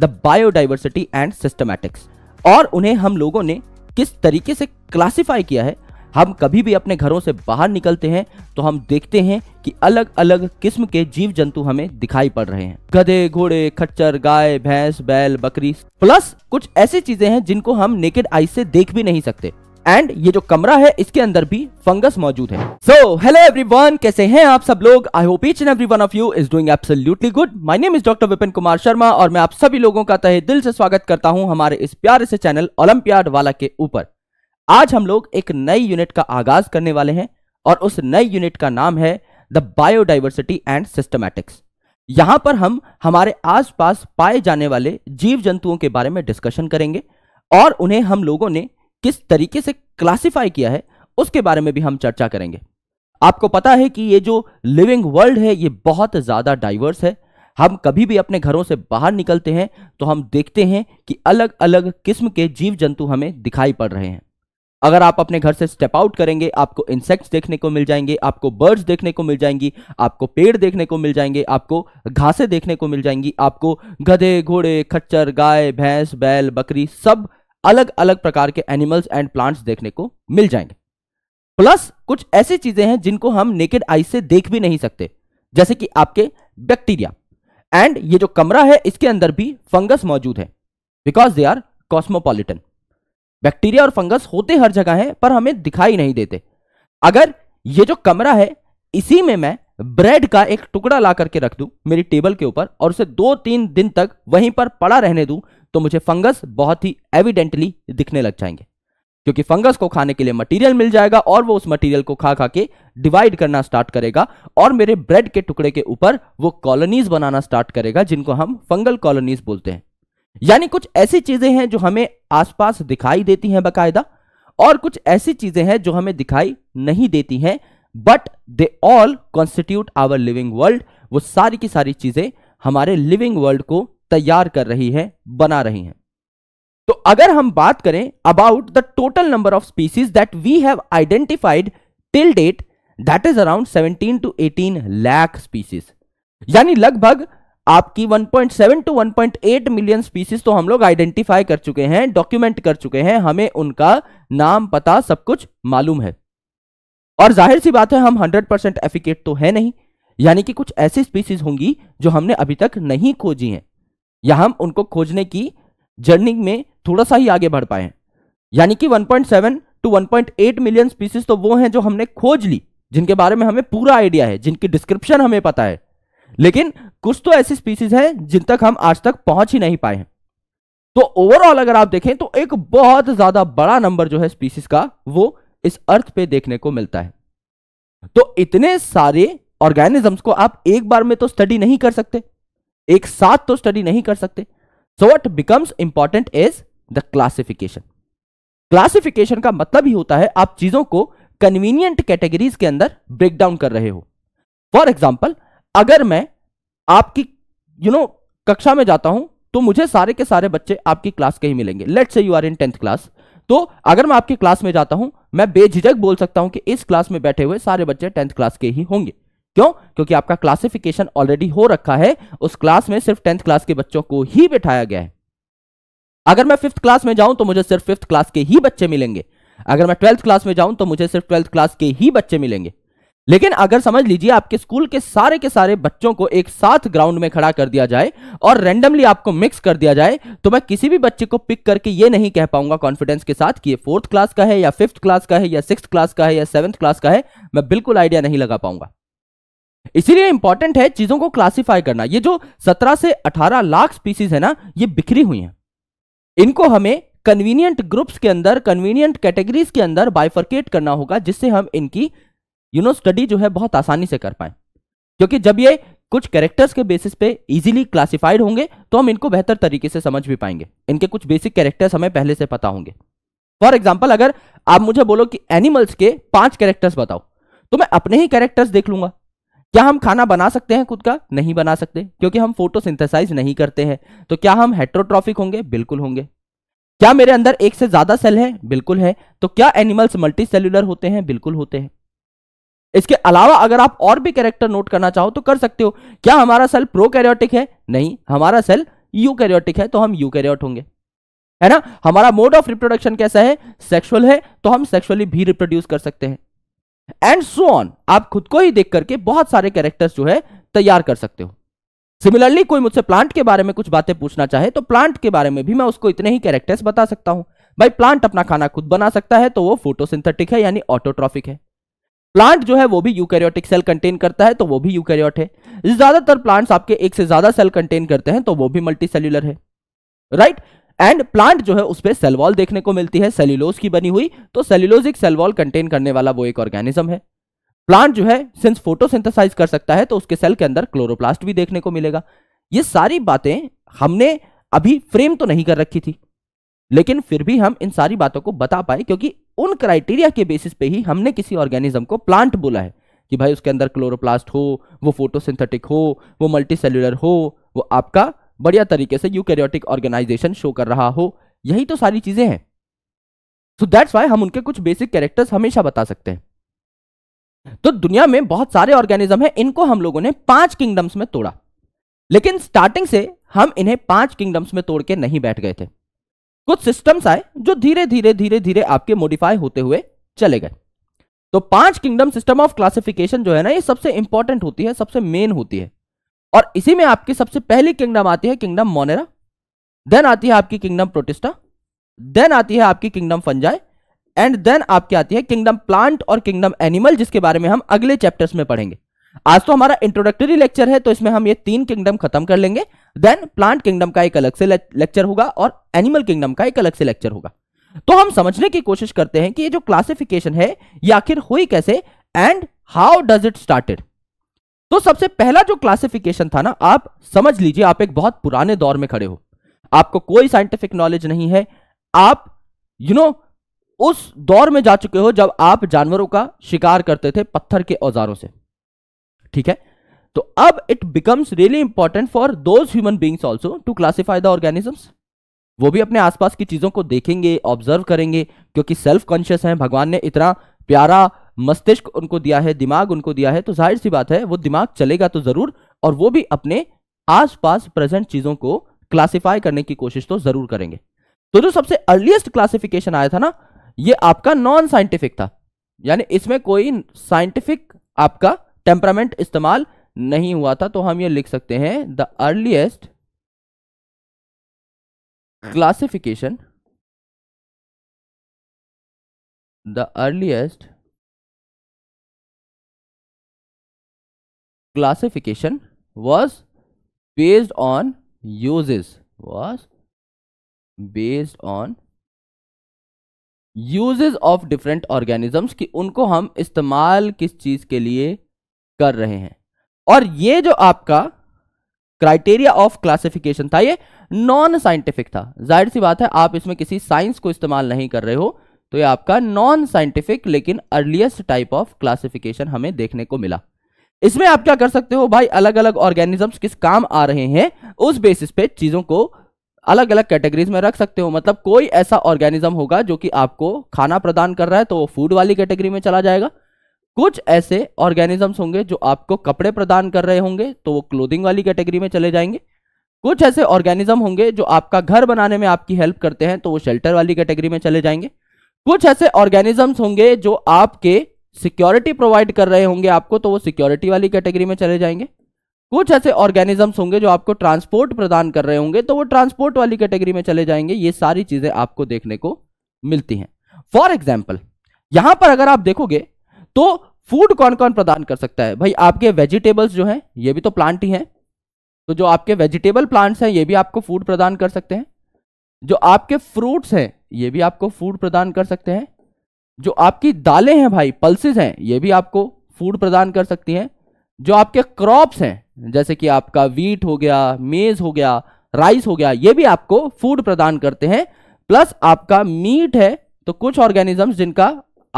The biodiversity and systematics और उन्हें हम लोगों ने किस तरीके से क्लासिफाई किया है हम कभी भी अपने घरों से बाहर निकलते हैं तो हम देखते हैं कि अलग अलग किस्म के जीव जंतु हमें दिखाई पड़ रहे हैं गधे घोड़े खच्चर गाय भैंस बैल बकरी प्लस कुछ ऐसी चीजें हैं जिनको हम नेकेड आई से देख भी नहीं सकते एंड ये जो कमरा है इसके अंदर भी फंगस मौजूद है सो हेलो एवरीवन कैसे हैं आप सब लोग I hope each and every one of you is doing absolutely good my name is doctor Vipin Kumar Sharma और मैं आप सभी लोगों का तहे दिल से स्वागत करता हूं हमारे इस प्यारे से चैनल ओलंपियाड वाला के ऊपर आज हम लोग एक नई यूनिट का आगाज करने वाले हैं और उस नई यूनिट का नाम है द बायोडाइवर्सिटी एंड सिस्टमैटिक्स यहां पर हम हमारे आसपास पाए जाने वाले जीव जंतुओं के बारे में डिस्कशन करेंगे और उन्हें हम लोगों ने किस तरीके से क्लासिफाई किया है उसके बारे में भी हम चर्चा करेंगे आपको पता है कि ये जो लिविंग वर्ल्ड है ये बहुत ज़्यादा डाइवर्स है हम कभी भी अपने घरों से बाहर निकलते हैं तो हम देखते हैं कि अलग अलग किस्म के जीव जंतु हमें दिखाई पड़ रहे हैं अगर आप अपने घर से स्टेप आउट करेंगे आपको इंसेक्ट्स देखने को मिल जाएंगे आपको बर्ड्स देखने को मिल जाएंगी आपको पेड़ देखने को मिल जाएंगे आपको घासें देखने को मिल जाएंगी आपको गधे घोड़े खच्चर गाय भैंस बैल बकरी सब अलग अलग प्रकार के एनिमल्स एंड प्लांट्स देखने को मिल जाएंगे प्लस कुछ ऐसी चीजें हैं जिनको हम नेकेड आई से देख भी नहीं सकते जैसे कि आपके बैक्टीरिया एंड ये जो कमरा है इसके अंदर भी फंगस मौजूद है because they are cosmopolitan bacteria और फंगस होते हर जगह है पर हमें दिखाई नहीं देते अगर ये जो कमरा है इसी में मैं ब्रेड का एक टुकड़ा ला करके रख दूं मेरी टेबल के ऊपर और उसे दो तीन दिन तक वहीं पर पड़ा रहने दूं तो मुझे फंगस बहुत ही एविडेंटली दिखने लग जाएंगे क्योंकि फंगस को खाने के लिए मटेरियल मिल जाएगा और वो उस मटेरियल को खा खा के डिवाइड करना स्टार्ट करेगा और मेरे ब्रेड के टुकड़े के ऊपर वो कॉलोनीज बनाना स्टार्ट करेगा जिनको हम फंगल कॉलोनीज बोलते हैं यानी कुछ ऐसी चीजें हैं जो हमें आसपास दिखाई देती हैं बाकायदा और कुछ ऐसी चीजें हैं जो हमें दिखाई नहीं देती हैं but they all constitute our living world वो सारी की सारी चीजें हमारे लिविंग वर्ल्ड को तैयार कर रही है बना रही है तो अगर हम बात करें about the total number of species that we have identified till date that is around 17 to 18 lakh species यानी लगभग आपकी 1.7 टू 1.8 मिलियन स्पीसीज तो हम लोग आइडेंटिफाई कर चुके हैं डॉक्यूमेंट कर चुके हैं हमें उनका नाम पता सब कुछ मालूम है और जाहिर सी बात है हम 100 परसेंट एफिकेट तो है नहीं यानी कि कुछ ऐसी स्पीसीज होंगी जो हमने अभी तक नहीं खोजी हैं या हम उनको खोजने की जर्निंग में थोड़ा सा ही आगे बढ़ पाए यानी कि 1.7 टू 1.8 मिलियन स्पीसीज तो वो हैं जो हमने खोज ली जिनके बारे में हमें पूरा आइडिया है जिनकी डिस्क्रिप्शन हमें पता है लेकिन कुछ तो ऐसी स्पीसीज हैं जिन तक हम आज तक पहुंच ही नहीं पाए हैं तो ओवरऑल अगर आप देखें तो एक बहुत ज्यादा बड़ा नंबर जो है स्पीसीज का वो इस अर्थ पे देखने को मिलता है तो इतने सारे ऑर्गेनिजम्स को आप एक बार में तो स्टडी नहीं कर सकते एक साथ तो स्टडी नहीं कर सकते so what becomes important is the classification classification का मतलब ही होता है आप चीजों को कन्वीनियंट कैटेगरीज के अंदर ब्रेक डाउन कर रहे हो फॉर एग्जाम्पल अगर मैं आपकी यू you नो know, कक्षा में जाता हूं तो मुझे सारे के सारे बच्चे आपकी क्लास के ही मिलेंगे let's say you are in tenth class तो अगर मैं आपकी क्लास में जाता हूं मैं बेझिझक बोल सकता हूं कि इस क्लास में बैठे हुए सारे बच्चे टेंथ क्लास के ही होंगे क्यों क्योंकि आपका क्लासिफिकेशन ऑलरेडी हो रखा है उस क्लास में सिर्फ टेंथ क्लास के बच्चों को ही बैठाया गया है अगर मैं फिफ्थ क्लास में जाऊं तो मुझे सिर्फ फिफ्थ क्लास के ही बच्चे मिलेंगे अगर मैं ट्वेल्थ क्लास में जाऊं तो मुझे सिर्फ ट्वेल्थ क्लास के ही बच्चे मिलेंगे लेकिन अगर समझ लीजिए आपके स्कूल के सारे के सारे बच्चों को एक साथ ग्राउंड में खड़ा कर दिया जाए और रैंडमली आपको मिक्स कर दिया जाए तो मैं किसी भी बच्चे को पिक करके ये नहीं कह पाऊंगा कॉन्फिडेंस के साथ कि ये फोर्थ क्लास का है या फिफ्थ क्लास का है या सिक्स क्लास का है या सेवन्थ क्लास का है मैं बिल्कुल आइडिया नहीं लगा पाऊंगा इसीलिए इंपॉर्टेंट है चीजों को क्लासिफाई करना ये जो 17 से 18 लाख स्पीसीज है ना ये बिखरी हुई हैं इनको हमें कन्वीनियंट ग्रुप्स के अंदर कन्वीनियंट कैटेगरीज के अंदर बाइफर्केट करना होगा जिससे हम इनकी यू नो स्टडी जो है बहुत आसानी से कर पाए क्योंकि जब ये कुछ कैरेक्टर्स के बेसिस पे इजीली क्लासिफाइड होंगे तो हम इनको बेहतर तरीके से समझ भी पाएंगे इनके कुछ बेसिक कैरेक्टर्स हमें पहले से पता होंगे फॉर एग्जाम्पल अगर आप मुझे बोलो कि एनिमल्स के पांच कैरेक्टर्स बताओ तो मैं अपने ही कैरेक्टर्स देख लूंगा क्या हम खाना बना सकते हैं खुद का नहीं बना सकते क्योंकि हम फोटोसिंथेसाइज नहीं करते हैं तो क्या हम हेट्रोट्रॉफिक होंगे बिल्कुल होंगे क्या मेरे अंदर एक से ज्यादा सेल है बिल्कुल है तो क्या एनिमल्स मल्टी सेल्यूलर होते हैं बिल्कुल होते हैं इसके अलावा अगर आप और भी कैरेक्टर नोट करना चाहो तो कर सकते हो क्या हमारा सेल प्रो है नहीं हमारा सेल यू है तो हम यू होंगे है ना हमारा मोड ऑफ रिप्रोडक्शन कैसा है सेक्सुअल है तो हम सेक्सुअली भी रिप्रोड्यूस कर सकते हैं एंड सो ऑन आप खुद को ही देख करके बहुत सारे कैरेक्टर्स जो है तैयार कर सकते हो सिमिलरली कोई मुझसे प्लांट के बारे में कुछ बातें पूछना चाहे तो प्लांट के बारे में भी मैं उसको इतने ही कैरेक्टर्स बता सकता हूं भाई प्लांट अपना खाना खुद बना सकता है तो वो फोटोसिंथेटिक है यानी ऑटोट्रॉफिक है प्लांट जो है वो भी यूकैरियोटिक सेल कंटेन करता है तो वो भी यूकैरियोट है ज्यादातर प्लांट्स आपके एक से ज्यादा सेल कंटेन करते हैं तो वो भी मल्टी है राइट right? एंड प्लांट जो है उस पर सेलवॉल देखने को मिलती है सेल्यूलोज की बनी हुई तो सेल्यूलोज एक सेलवॉल कंटेन करने वाला वो एक ऑर्गेनिज्म है प्लांट जो है सिंस फोटोसिंथेसाइज कर सकता है तो उसके सेल के अंदर क्लोरोप्लास्ट भी देखने को मिलेगा ये सारी बातें हमने अभी फ्रेम तो नहीं कर रखी थी लेकिन फिर भी हम इन सारी बातों को बता पाए क्योंकि उन क्राइटेरिया के बेसिस पे ही हमने किसी ऑर्गेनिज्म को प्लांट बोला है कि भाई उसके अंदर क्लोरोप्लास्ट हो वो फोटोसिंथेटिक हो वो मल्टीसेल्युलर हो वो आपका बढ़िया तरीके से यूकैरियोटिक ऑर्गेनाइजेशन शो कर रहा हो यही तो सारी चीजें हैं सो दैट्स वाई हम उनके कुछ बेसिक कैरेक्टर्स हमेशा बता सकते हैं तो दुनिया में बहुत सारे ऑर्गेनिज्म हैं इनको हम लोगों ने पांच किंगडम्स में तोड़ा लेकिन स्टार्टिंग से हम इन्हें पांच किंगडम्स में तोड़ के नहीं बैठ गए थे कुछ सिस्टम्स आए जो धीरे धीरे धीरे धीरे आपके मॉडिफाई होते हुए चले गए तो पांच किंगडम सिस्टम ऑफ क्लासिफिकेशन जो है ना ये सबसे इंपॉर्टेंट होती है सबसे मेन होती है और इसी में आपकी सबसे पहली किंगडम आती है किंगडम मोनेरा देन आती है आपकी किंगडम प्रोटिस्टा देन आती है आपकी किंगडम फंजाई एंड देन आपकी आती है किंगडम प्लांट और किंगडम एनिमल जिसके बारे में हम अगले चैप्टर्स में पढ़ेंगे आज तो हमारा इंट्रोडक्टरी लेक्चर है तो इसमें हम ये तीन किंगडम खत्म कर लेंगे देन प्लांट किंगडम का एक अलग से लेक्चर होगा और एनिमल किंगडम का एक अलग से लेक्चर होगा तो हम समझने की कोशिश करते हैं कि ये जो क्लासिफिकेशन है ये आखिर हुई कैसे and how does it started तो सबसे पहला जो क्लासिफिकेशन था ना आप समझ लीजिए आप एक बहुत पुराने दौर में खड़े हो आपको कोई साइंटिफिक नॉलेज नहीं है आप यू you नो know, उस दौर में जा चुके हो जब आप जानवरों का शिकार करते थे पत्थर के औजारों से ठीक है तो अब it becomes really important for those human beings also to classify the organisms वो भी अपने आसपास की चीजों को देखेंगे ऑब्जर्व करेंगे क्योंकि सेल्फ कॉन्शियस हैं भगवान ने इतना प्यारा मस्तिष्क उनको दिया है दिमाग उनको दिया है तो जाहिर सी बात है वो दिमाग चलेगा तो जरूर और वो भी अपने आसपास प्रेजेंट चीजों को क्लासिफाई करने की कोशिश तो जरूर करेंगे तो जो सबसे अर्लीस्ट क्लासिफिकेशन आया था ना ये आपका नॉन साइंटिफिक था यानी इसमें कोई साइंटिफिक आपका टेम्परामेंट इस्तेमाल नहीं हुआ था तो हम ये लिख सकते हैं the earliest classification the earliest classification was based on uses was based on uses of different organisms कि उनको हम इस्तेमाल किस चीज के लिए कर रहे हैं और ये जो आपका क्राइटेरिया ऑफ क्लासिफिकेशन था ये नॉन साइंटिफिक था जाहिर सी बात है आप इसमें किसी साइंस को इस्तेमाल नहीं कर रहे हो तो ये आपका नॉन साइंटिफिक लेकिन अर्लीस्ट टाइप ऑफ क्लासिफिकेशन हमें देखने को मिला इसमें आप क्या कर सकते हो भाई अलग अलग ऑर्गेनिजम्स किस काम आ रहे हैं उस बेसिस पे चीज़ों को अलग अलग कैटेगरीज में रख सकते हो मतलब कोई ऐसा ऑर्गेनिज्म होगा जो कि आपको खाना प्रदान कर रहा है तो वो फूड वाली कैटेगरी में चला जाएगा कुछ ऐसे ऑर्गेनिजम्स होंगे जो आपको कपड़े प्रदान कर रहे होंगे तो वो क्लोदिंग वाली कैटेगरी में चले जाएंगे कुछ ऐसे ऑर्गेनिज्म होंगे जो आपका घर बनाने में आपकी हेल्प करते हैं तो वो शेल्टर वाली कैटेगरी में चले जाएंगे कुछ ऐसे ऑर्गेनिजम्स होंगे जो आपके सिक्योरिटी प्रोवाइड कर रहे होंगे आपको तो वो सिक्योरिटी वाली कैटेगरी में चले जाएंगे कुछ ऐसे ऑर्गेनिजम्स होंगे जो आपको ट्रांसपोर्ट प्रदान कर रहे होंगे तो वो ट्रांसपोर्ट वाली कैटेगरी में चले जाएंगे ये सारी चीजें आपको देखने को मिलती हैं फॉर एग्जाम्पल यहां पर अगर आप देखोगे तो फूड कौन कौन प्रदान कर सकता है भाई आपके वेजिटेबल्स जो हैं ये भी तो प्लांट ही हैं तो जो आपके वेजिटेबल प्लांट्स हैं ये भी आपको फूड प्रदान कर सकते हैं जो आपके फ्रूट्स हैं ये भी आपको फूड प्रदान कर सकते हैं जो आपकी दालें हैं भाई पल्सेस हैं ये भी आपको फूड प्रदान कर सकती हैं जो आपके क्रॉप्स हैं जैसे कि आपका वीट हो गया मेज हो गया राइस हो गया ये भी आपको फूड प्रदान करते हैं प्लस आपका मीट है तो कुछ ऑर्गेनिजम्स जिनका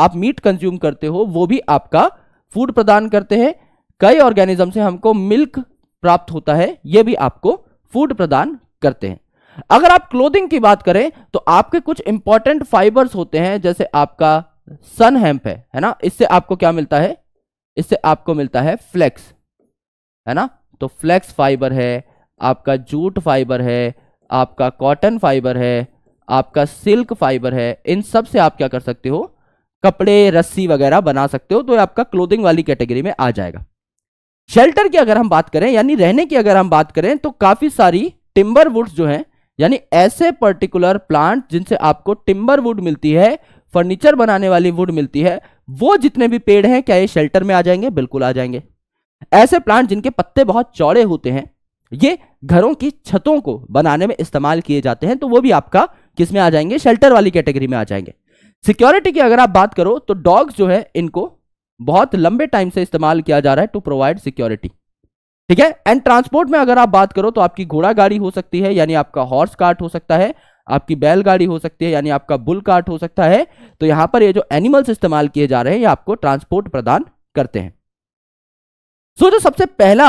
आप मीट कंज्यूम करते हो वो भी आपका फूड प्रदान करते हैं कई ऑर्गेनिज्म से हमको मिल्क प्राप्त होता है ये भी आपको फूड प्रदान करते हैं अगर आप क्लोथिंग की बात करें तो आपके कुछ इंपॉर्टेंट फाइबर्स होते हैं जैसे आपका सन हेम्प है है ना इससे आपको क्या मिलता है इससे आपको मिलता है फ्लेक्स है ना तो फ्लेक्स फाइबर है आपका जूट फाइबर है आपका कॉटन फाइबर है आपका सिल्क फाइबर है इन सब से आप क्या कर सकते हो कपड़े रस्सी वगैरह बना सकते हो तो आपका क्लोथिंग वाली कैटेगरी में आ जाएगा शेल्टर की अगर हम बात करें यानी रहने की अगर हम बात करें तो काफी सारी टिम्बर वुड्स जो हैं यानी ऐसे पर्टिकुलर प्लांट जिनसे आपको टिम्बर वुड मिलती है फर्नीचर बनाने वाली वुड मिलती है वो जितने भी पेड़ हैं क्या ये शेल्टर में आ जाएंगे बिल्कुल आ जाएंगे ऐसे प्लांट जिनके पत्ते बहुत चौड़े होते हैं ये घरों की छतों को बनाने में इस्तेमाल किए जाते हैं तो वो भी आपका किसमें आ जाएंगे शेल्टर वाली कैटेगरी में आ जाएंगे सिक्योरिटी की अगर आप बात करो तो डॉग्स जो है इनको बहुत लंबे टाइम से इस्तेमाल किया जा रहा है टू प्रोवाइड सिक्योरिटी ठीक है एंड ट्रांसपोर्ट में अगर आप बात करो तो आपकी घोड़ा गाड़ी हो सकती है यानी आपका हॉर्स कार्ट हो सकता है आपकी बैल गाड़ी हो सकती है यानी आपका बुल कार्ट हो सकता है तो यहां पर ये जो एनिमल्स इस्तेमाल किए जा रहे हैं ये आपको ट्रांसपोर्ट प्रदान करते हैं सो so, जो सबसे पहला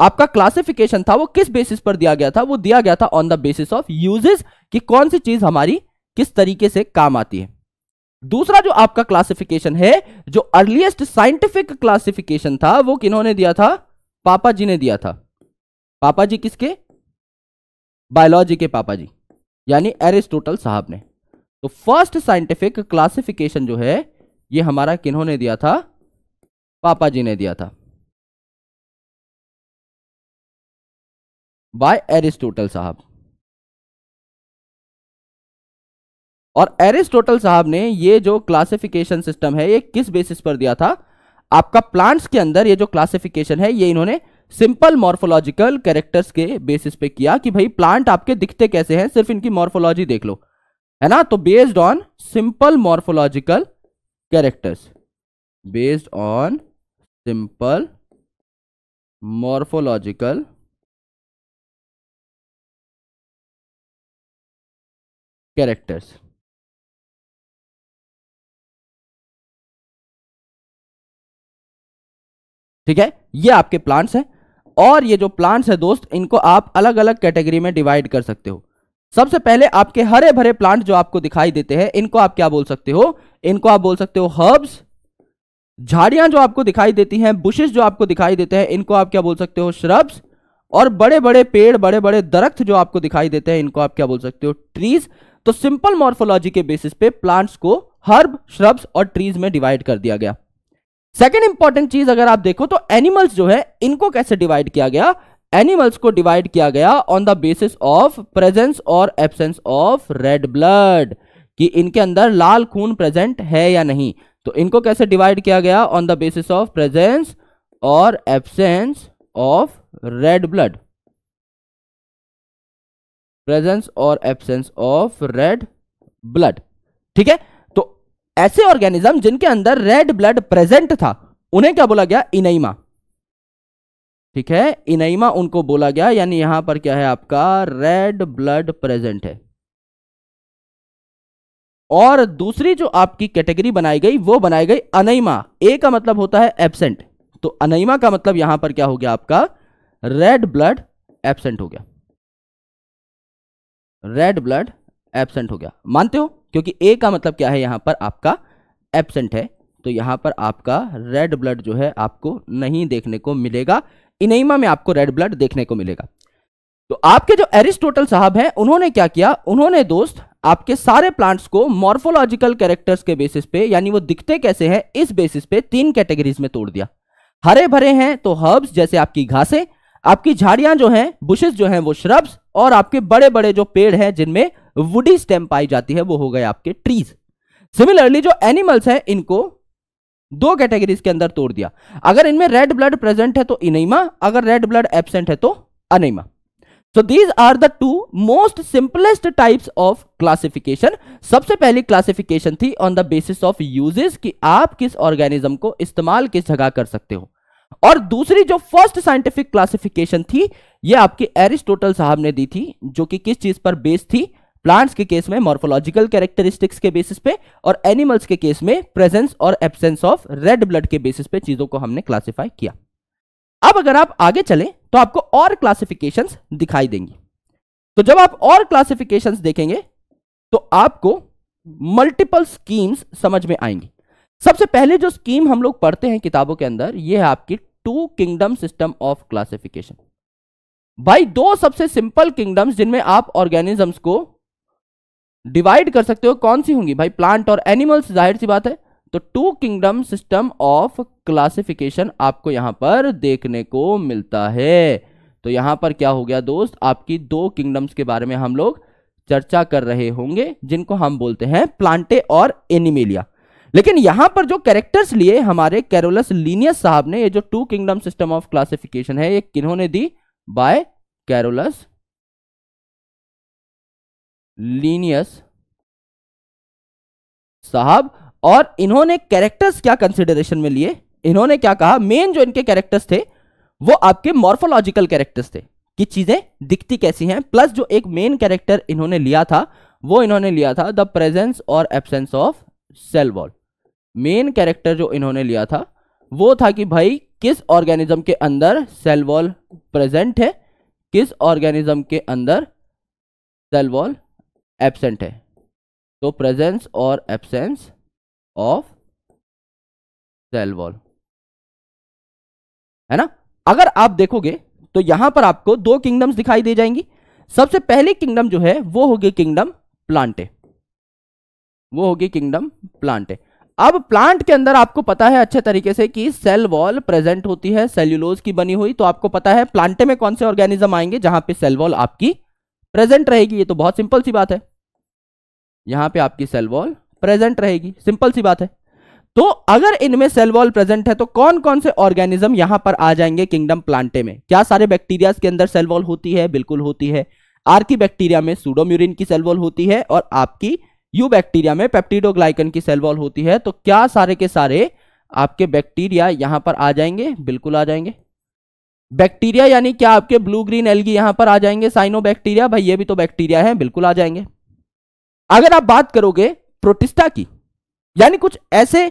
आपका क्लासिफिकेशन था वो किस बेसिस पर दिया गया था वो दिया गया था on the basis of uses कि कौन सी चीज हमारी किस तरीके से काम आती है दूसरा जो आपका क्लासिफिकेशन है जो अर्लिएस्ट साइंटिफिक क्लासिफिकेशन था वो किन्होंने दिया था पापा जी ने दिया था पापा जी किसके बायोलॉजी के पापा जी यानी एरिस्टोटल साहब ने तो फर्स्ट साइंटिफिक क्लासिफिकेशन जो है ये हमारा किन्होंने दिया था पापा जी ने दिया था बाय एरिस्टोटल साहब और एरिस्टोटल साहब ने ये जो क्लासिफिकेशन सिस्टम है ये किस बेसिस पर दिया था आपका प्लांट्स के अंदर ये जो क्लासिफिकेशन है ये इन्होंने सिंपल मॉर्फोलॉजिकल कैरेक्टर्स के बेसिस पे किया कि भाई प्लांट आपके दिखते कैसे हैं सिर्फ इनकी मॉर्फोलॉजी देख लो है ना तो based on simple morphological characters based on simple morphological characters ठीक है ये आपके प्लांट्स हैं और ये जो प्लांट्स है दोस्त इनको आप अलग अलग कैटेगरी में डिवाइड कर सकते हो सबसे पहले आपके हरे भरे प्लांट जो आपको दिखाई देते हैं इनको आप क्या बोल सकते हो इनको आप बोल सकते हो हर्ब्स झाड़ियां जो आपको दिखाई देती हैं बुशेस जो आपको दिखाई देते हैं इनको आप क्या बोल सकते हो श्रब्स और बड़े बड़े पेड़ बड़े बड़े दरख्त जो आपको दिखाई देते हैं इनको आप क्या बोल सकते हो ट्रीज तो सिंपल मॉर्फोलॉजी के बेसिस पे प्लांट्स को हर्ब श्रब्स और ट्रीज में डिवाइड कर दिया गया सेकेंड इंपॉर्टेंट चीज अगर आप देखो तो एनिमल्स जो है इनको कैसे डिवाइड किया गया एनिमल्स को डिवाइड किया गया on the basis of presence और एबसेंस ऑफ रेड ब्लड कि इनके अंदर लाल खून प्रेजेंट है या नहीं तो इनको कैसे डिवाइड किया गया on the basis of presence और absence of red blood presence और एबसेंस ऑफ रेड ब्लड ठीक है ऐसे ऑर्गेनिज्म जिनके अंदर रेड ब्लड प्रेजेंट था उन्हें क्या बोला गया इनईमा ठीक है इनईमा उनको बोला गया यानी यहां पर क्या है आपका रेड ब्लड प्रेजेंट है और दूसरी जो आपकी कैटेगरी बनाई गई वो बनाई गई अनईमा ए का मतलब होता है एबसेंट तो अनईमा का मतलब यहां पर क्या हो गया आपका रेड ब्लड एबसेंट हो गया रेड ब्लड एबसेंट हो गया मानते हो क्योंकि ए का मतलब क्या है यहाँ पर आपका एबसेंट है तो यहाँ पर आपका रेड ब्लड जो है आपको नहीं देखने को मिलेगा इनेमा में आपको रेड ब्लड देखने को मिलेगा तो आपके जो एरिस्टोटल साहब हैं उन्होंने क्या किया उन्होंने दोस्त आपके सारे प्लांट्स को मॉर्फोलॉजिकल कैरेक्टर्स के बेसिस पे यानी वो दिखते कैसे हैं इस बेसिस पे तीन कैटेगरीज में तोड़ दिया हरे भरे हैं तो हर्ब्स जैसे आपकी घासें आपकी झाड़ियां जो हैं बुशेस जो हैं वो श्रब्स और आपके बड़े बड़े जो पेड़ हैं जिनमें वुडी स्टेम पाई जाती है वो हो गए आपके ट्रीज सिमिलरली जो एनिमल्स हैं इनको दो कैटेगरीज के अंदर तोड़ दिया अगर इनमें रेड ब्लड प्रेजेंट है तो इनेमा अगर रेड ब्लड एबसेंट है तो anaemia so these are the two most simplest types of classification सबसे पहली क्लासिफिकेशन थी on the basis of uses कि आप किस ऑर्गेनिज्म को इस्तेमाल किस जगह कर सकते हो और दूसरी जो फर्स्ट साइंटिफिक क्लासिफिकेशन थी ये आपके एरिस्टोटल साहब ने दी थी जो कि किस चीज पर बेस्ड थी प्लांट्स के केस में मॉर्फोलॉजिकल कैरेक्टरिस्टिक्स के बेसिस पे और एनिमल्स के केस में प्रेजेंस और एब्सेंस ऑफ रेड ब्लड के बेसिस पे चीजों को हमने क्लासिफाई किया अब अगर आप आगे चले तो आपको और क्लासिफिकेशन दिखाई देंगी तो जब आप और क्लासिफिकेशन देखेंगे तो आपको मल्टीपल स्कीम्स समझ में आएंगी सबसे पहले जो स्कीम हम लोग पढ़ते हैं किताबों के अंदर ये है आपकी two kingdom system of classification भाई दो सबसे सिंपल किंगडम्स जिनमें आप ऑर्गेनिजम्स को डिवाइड कर सकते हो कौन सी होंगी भाई प्लांट और एनिमल्स जाहिर सी बात है तो two kingdom system of classification आपको यहां पर देखने को मिलता है तो यहां पर क्या हो गया दोस्त आपकी दो किंगडम्स के बारे में हम लोग चर्चा कर रहे होंगे जिनको हम बोलते हैं प्लांटे और एनिमेलिया लेकिन यहां पर जो कैरेक्टर्स लिए हमारे कैरोलस लीनियस साहब ने ये जो two kingdom system of classification है ये किन्होंने दी बाय कैरोलस लीनियस साहब और इन्होंने कैरेक्टर्स क्या कंसिडरेशन में लिए इन्होंने क्या कहा मेन जो इनके कैरेक्टर्स थे वो आपके मॉर्फोलॉजिकल कैरेक्टर्स थे कि चीजें दिखती कैसी हैं प्लस जो एक मेन कैरेक्टर इन्होंने लिया था वो इन्होंने लिया था द प्रेजेंस और absence of cell wall main character जो इन्होंने लिया था वो था कि भाई किस ऑर्गेनिज्म के अंदर सेल वॉल प्रेजेंट है किस ऑर्गेनिज्म के अंदर सेल वॉल एबसेंट है तो प्रेजेंस और एबसेंस ऑफ सेल वॉल है ना अगर आप देखोगे तो यहां पर आपको दो किंगडम्स दिखाई दे जाएंगी सबसे पहले किंगडम जो है वो होगी किंगडम प्लांटे वो होगी किंगडम प्लांटे अब प्लांट के अंदर आपको पता है अच्छे तरीके से कि सेल वॉल प्रेजेंट होती है सेल्यूलोज की बनी हुई तो आपको पता है प्लांटे में कौन से ऑर्गेनिज्म आएंगे जहां पे सेल वॉल आपकी प्रेजेंट रहेगी ये तो बहुत सिंपल सी बात है यहां पे आपकी सेल वॉल प्रेजेंट रहेगी सिंपल सी बात है तो अगर इनमें सेल वॉल प्रेजेंट है तो कौन कौन से ऑर्गेनिज्म यहां पर आ जाएंगे किंगडम प्लांटे में क्या सारे बैक्टीरिया के अंदर सेल वॉल होती है बिल्कुल होती है आर्की बैक्टीरिया में सूडोम्यूरिन की सेल वॉल होती है और आपकी यू बैक्टीरिया में पेप्टिडोग्लाइकन की सेल वॉल होती है तो क्या सारे के सारे आपके बैक्टीरिया यहां पर आ जाएंगे बिल्कुल आ जाएंगे बैक्टीरिया यानी क्या आपके ब्लू ग्रीन एलगी यहां पर आ जाएंगे साइनो बैक्टीरिया भाई ये भी तो बैक्टीरिया है बिल्कुल आ जाएंगे अगर आप बात करोगे प्रोटिस्टा की यानी कुछ ऐसे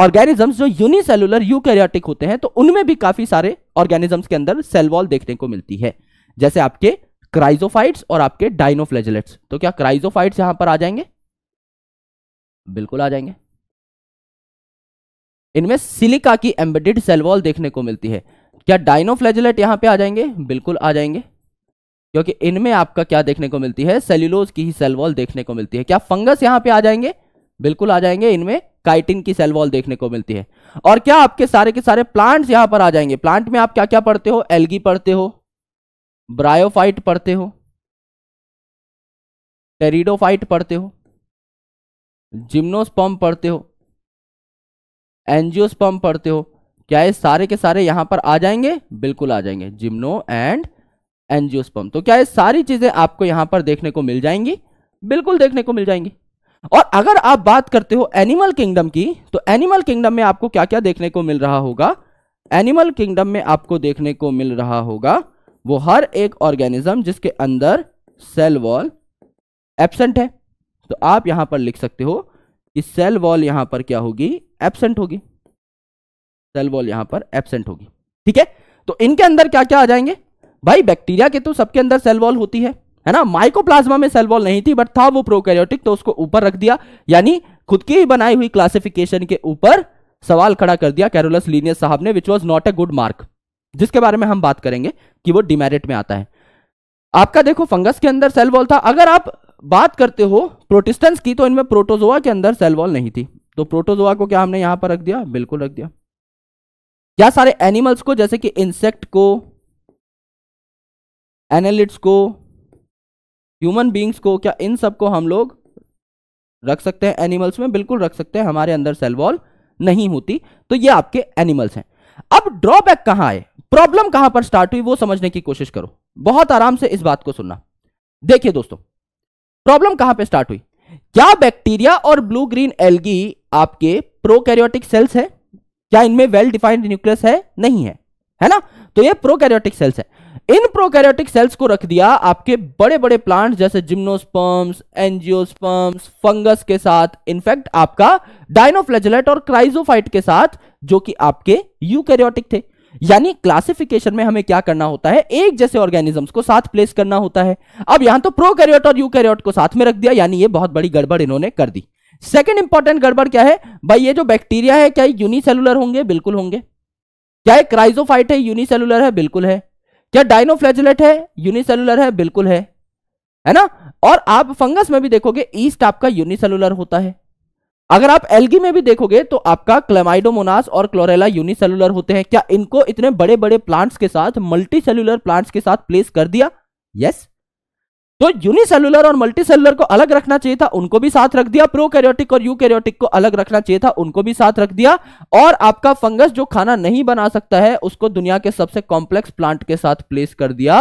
ऑर्गेनिजम्स जो यूनिसेलुलर यूकैरियोटिक होते हैं तो उनमें भी काफी सारे ऑर्गेनिजम्स के अंदर सेल वॉल देखने को मिलती है जैसे आपके क्राइजोफाइट्स और आपके डाइनोफ्लेजिलेट्स तो क्या क्राइजोफाइट्स यहां पर आ जाएंगे बिल्कुल आ जाएंगे इनमें सिलिका की एम्बेडेड सेल वॉल देखने को मिलती है क्या डाइनोफ्लेजिलेट यहां पे आ जाएंगे बिल्कुल आ जाएंगे क्योंकि इनमें आपका क्या देखने को मिलती है सेल्यूलोज की ही सेलवॉल देखने को मिलती है क्या फंगस यहां पे आ जाएंगे बिल्कुल आ जाएंगे इनमें काइटिन की सेल वॉल देखने को मिलती है और क्या आपके सारे के सारे प्लांट्स यहां पर आ जाएंगे प्लांट में आप क्या क्या पढ़ते हो एल्गी पढ़ते हो ब्रायोफाइट पढ़ते हो टेरिडोफाइट पढ़ते हो जिम्नोस्पम पढ़ते हो एनजियोस्पम पढ़ते हो क्या ये सारे के सारे यहां पर आ जाएंगे बिल्कुल आ जाएंगे जिम्नो एंड एनजियोस्पम तो क्या ये सारी चीजें आपको यहां पर देखने को मिल जाएंगी बिल्कुल देखने को मिल जाएंगी और अगर आप बात करते हो एनिमल किंगडम की तो एनिमल किंगडम में आपको क्या क्या देखने को मिल रहा होगा एनिमल किंगडम में आपको देखने को मिल रहा होगा वो हर एक ऑर्गेनिज्म जिसके अंदर सेल वॉल एबसेंट है तो आप यहां पर लिख सकते हो कि सेल वॉल यहां पर क्या होगी एबसेंट होगी सेल वॉल यहां पर एबसेंट होगी ठीक है तो इनके अंदर क्या क्या आ जाएंगे भाई बैक्टीरिया के तो सबके अंदर सेल वॉल होती है है ना माइकोप्लाज्मा में सेल वॉल नहीं थी बट था वो प्रोकैरियोटिक तो उसको ऊपर रख दिया यानी खुद की ही बनाई हुई क्लासिफिकेशन के ऊपर सवाल खड़ा कर दिया कैरोलस लीनियस साहब ने which was not a good mark जिसके बारे में हम बात करेंगे कि वो डिमेरिट में आता है आपका देखो फंगस के अंदर सेल वॉल था अगर आप बात करते हो प्रोटिस्टेंस की तो इनमें प्रोटोजोआ के अंदर सेल वॉल नहीं थी तो प्रोटोजोआ को क्या हमने यहां पर रख दिया बिल्कुल रख दिया क्या सारे एनिमल्स को जैसे कि इंसेक्ट को एनालिट्स को ह्यूमन बींग्स को क्या इन सब को हम लोग रख सकते हैं एनिमल्स में बिल्कुल रख सकते हैं हमारे अंदर सेल वॉल नहीं होती तो ये आपके एनिमल्स हैं अब ड्रॉबैक कहां आए प्रॉब्लम कहां पर स्टार्ट हुई वो समझने की कोशिश करो बहुत आराम से इस बात को सुनना देखिए दोस्तों प्रॉब्लम कहां पे स्टार्ट हुई क्या बैक्टीरिया और ब्लू ग्रीन एल्गी आपके प्रोकैरियोटिक सेल्स है क्या इनमें वेल डिफाइंड न्यूक्लियस है नहीं है है ना तो ये प्रोकैरियोटिक सेल्स है इन प्रोकैरियोटिक सेल्स को रख दिया आपके बड़े बड़े प्लांट्स जैसे जिम्नोस्पर्म्स एंजियोस्पर्म्स फंगस के साथ इनफैक्ट आपका डायनोफ्लेजलेट और क्राइजोफाइट के साथ जो कि आपके यूकैरियोटिक थे यानी क्लासिफिकेशन में हमें क्या करना होता है एक जैसे ऑर्गेनिजम्स को साथ प्लेस करना होता है अब यहां तो प्रोकैरियोट और यूकैरियोट को साथ में रख दिया यानी ये बहुत बड़ी गड़बड़ इन्होंने कर दी सेकेंड इंपॉर्टेंट गड़बड़ क्या है भाई ये जो बैक्टीरिया है क्या यूनिसेलुलर होंगे बिल्कुल होंगे क्या एक क्राइजोफाइट है यूनिसेलुलर है बिल्कुल है क्या डायनोफ्लेजुलेट है यूनिसेलुलर है बिल्कुल है है ना और आप फंगस में भी देखोगे ईस्ट आपका यूनिसेलुलर होता है अगर आप एल्गी में भी देखोगे तो आपका क्लेमाइडोमोनास और क्लोरेला यूनिसेलुलर होते हैं क्या इनको इतने बड़े बड़े प्लांट्स के साथ मल्टी प्लांट्स के साथ प्लेस कर दिया यस yes? तो यूनिसेलुलर और मल्टीसेलुलर को अलग रखना चाहिए था उनको भी साथ रख दिया प्रोकैरियोटिक और यूकैरियोटिक को अलग रखना चाहिए था उनको भी साथ रख दिया और आपका फंगस जो खाना नहीं बना सकता है उसको दुनिया के सबसे कॉम्प्लेक्स प्लांट के साथ प्लेस कर दिया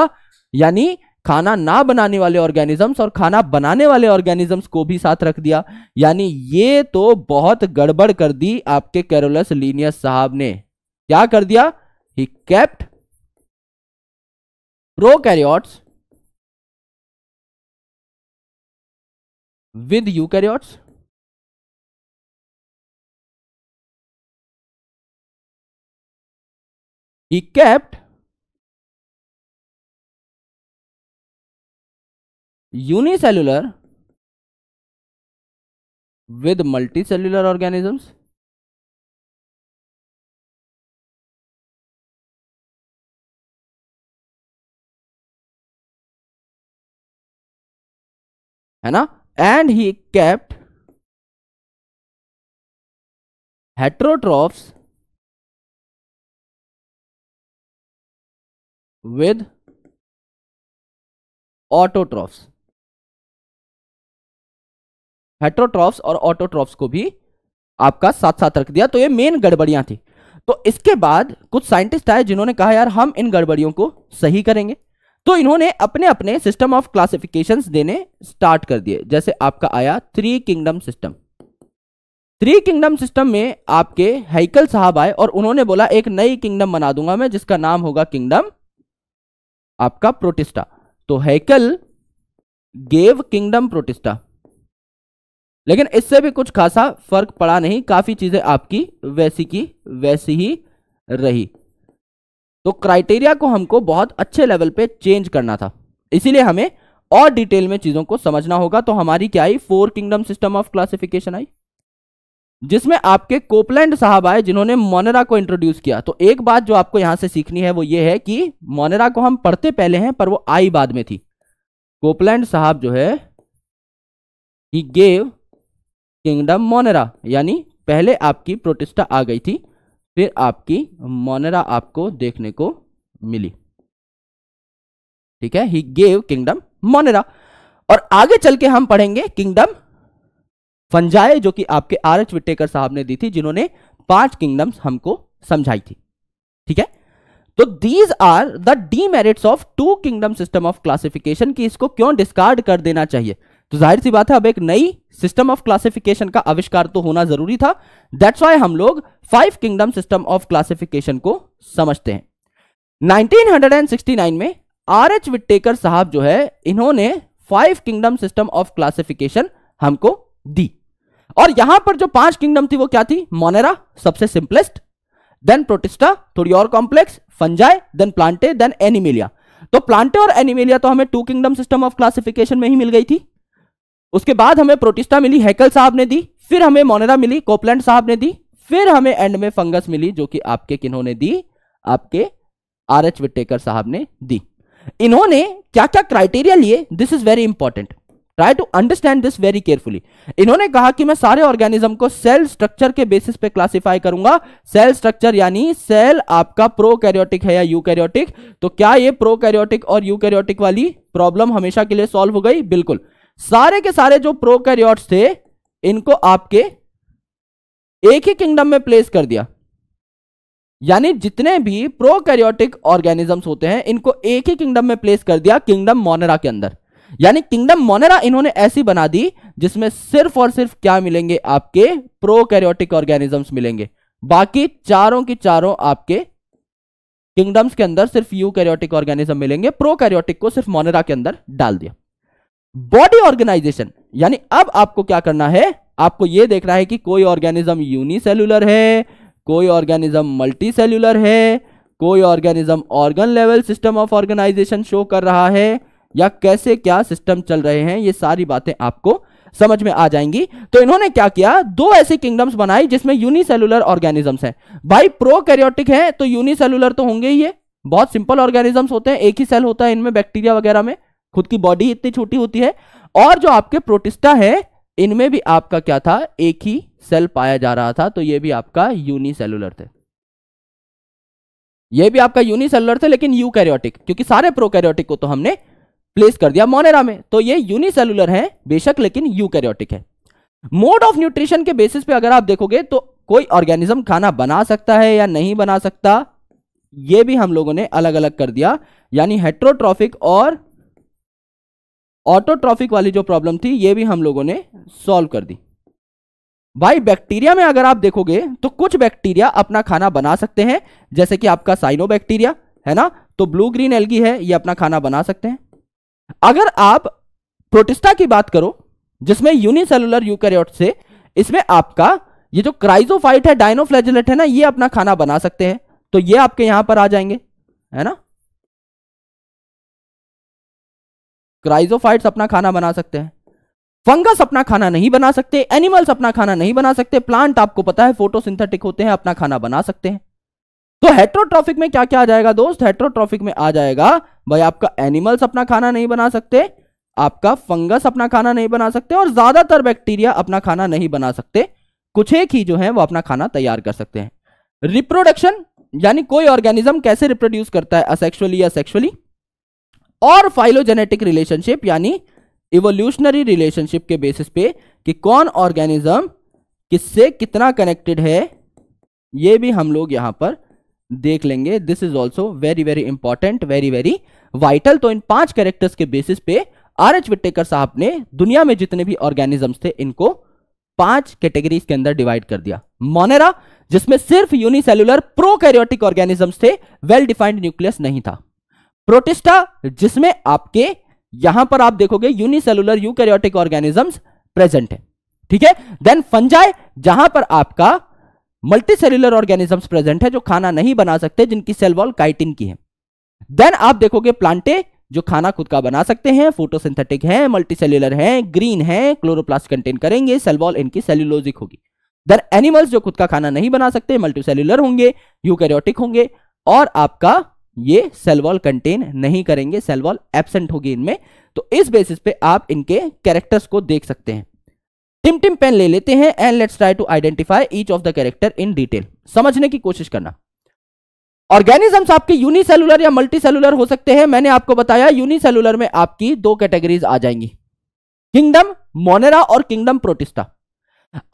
यानी खाना ना बनाने वाले ऑर्गेनिजम्स और खाना बनाने वाले ऑर्गेनिजम्स को भी साथ रख दिया यानी ये तो बहुत गड़बड़ कर दी आपके कैरोलस लीनियस साहब ने क्या कर दिया he kept prokaryotes with eukaryotes he kept unicellular with multicellular organisms है ना and he kept heterotrophs with autotrophs heterotrophs और autotrophs को भी आपका साथ साथ रख दिया तो ये मेन गड़बड़ियां थी तो इसके बाद कुछ साइंटिस्ट आए जिन्होंने कहा यार हम इन गड़बड़ियों को सही करेंगे तो इन्होंने अपने अपने सिस्टम ऑफ क्लासिफिकेशन देने स्टार्ट कर दिए जैसे आपका आया three kingdom system three kingdom system में आपके हैकल साहब आए और उन्होंने बोला एक नई किंगडम बना दूंगा मैं जिसका नाम होगा किंगडम आपका प्रोटिस्टा तो हैकल गेव किंगडम प्रोटिस्टा लेकिन इससे भी कुछ खासा फर्क पड़ा नहीं काफी चीजें आपकी वैसी की वैसी ही रही तो क्राइटेरिया को हमको बहुत अच्छे लेवल पे चेंज करना था इसीलिए हमें और डिटेल में चीज़ों को समझना होगा तो हमारी क्या आई four kingdom system of classification आई जिसमें आपके कोपलैंड साहब आए जिन्होंने मोनेरा को इंट्रोड्यूस किया तो एक बात जो आपको यहां से सीखनी है वो ये है कि मोनेरा को हम पढ़ते पहले हैं पर वो आई बाद में थी कोपलैंड साहब जो है ही गेव किंगडम मोनेरा यानी पहले आपकी प्रोटिस्टा आ गई थी फिर आपकी मोनेरा आपको देखने को मिली ठीक है ही गेव किंगडम मोनेरा और आगे चल के हम पढ़ेंगे किंगडम फंजाए जो कि आपके आर एच विटेकर साहब ने दी थी जिन्होंने पांच किंगडम्स हमको समझाई थी ठीक है तो these are the demerits of two kingdom system of classification की इसको क्यों डिस्कार्ड कर देना चाहिए तो जाहिर सी बात है अब एक नई सिस्टम ऑफ क्लासिफिकेशन का आविष्कार तो होना जरूरी था दैट्स वाई हम लोग five kingdom system of classification को समझते हैं 1969 में आर एच विटेकर साहब जो है इन्होंने five kingdom system of classification हमको दी और यहां पर जो पांच किंगडम थी वो क्या थी मोनेरा सबसे सिंपलेस्ट देन प्रोटिस्टा थोड़ी और complex fungi then Plantae then Animalia तो प्लांटे और एनिमिलिया तो हमें two kingdom system of classification में ही मिल गई थी उसके बाद हमें प्रोटिस्टा मिली हैकल साहब ने दी फिर हमें मोनेरा मिली कोपलैंड साहब ने दी फिर हमें एंड में फंगस मिली जो कि आपके ने दी आपके आर एच विटेकर साहब ने दी इन्होंने क्या क्या क्राइटेरिया लिए this is very important try to understand this very carefully इन्होंने कहा कि मैं सारे ऑर्गेनिज्म को सेल स्ट्रक्चर के बेसिस पे क्लासिफाई करूंगा सेल स्ट्रक्चर यानी सेल आपका प्रोकैरियोटिक है या यूकैरियोटिक तो क्या ये प्रोकैरियोटिक और यूकैरियोटिक वाली प्रॉब्लम हमेशा के लिए सॉल्व हो गई बिल्कुल सारे के सारे जो प्रोकैरियोट्स थे इनको आपके एक ही किंगडम में प्लेस कर दिया यानी जितने भी प्रोकैरियोटिक ऑर्गेनिजम्स होते हैं इनको एक ही किंगडम में प्लेस कर दिया किंगडम मोनेरा के अंदर यानी किंगडम मोनेरा इन्होंने ऐसी बना दी जिसमें सिर्फ और सिर्फ क्या मिलेंगे आपके प्रोकैरियोटिक ऑर्गेनिजम्स मिलेंगे बाकी चारों की चारों आपके किंगडम्स के अंदर सिर्फ यू ऑर्गेनिज्म मिलेंगे प्रोकैरियोटिक को सिर्फ मोनेरा के अंदर डाल दिया बॉडी ऑर्गेनाइजेशन यानी अब आपको क्या करना है आपको यह देखना है कि कोई ऑर्गेनिज्म यूनिसेल्यूलर है कोई ऑर्गेनिज्म मल्टीसेल्यूलर है कोई organism organ level system of organisation show कर रहा है या कैसे क्या सिस्टम चल रहे हैं ये सारी बातें आपको समझ में आ जाएंगी तो इन्होंने क्या किया दो ऐसे किंगडम्स बनाई जिसमें यूनिसेलुलर ऑर्गेनिजम्स हैं भाई प्रोकैरियोटिक हैं तो यूनिसेलुलर तो होंगे ही ये बहुत सिंपल ऑर्गेनिजम्स होते हैं एक ही सेल होता है इनमें बैक्टीरिया वगैरह में खुद की बॉडी इतनी छोटी होती है और जो आपके प्रोटिस्टा है इनमें भी आपका क्या था एक ही सेल पाया जा रहा था तो ये भी आपका यूनिसेलुलर थे ये भी आपका यूनिसेलुलर थे लेकिन कैरियोटिक क्योंकि सारे प्रोकैरियोटिक को तो हमने प्लेस कर दिया मोनेरा में तो ये यूनिसेलुलर है बेशक लेकिन यू कैरियोटिक है मोड ऑफ न्यूट्रिशन के बेसिस पे अगर आप देखोगे तो कोई ऑर्गेनिज्म खाना बना सकता है या नहीं बना सकता ये भी हम लोगों ने अलग अलग कर दिया यानी हेट्रोट्रॉफिक और ऑटोट्रॉफिक वाली जो प्रॉब्लम थी ये भी हम लोगों ने सॉल्व कर दी भाई बैक्टीरिया में अगर आप देखोगे तो कुछ बैक्टीरिया अपना खाना बना सकते हैं जैसे कि आपका साइनो बैक्टीरिया है ना तो ब्लू ग्रीन एल्गी है ये अपना खाना बना सकते हैं अगर आप प्रोटिस्टा की बात करो जिसमें यूनिसेलुलर यूकैरियोट से इसमें आपका ये जो क्राइजोफाइट है डायनोफ्लैजिलेट है ना ये अपना खाना बना सकते हैं तो ये आपके यहां पर आ जाएंगे है ना क्राइजोफाइट्स अपना खाना बना सकते हैं फंगस अपना खाना नहीं बना सकते एनिमल्स अपना खाना नहीं बना सकते प्लांट आपको पता है फोटोसिंथेटिक होते हैं अपना खाना बना सकते हैं तो हेट्रोट्रॉफिक में क्या क्या आ जाएगा दोस्त हेट्रोट्रॉफिक में आ जाएगा भाई आपका एनिमल्स अपना खाना नहीं बना सकते आपका फंगस अपना खाना नहीं बना सकते और ज्यादातर बैक्टीरिया अपना खाना नहीं बना सकते कुछ एक ही जो है वो अपना खाना तैयार कर सकते हैं रिप्रोडक्शन यानी कोई ऑर्गेनिज्म कैसे रिप्रोड्यूस करता है असेक्सुअली या सेक्सुअली और फाइलोजेनेटिक रिलेशनशिप यानी इवोल्यूशनरी रिलेशनशिप के बेसिस पे कि कौन ऑर्गेनिज्म किससे कितना कनेक्टेड है ये भी हम लोग यहां पर देख लेंगे this is also very very important very very vital तो इन पांच कैरेक्टर्स के बेसिस पे आर एच विटेकर साहब ने दुनिया में जितने भी ऑर्गेनिजम्स थे इनको पांच कैटेगरीज के अंदर डिवाइड कर दिया मोनेरा जिसमें सिर्फ यूनिसेलुलर प्रोकैरियोटिक ऑर्गेनिजम्स थे वेल डिफाइंड न्यूक्लियस नहीं था प्रोटिस्टा जिसमें आपके यहां पर आप देखोगे यूनिसेलुलर यूकैरियोटिक ऑर्गेनिजम्स प्रेजेंट है ठीक है देन फंजाय जहां पर आपका मल्टी सेल्यूलर ऑर्गेनिजम्स प्रेजेंट है जो खाना नहीं बना सकते जिनकी सेल वॉल काइटिन की है देन आप देखोगे प्लांटे जो खाना खुद का बना सकते हैं फोटोसिंथेटिक है मल्टी सेल्यूलर है ग्रीन है क्लोरोप्लास्ट कंटेन करेंगे सेल वॉल इनकी सेल्यूलोजिक होगी देन एनिमल्स जो खुद का खाना नहीं बना सकते मल्टी सेल्यूलर होंगे यूकैरियोटिक होंगे और आपका ये सेल वॉल कंटेन नहीं करेंगे सेल वॉल एबसेंट होगी इनमें तो इस बेसिस पे आप इनके कैरेक्टर्स को देख सकते हैं टिम टिम पेन ले लेते हैं and let's try to identify each of the character in detail समझने की कोशिश करना ऑर्गेनिजम्स आपके यूनिसेलुलर या मल्टीसेलुलर हो सकते हैं मैंने आपको बताया यूनिसेलुलर में आपकी दो कैटेगरीज आ जाएंगी किंगडम मोनेरा और किंगडम प्रोटिस्टा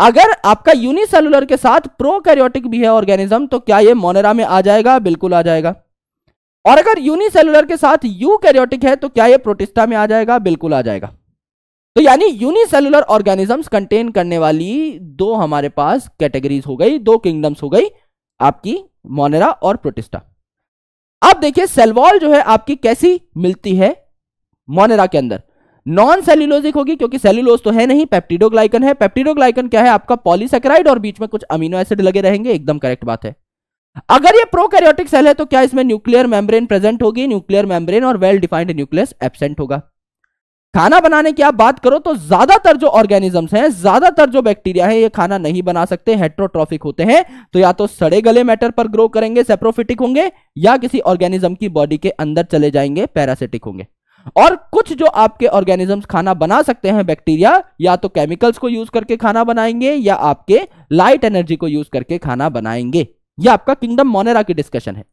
अगर आपका यूनिसेलुलर के साथ प्रोकैरियोटिक भी है ऑर्गेनिज्म तो क्या ये मोनेरा में आ जाएगा बिल्कुल आ जाएगा और अगर यूनिसेलुलर के साथ यू कैरियोटिक है तो क्या ये प्रोटिस्टा में आ जाएगा बिल्कुल आ जाएगा तो यानी यूनिसेलुलर ऑर्गेनिजम्स कंटेन करने वाली दो हमारे पास कैटेगरीज हो गई दो किंगडम्स हो गई आपकी मोनेरा और प्रोटिस्टा अब देखिए सेलवॉल जो है आपकी कैसी मिलती है मोनेरा के अंदर नॉन सेल्यूलोजिक होगी क्योंकि सेल्यूलोज तो है नहीं पेप्टिडोग्लाइकन है पेप्टिडोग्लाइकन क्या है आपका पॉलीसेक्राइड और बीच में कुछ अमीनो एसिड लगे रहेंगे एकदम करेक्ट बात है अगर ये प्रोकैरियोटिक सेल है तो क्या इसमें न्यूक्लियर मेम्ब्रेन प्रेजेंट होगी न्यूक्लियर मेम्ब्रेन और वेल डिफाइंड न्यूक्लियस एबसेंट होगा खाना बनाने की आप बात करो तो ज्यादातर जो ऑर्गेनिजम्स हैं ज्यादातर जो बैक्टीरिया है ये खाना नहीं बना सकते हेट्रोट्रॉफिक होते हैं तो या तो सड़े गले मैटर पर ग्रो करेंगे सेप्रोफिटिक होंगे या किसी ऑर्गेनिज्म की बॉडी के अंदर चले जाएंगे पैरासिटिक होंगे और कुछ जो आपके ऑर्गेनिजम्स खाना बना सकते हैं बैक्टीरिया या तो केमिकल्स को यूज करके खाना बनाएंगे या आपके लाइट एनर्जी को यूज करके खाना बनाएंगे ये आपका किंगडम मोनेरा की डिस्कशन है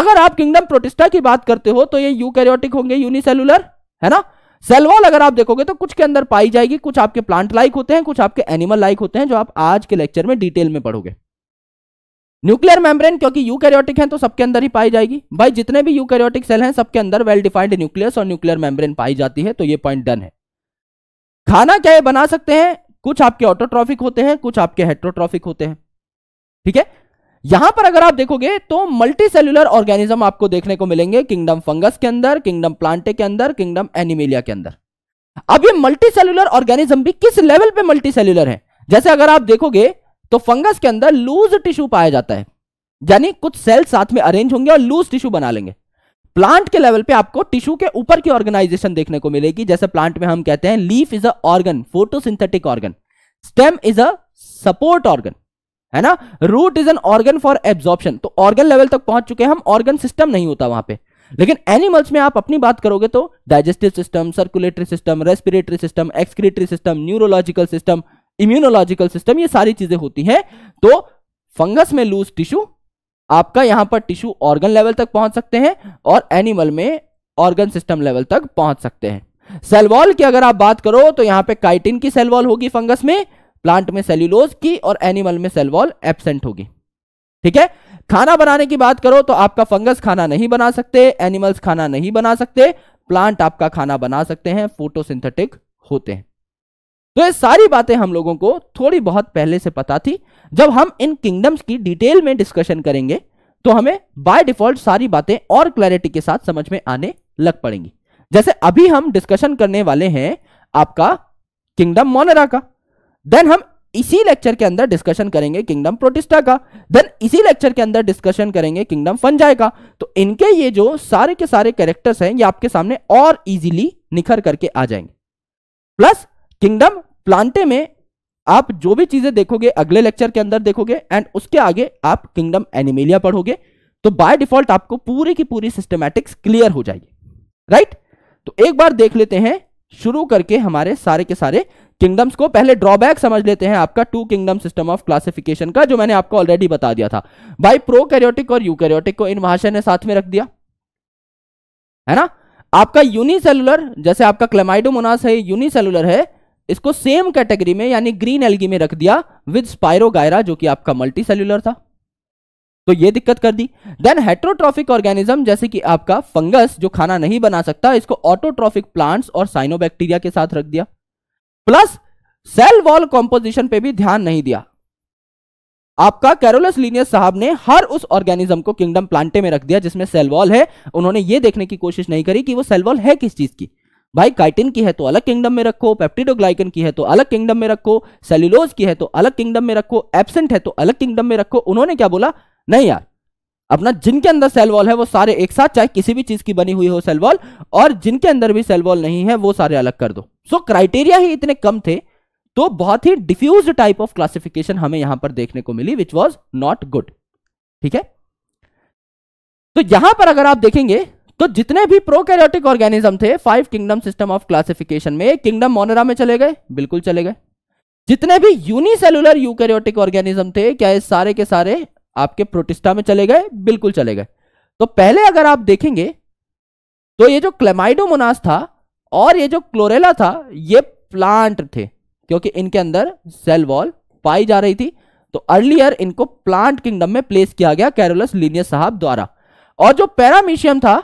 अगर आप किंगडम प्रोटिस्टा की बात करते हो तो ये यूकैरियोटिक होंगे यूनिसेलुलर है ना सेल वॉल अगर आप देखोगे तो कुछ के अंदर पाई जाएगी कुछ आपके प्लांट लाइक होते हैं कुछ आपके एनिमल लाइक होते हैं जो आप आज के लेक्चर में डिटेल में पढ़ोगे न्यूक्लियर मेम्ब्रेन क्योंकि यूकैरियोटिक है तो सबके अंदर ही पाई जाएगी भाई जितने भी यूकैरियोटिक सेल हैं सबके अंदर वेल डिफाइंड न्यूक्लियस और न्यूक्लियर मेम्ब्रेन पाई जाती है तो ये पॉइंट डन है खाना क्या ये बना सकते हैं कुछ आपके ऑटोट्रॉफिक होते हैं कुछ आपके हेट्रोट्रॉफिक होते हैं ठीक है यहां पर अगर आप देखोगे तो मल्टी सेल्यूलर ऑर्गेनिज्म आपको देखने को मिलेंगे किंगडम फंगस के अंदर किंगडम प्लांटे के अंदर किंगडम एनिमेलिया के अंदर अब ये मल्टी सेल्यूलर ऑर्गेनिज्म भी किस लेवल पे मल्टी सेल्यूलर है जैसे अगर आप देखोगे तो फंगस के अंदर लूज टिश्यू पाया जाता है यानी कुछ सेल साथ में अरेंज होंगे और लूज टिश्यू बना लेंगे प्लांट के लेवल पे आपको टिश्यू के ऊपर की ऑर्गेनाइजेशन देखने को मिलेगी जैसे प्लांट में हम कहते हैं leaf is a organ photosynthetic organ stem is a support organ है ना root is an organ for absorption तो ऑर्गन लेवल तक पहुंच चुके हैं हम ऑर्गन सिस्टम नहीं होता वहां पे लेकिन एनिमल्स में आप अपनी बात करोगे तो digestive system circulatory system respiratory system excretory system neurological system immunological system ये सारी चीजें होती हैं तो फंगस में लूज टिश्यू आपका यहां पर टिश्यू ऑर्गन लेवल तक पहुंच सकते हैं और एनिमल में ऑर्गन सिस्टम लेवल तक पहुंच सकते हैं सेलवॉल की अगर आप बात करो तो यहां पे काइटिन की सेलवॉल होगी फंगस में प्लांट में सेल्यूलोज की और एनिमल में सेलवॉल एबसेंट होगी ठीक है खाना बनाने की बात करो तो आपका फंगस खाना नहीं बना सकते एनिमल्स खाना नहीं बना सकते प्लांट आपका खाना बना सकते हैं फोटोसिंथेटिक होते हैं तो ये सारी बातें हम लोगों को थोड़ी बहुत पहले से पता थी जब हम इन किंगडम्स की डिटेल में डिस्कशन करेंगे तो हमें बाय डिफॉल्ट सारी बातें और क्लैरिटी के साथ समझ में आने लग पड़ेंगी जैसे अभी हम डिस्कशन करने वाले हैं आपका किंगडम मोनरा का देन हम इसी लेक्चर के अंदर डिस्कशन करेंगे किंगडम प्रोटिस्टा का देन इसी लेक्चर के अंदर डिस्कशन करेंगे किंगडम फंजाई का तो इनके ये जो सारे के सारे कैरेक्टर्स हैं ये आपके सामने और इजीली निखर करके आ जाएंगे प्लस किंगडम प्लांटे में आप जो भी चीजें देखोगे अगले लेक्चर के अंदर देखोगे एंड उसके आगे आप किंगडम एनिमेलिया पढ़ोगे तो बाय डिफॉल्ट आपको पूरी की पूरी सिस्टमैटिक्स क्लियर हो जाएगी राइट तो एक बार देख लेते हैं शुरू करके हमारे सारे के सारे किंगडम्स को पहले ड्रॉबैक समझ लेते हैं आपका two kingdom system of classification का जो मैंने आपको ऑलरेडी बता दिया था भाई प्रोकैरियोटिक और यूकैरियोटिक को इन महाशय ने साथ में रख दिया है ना आपका यूनिसेलुलर जैसे आपका क्लेमाइडोमोनास है यूनिसेलुलर है इसको सेम कैटेगरी में यानी ग्रीन एलगी में रख दिया विद स्पायरोगायरा जो कि आपका मल्टी सेल्यूलर था तो ये दिक्कत कर दी देन हेट्रोट्रॉफिक ऑर्गेनिज्म जैसे कि आपका फंगस जो खाना नहीं बना सकता इसको ऑटोट्रॉफिक प्लांट्स और साइनोबैक्टीरिया के साथ रख दिया प्लस सेल वॉल कॉम्पोजिशन पे भी ध्यान नहीं दिया आपका कैरोलस लीनियस साहब ने हर उस ऑर्गेनिज्म को किंगडम प्लांटे में रख दिया जिसमें सेल वॉल है उन्होंने ये देखने की कोशिश नहीं करी कि वो सेल वॉल है किस चीज की भाई काइटिन की है तो अलग किंगडम में रखो पेप्टिडोग्लाइकन की है तो अलग किंगडम में रखो सेल्यूलोज की है तो अलग किंगडम में रखो एबसेंट है तो अलग किंगडम में रखो उन्होंने क्या बोला नहीं यार अपना जिनके अंदर सेल वॉल है वो सारे एक साथ चाहे किसी भी चीज की बनी हुई हो सेल वॉल और जिनके अंदर भी सेल वॉल नहीं है वो सारे अलग कर दो सो क्राइटेरिया ही इतने कम थे तो बहुत ही डिफ्यूज टाइप ऑफ क्लासिफिकेशन हमें यहां पर देखने को मिली विच वॉज नॉट गुड ठीक है तो यहां पर अगर आप देखेंगे तो जितने भी प्रोकैरियोटिक ऑर्गेनिज्म थे five kingdom system of classification में किंगडम मोनरा में चले गए बिल्कुल चले गए जितने भी यूनिसेलुलर यूकैरियोटिक ऑर्गेनिज्म थे क्या ये सारे के सारे आपके प्रोटिस्टा में चले गए बिल्कुल चले गए तो पहले अगर आप देखेंगे तो ये जो क्लेमाइडोमोनास था और ये जो क्लोरेला था ये प्लांट थे क्योंकि इनके अंदर सेल वॉल पाई जा रही थी तो अर्लियर इनको प्लांट किंगडम में प्लेस किया गया कैरोलस लिनियस साहब द्वारा और जो पैरामीशियम था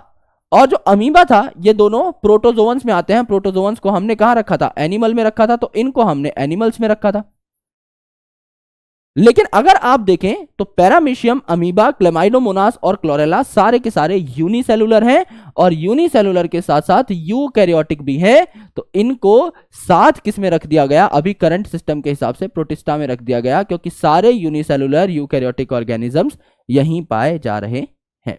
और जो अमीबा था ये दोनों प्रोटोजोवंस में आते हैं प्रोटोजोवंस को हमने कहा रखा था एनिमल में रखा था तो इनको हमने एनिमल्स में रखा था लेकिन अगर आप देखें तो पैरामीशियम अमीबा क्लेमाइडोमोनास और क्लोरेला सारे के सारे यूनिसेलुलर हैं और यूनिसेलुलर के साथ साथ यूकैरियोटिक भी है तो इनको साथ किस में रख दिया गया अभी करंट सिस्टम के हिसाब से प्रोटिस्टा में रख दिया गया क्योंकि सारे यूनिसेलुलर यूकैरियोटिक ऑर्गेनिजम्स यहीं पाए जा रहे हैं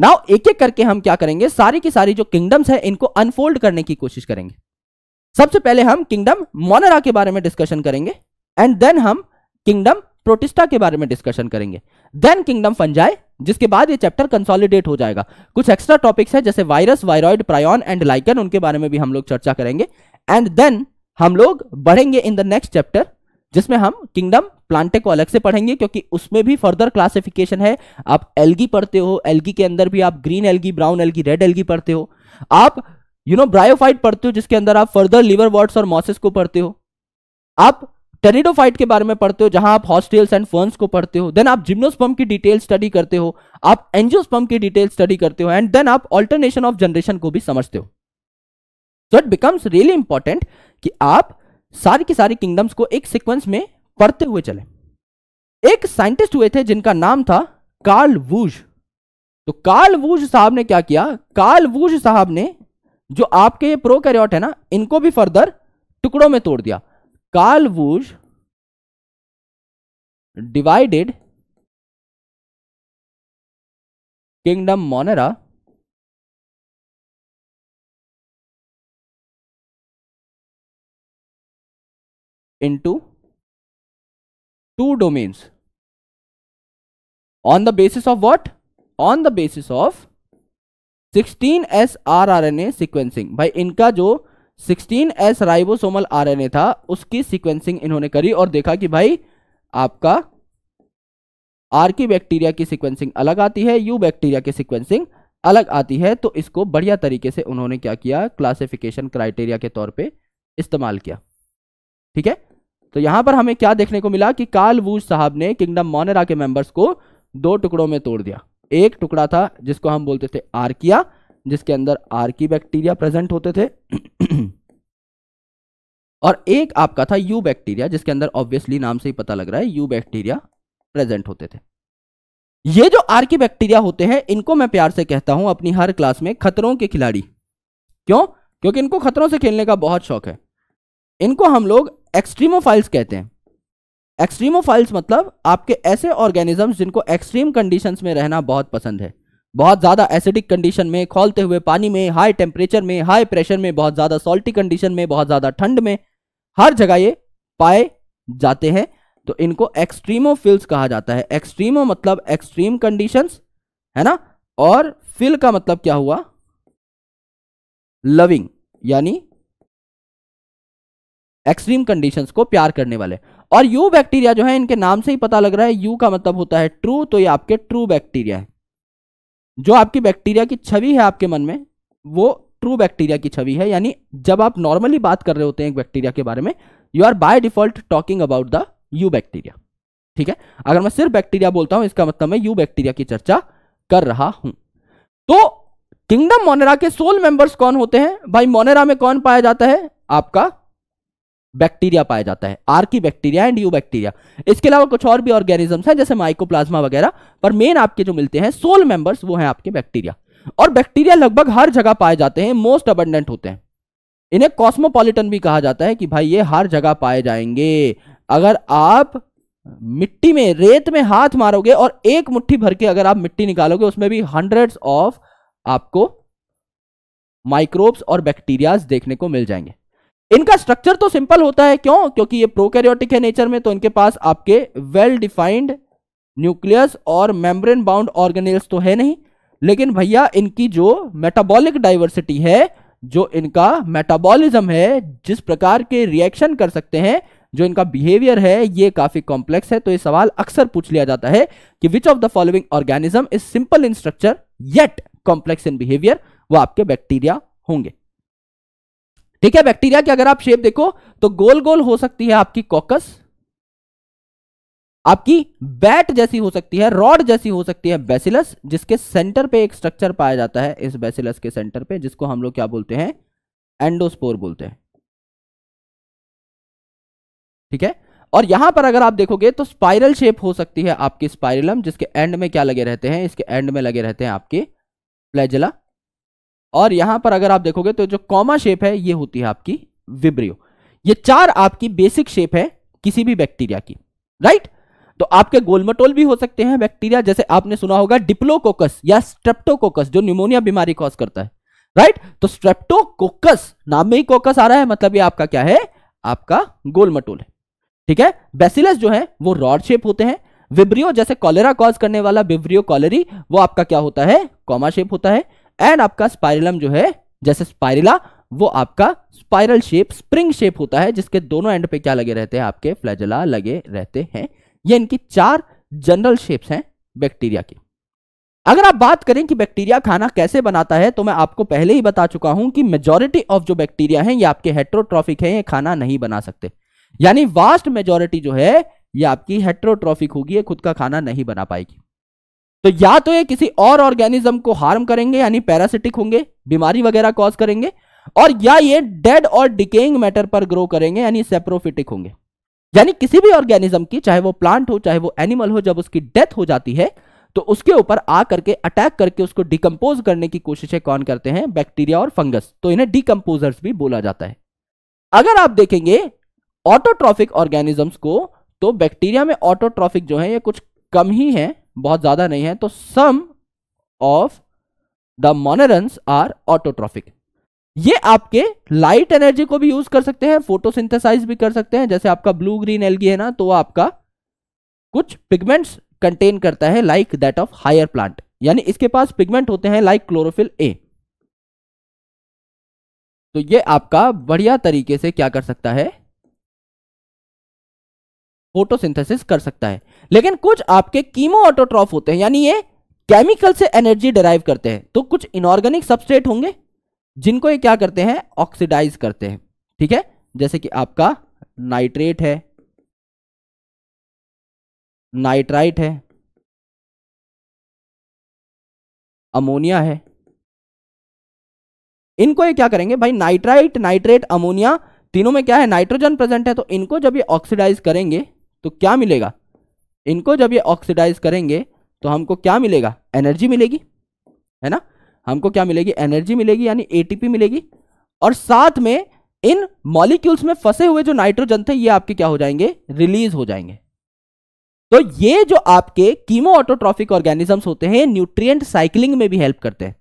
नाउ एक एक करके हम क्या करेंगे सारी की सारी जो किंगडम्स है इनको अनफोल्ड करने की कोशिश करेंगे सबसे पहले हम किंगडम मोनरा के बारे में डिस्कशन करेंगे एंड देन हम किंगडम प्रोटिस्टा के बारे में डिस्कशन करेंगे देन किंगडम फंजाई जिसके बाद ये चैप्टर कंसोलिडेट हो जाएगा कुछ एक्स्ट्रा टॉपिक्स है जैसे virus viroid prion and lichen उनके बारे में भी हम लोग चर्चा करेंगे एंड देन हम लोग बढ़ेंगे इन द नेक्स्ट चैप्टर जिसमें हम किंगडम प्लांटे को अलग से पढ़ेंगे क्योंकि उसमें भी फर्दर क्लासिफिकेशन है आप एलगी पढ़ते हो एलगी के अंदर भी आप green algae brown algae red algae पढ़ते हो आप यू नो ब्रायोफाइट पढ़ते हो जिसके अंदर आप फर्दर लिवर वर्ड्स और मॉसेस को पढ़ते हो आप टेरिडोफाइट के बारे में पढ़ते हो जहां आप हॉस्टेल्स एंड फर्न्स को पढ़ते हो देन आप जिम्नोस्पम की डिटेल स्टडी करते हो आप एंजियोस्पम की डिटेल स्टडी करते हो एंड देन आप ऑल्टरनेशन ऑफ जनरेशन को भी समझते हो so it becomes really important कि आप सारी की सारी किंगडम्स को एक सिक्वेंस में पढ़ते हुए चले एक साइंटिस्ट हुए थे जिनका नाम था कार्ल वूज तो कार्ल वूज साहब ने क्या किया कार्ल वूज साहब ने जो आपके ये प्रोकैरियोट है ना इनको भी फर्दर टुकड़ों में तोड़ दिया Carl Woese divided kingdom Monera into two domains on the basis of what on the basis of sixteen S R R N A sequencing भाई इनका जो 16S एस राइबोसोमल आरएनए था उसकी सीक्वेंसिंग इन्होंने करी और देखा कि भाई आपका आर की बैक्टीरिया की सीक्वेंसिंग अलग आती है यू बैक्टीरिया की सीक्वेंसिंग अलग आती है तो इसको बढ़िया तरीके से उन्होंने क्या किया क्लासिफिकेशन क्राइटेरिया के तौर पे इस्तेमाल किया ठीक है तो यहां पर हमें क्या देखने को मिला कि काल वूज साहब ने किंगडम मोनेरा के मेंबर्स को दो टुकड़ों में तोड़ दिया एक टुकड़ा था जिसको हम बोलते थे आर्किया जिसके अंदर आर की बैक्टीरिया प्रेजेंट होते थे और एक आपका था यू बैक्टीरिया जिसके अंदर ऑब्वियसली नाम से ही पता लग रहा है यू बैक्टीरिया प्रेजेंट होते थे ये जो आर की बैक्टीरिया होते हैं इनको मैं प्यार से कहता हूं अपनी हर क्लास में खतरों के खिलाड़ी क्यों क्योंकि इनको खतरों से खेलने का बहुत शौक है इनको हम लोग एक्सट्रीमोफाइल्स कहते हैं एक्सट्रीमोफाइल्स मतलब आपके ऐसे ऑर्गेनिजम्स जिनको एक्सट्रीम कंडीशंस में रहना बहुत पसंद है बहुत ज़्यादा एसिडिक कंडीशन में खोलते हुए पानी में हाई टेम्परेचर में हाई प्रेशर में बहुत ज़्यादा सॉल्टी कंडीशन में बहुत ज़्यादा ठंड में हर जगह ये पाए जाते हैं तो इनको एक्सट्रीमो फिल्स कहा जाता है एक्सट्रीमो मतलब एक्सट्रीम कंडीशंस है ना और फिल का मतलब क्या हुआ लविंग यानी एक्सट्रीम कंडीशंस को प्यार करने वाले और यू बैक्टीरिया जो है इनके नाम से ही पता लग रहा है यू का मतलब होता है ट्रू तो ये आपके ट्रू बैक्टीरिया है जो आपकी बैक्टीरिया की छवि है आपके मन में वो ट्रू बैक्टीरिया की छवि है यानी जब आप नॉर्मली बात कर रहे होते हैं एक बैक्टीरिया के बारे में you are by default talking about the eubacteria ठीक है अगर मैं सिर्फ बैक्टीरिया बोलता हूं इसका मतलब मैं यू बैक्टीरिया की चर्चा कर रहा हूं तो किंगडम मोनेरा के सोल मेंबर्स कौन होते हैं भाई मोनेरा में कौन पाया जाता है आपका बैक्टीरिया पाया जाता है आर की बैक्टीरिया एंड यू बैक्टीरिया इसके अलावा कुछ और भी ऑर्गेनिजम्स हैं जैसे माइकोप्लाज्मा वगैरह पर मेन आपके जो मिलते हैं सोल मेंबर्स वो हैं आपके बैक्टीरिया और बैक्टीरिया लगभग हर जगह पाए जाते हैं मोस्ट अबंडेंट होते हैं इन्हें कॉस्मोपॉलिटन भी कहा जाता है कि भाई ये हर जगह पाए जाएंगे अगर आप मिट्टी में रेत में हाथ मारोगे और एक मुट्ठी भर के अगर आप मिट्टी निकालोगे उसमें भी हंड्रेड्स ऑफ आपको माइक्रोब्स और बैक्टीरियाज देखने को मिल जाएंगे इनका स्ट्रक्चर तो सिंपल होता है क्यों क्योंकि ये प्रोकैरियोटिक है नेचर में तो इनके पास आपके वेल डिफाइंड न्यूक्लियस और मेम्ब्रेन बाउंड ऑर्गेनेल्स तो है नहीं लेकिन भैया इनकी जो मेटाबॉलिक डाइवर्सिटी है जो इनका मेटाबॉलिज्म है जिस प्रकार के रिएक्शन कर सकते हैं जो इनका बिहेवियर है ये काफी कॉम्प्लेक्स है तो ये सवाल अक्सर पूछ लिया जाता है कि which of the following organism is simple in structure yet complex in behaviour वो आपके बैक्टीरिया होंगे ठीक है बैक्टीरिया की अगर आप शेप देखो तो गोल गोल हो सकती है आपकी कॉकस आपकी बैट जैसी हो सकती है रॉड जैसी हो सकती है बेसिलस जिसके सेंटर पे एक स्ट्रक्चर पाया जाता है इस बेसिलस के सेंटर पे जिसको हम लोग क्या बोलते हैं एंडोस्पोर बोलते हैं ठीक है और यहां पर अगर आप देखोगे तो स्पाइरल शेप हो सकती है आपकी स्पाइरलम जिसके एंड में क्या लगे रहते हैं इसके एंड में लगे रहते हैं आपके फ्लैजला और यहां पर अगर आप देखोगे तो जो कॉमा शेप है ये होती है आपकी विब्रियो ये चार आपकी बेसिक शेप है किसी भी बैक्टीरिया की राइट तो आपके गोलमटोल भी हो सकते हैं बैक्टीरिया जैसे आपने सुना होगा डिप्लोकोकस या स्ट्रेप्टोकोकस जो न्यूमोनिया बीमारी कॉज करता है राइट तो स्ट्रेप्टोकोकस नाम में ही कोकस आ रहा है मतलब ये आपका क्या है आपका गोलमटोल है ठीक है बेसिलस जो है वो रॉड शेप होते हैं विब्रियो जैसे कॉलेरा कॉज करने वाला विब्रियो कॉलेरी वो आपका क्या होता है कॉमा शेप होता है एंड आपका स्पाइरलम जो है जैसे स्पाइरिला वो आपका स्पाइरल शेप स्प्रिंग शेप होता है जिसके दोनों एंड पे क्या लगे रहते हैं आपके फ्लैजला लगे रहते हैं ये इनकी चार जनरल शेप्स हैं बैक्टीरिया की अगर आप बात करें कि बैक्टीरिया खाना कैसे बनाता है तो मैं आपको पहले ही बता चुका हूं कि मेजोरिटी ऑफ जो बैक्टीरिया हैं ये आपके हेट्रोट्रॉफिक हैं ये खाना नहीं बना सकते यानी वास्ट मेजोरिटी जो है ये आपकी हेट्रोट्रॉफिक होगी ये खुद का खाना नहीं बना पाएगी तो या तो ये किसी और ऑर्गेनिज्म को हार्म करेंगे यानी पैरासिटिक होंगे बीमारी वगैरह कॉज करेंगे और या ये डेड और डिकेइंग मैटर पर ग्रो करेंगे यानी सेप्रोफिटिक होंगे यानी किसी भी ऑर्गेनिज्म की चाहे वो प्लांट हो चाहे वो एनिमल हो जब उसकी डेथ हो जाती है तो उसके ऊपर आ करके अटैक करके उसको डिकम्पोज करने की कोशिशें कौन करते हैं बैक्टीरिया और फंगस तो इन्हें डिकम्पोजर्स भी बोला जाता है अगर आप देखेंगे ऑटोट्रॉफिक ऑर्गेनिजम्स को तो बैक्टीरिया में ऑटोट्रॉफिक जो है ये कुछ कम ही है बहुत ज़्यादा नहीं है तो some of the monerans are autotrophic ये आपके लाइट एनर्जी को भी यूज कर सकते हैं फोटोसिंथेसाइज भी कर सकते हैं जैसे आपका ब्लू ग्रीन एलगी है ना तो आपका कुछ पिगमेंट्स कंटेन करता है like that of higher plant यानी इसके पास पिगमेंट होते हैं लाइक क्लोरोफिल ए तो ये आपका बढ़िया तरीके से क्या कर सकता है फोटोसिंथेसिस कर सकता है लेकिन कुछ आपके कीमो ऑटोट्रॉफ होते हैं यानी ये केमिकल से एनर्जी डिराइव करते हैं तो कुछ इनऑर्गेनिक सबस्टेट होंगे जिनको ये क्या करते हैं ऑक्सीडाइज करते हैं ठीक है जैसे कि आपका नाइट्रेट है नाइट्राइट है अमोनिया है इनको ये क्या करेंगे भाई नाइट्राइट नाइट्रेट अमोनिया तीनों में क्या है नाइट्रोजन प्रेजेंट है तो इनको जब ये ऑक्सीडाइज करेंगे तो क्या मिलेगा इनको जब ये ऑक्सीडाइज करेंगे तो हमको क्या मिलेगा एनर्जी मिलेगी है ना हमको क्या मिलेगी एनर्जी मिलेगी यानी एटीपी मिलेगी और साथ में इन मॉलिक्यूल्स में फंसे हुए जो नाइट्रोजन थे ये आपके क्या हो जाएंगे रिलीज हो जाएंगे तो ये जो आपके कीमो ऑटोट्रॉफिक ऑर्गेनिजम्स होते हैं न्यूट्रिएंट साइकिलिंग में भी हेल्प करते हैं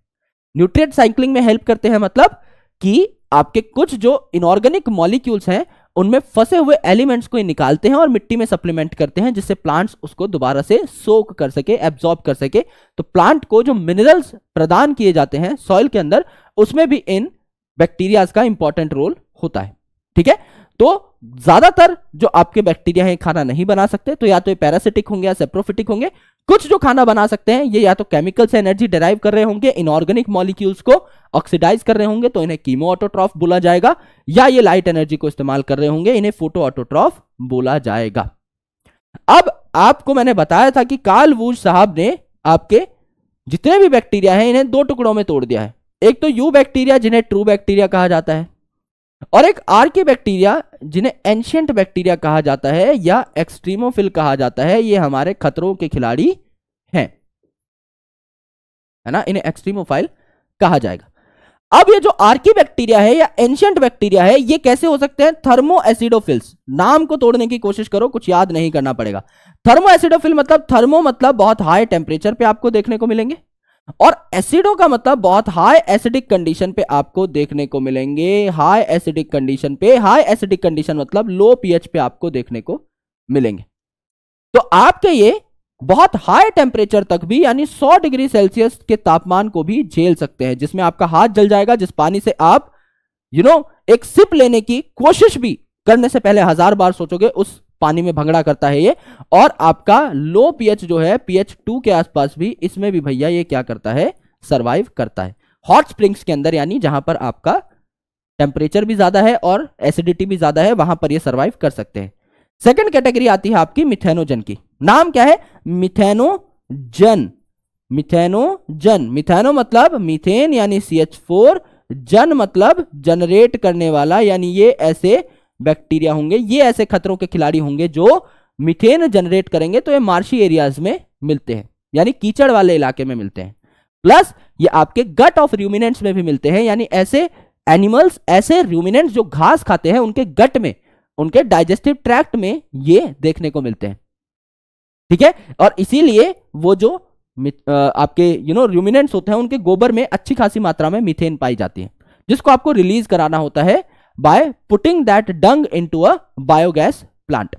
न्यूट्रिएंट साइकिलिंग में हेल्प करते हैं मतलब कि आपके कुछ जो इनऑर्गेनिक मॉलिक्यूल्स हैं उनमें फंसे हुए एलिमेंट्स को निकालते हैं और मिट्टी में सप्लीमेंट करते हैं जिससे प्लांट्स उसको दोबारा से सोक कर सके एब्जॉर्ब कर सके तो प्लांट को जो मिनरल्स प्रदान किए जाते हैं सॉइल के अंदर उसमें भी इन बैक्टीरियाज का इंपॉर्टेंट रोल होता है ठीक है तो ज्यादातर जो आपके बैक्टीरिया हैं खाना नहीं बना सकते तो या तो ये पैरासिटिक होंगे या सेप्रोफिटिक होंगे कुछ जो खाना बना सकते हैं ये या तो केमिकल से एनर्जी डेराइव कर रहे होंगे इनऑर्गेनिक मॉलिक्यूल्स को ऑक्सीडाइज कर रहे होंगे तो इन्हें कीमो ऑटोट्रॉफ बोला जाएगा या ये लाइट एनर्जी को इस्तेमाल कर रहे होंगे इन्हें फोटो ऑटोट्रॉफ बोला जाएगा अब आपको मैंने बताया था कि काल वूज साहब ने आपके जितने भी बैक्टीरिया हैं इन्हें दो टुकड़ों में तोड़ दिया है एक तो यू बैक्टीरिया जिन्हें ट्रू बैक्टीरिया कहा जाता है और एक आर के बैक्टीरिया जिन्हें एंशियंट बैक्टीरिया कहा जाता है या एक्सट्रीमोफिल कहा जाता है ये हमारे खतरों के खिलाड़ी हैं है ना इन्हें एक्सट्रीमोफाइल कहा जाएगा अब ये जो आर्की बैक्टीरिया है या एंशियंट बैक्टीरिया है ये कैसे हो सकते हैं थर्मो एसिडोफिल्स नाम को तोड़ने की कोशिश करो कुछ याद नहीं करना पड़ेगा थर्मो एसिडोफिल मतलब थर्मो मतलब बहुत हाई टेम्परेचर पे आपको देखने को मिलेंगे और एसिडों का मतलब बहुत हाई एसिडिक कंडीशन पे आपको देखने को मिलेंगे हाई एसिडिक कंडीशन पे हाई एसिडिक कंडीशन मतलब लो पीएच पे आपको देखने को मिलेंगे तो आपके ये बहुत हाई टेम्परेचर तक भी यानी 100 डिग्री सेल्सियस के तापमान को भी झेल सकते हैं जिसमें आपका हाथ जल जाएगा जिस पानी से आप यू you नो know, एक सिप लेने की कोशिश भी करने से पहले हजार बार सोचोगे उस पानी में भंगड़ा करता है ये और आपका लो पीएच जो है पीएच टू के आसपास भी इसमें भी भैया ये क्या करता है सर्वाइव करता है हॉट स्प्रिंग्स के अंदर यानी जहां पर आपका टेम्परेचर भी ज्यादा है और एसिडिटी भी ज्यादा है वहां पर ये सर्वाइव कर सकते हैं सेकेंड कैटेगरी आती है आपकी मिथेनोजन की नाम क्या है मिथेनोजन मिथेनोजन मिथेनो मतलब मिथेन यानी सी एच फोर जन मतलब जनरेट करने वाला यानी ये ऐसे बैक्टीरिया होंगे ये ऐसे खतरों के खिलाड़ी होंगे जो मिथेन जनरेट करेंगे तो ये मार्शी एरियाज में मिलते हैं यानी कीचड़ वाले इलाके में मिलते हैं प्लस ये आपके गट ऑफ र्यूमिनेंट्स में भी मिलते हैं यानी ऐसे एनिमल्स ऐसे र्यूमिनेंट्स जो घास खाते हैं उनके गट में उनके डाइजेस्टिव ट्रैक्ट में ये देखने को मिलते हैं ठीक है और इसीलिए वो जो आपके यू नो र्यूमिनेंट्स होते हैं उनके गोबर में अच्छी खासी मात्रा में मिथेन पाई जाती है जिसको आपको रिलीज कराना होता है by putting that dung into a biogas plant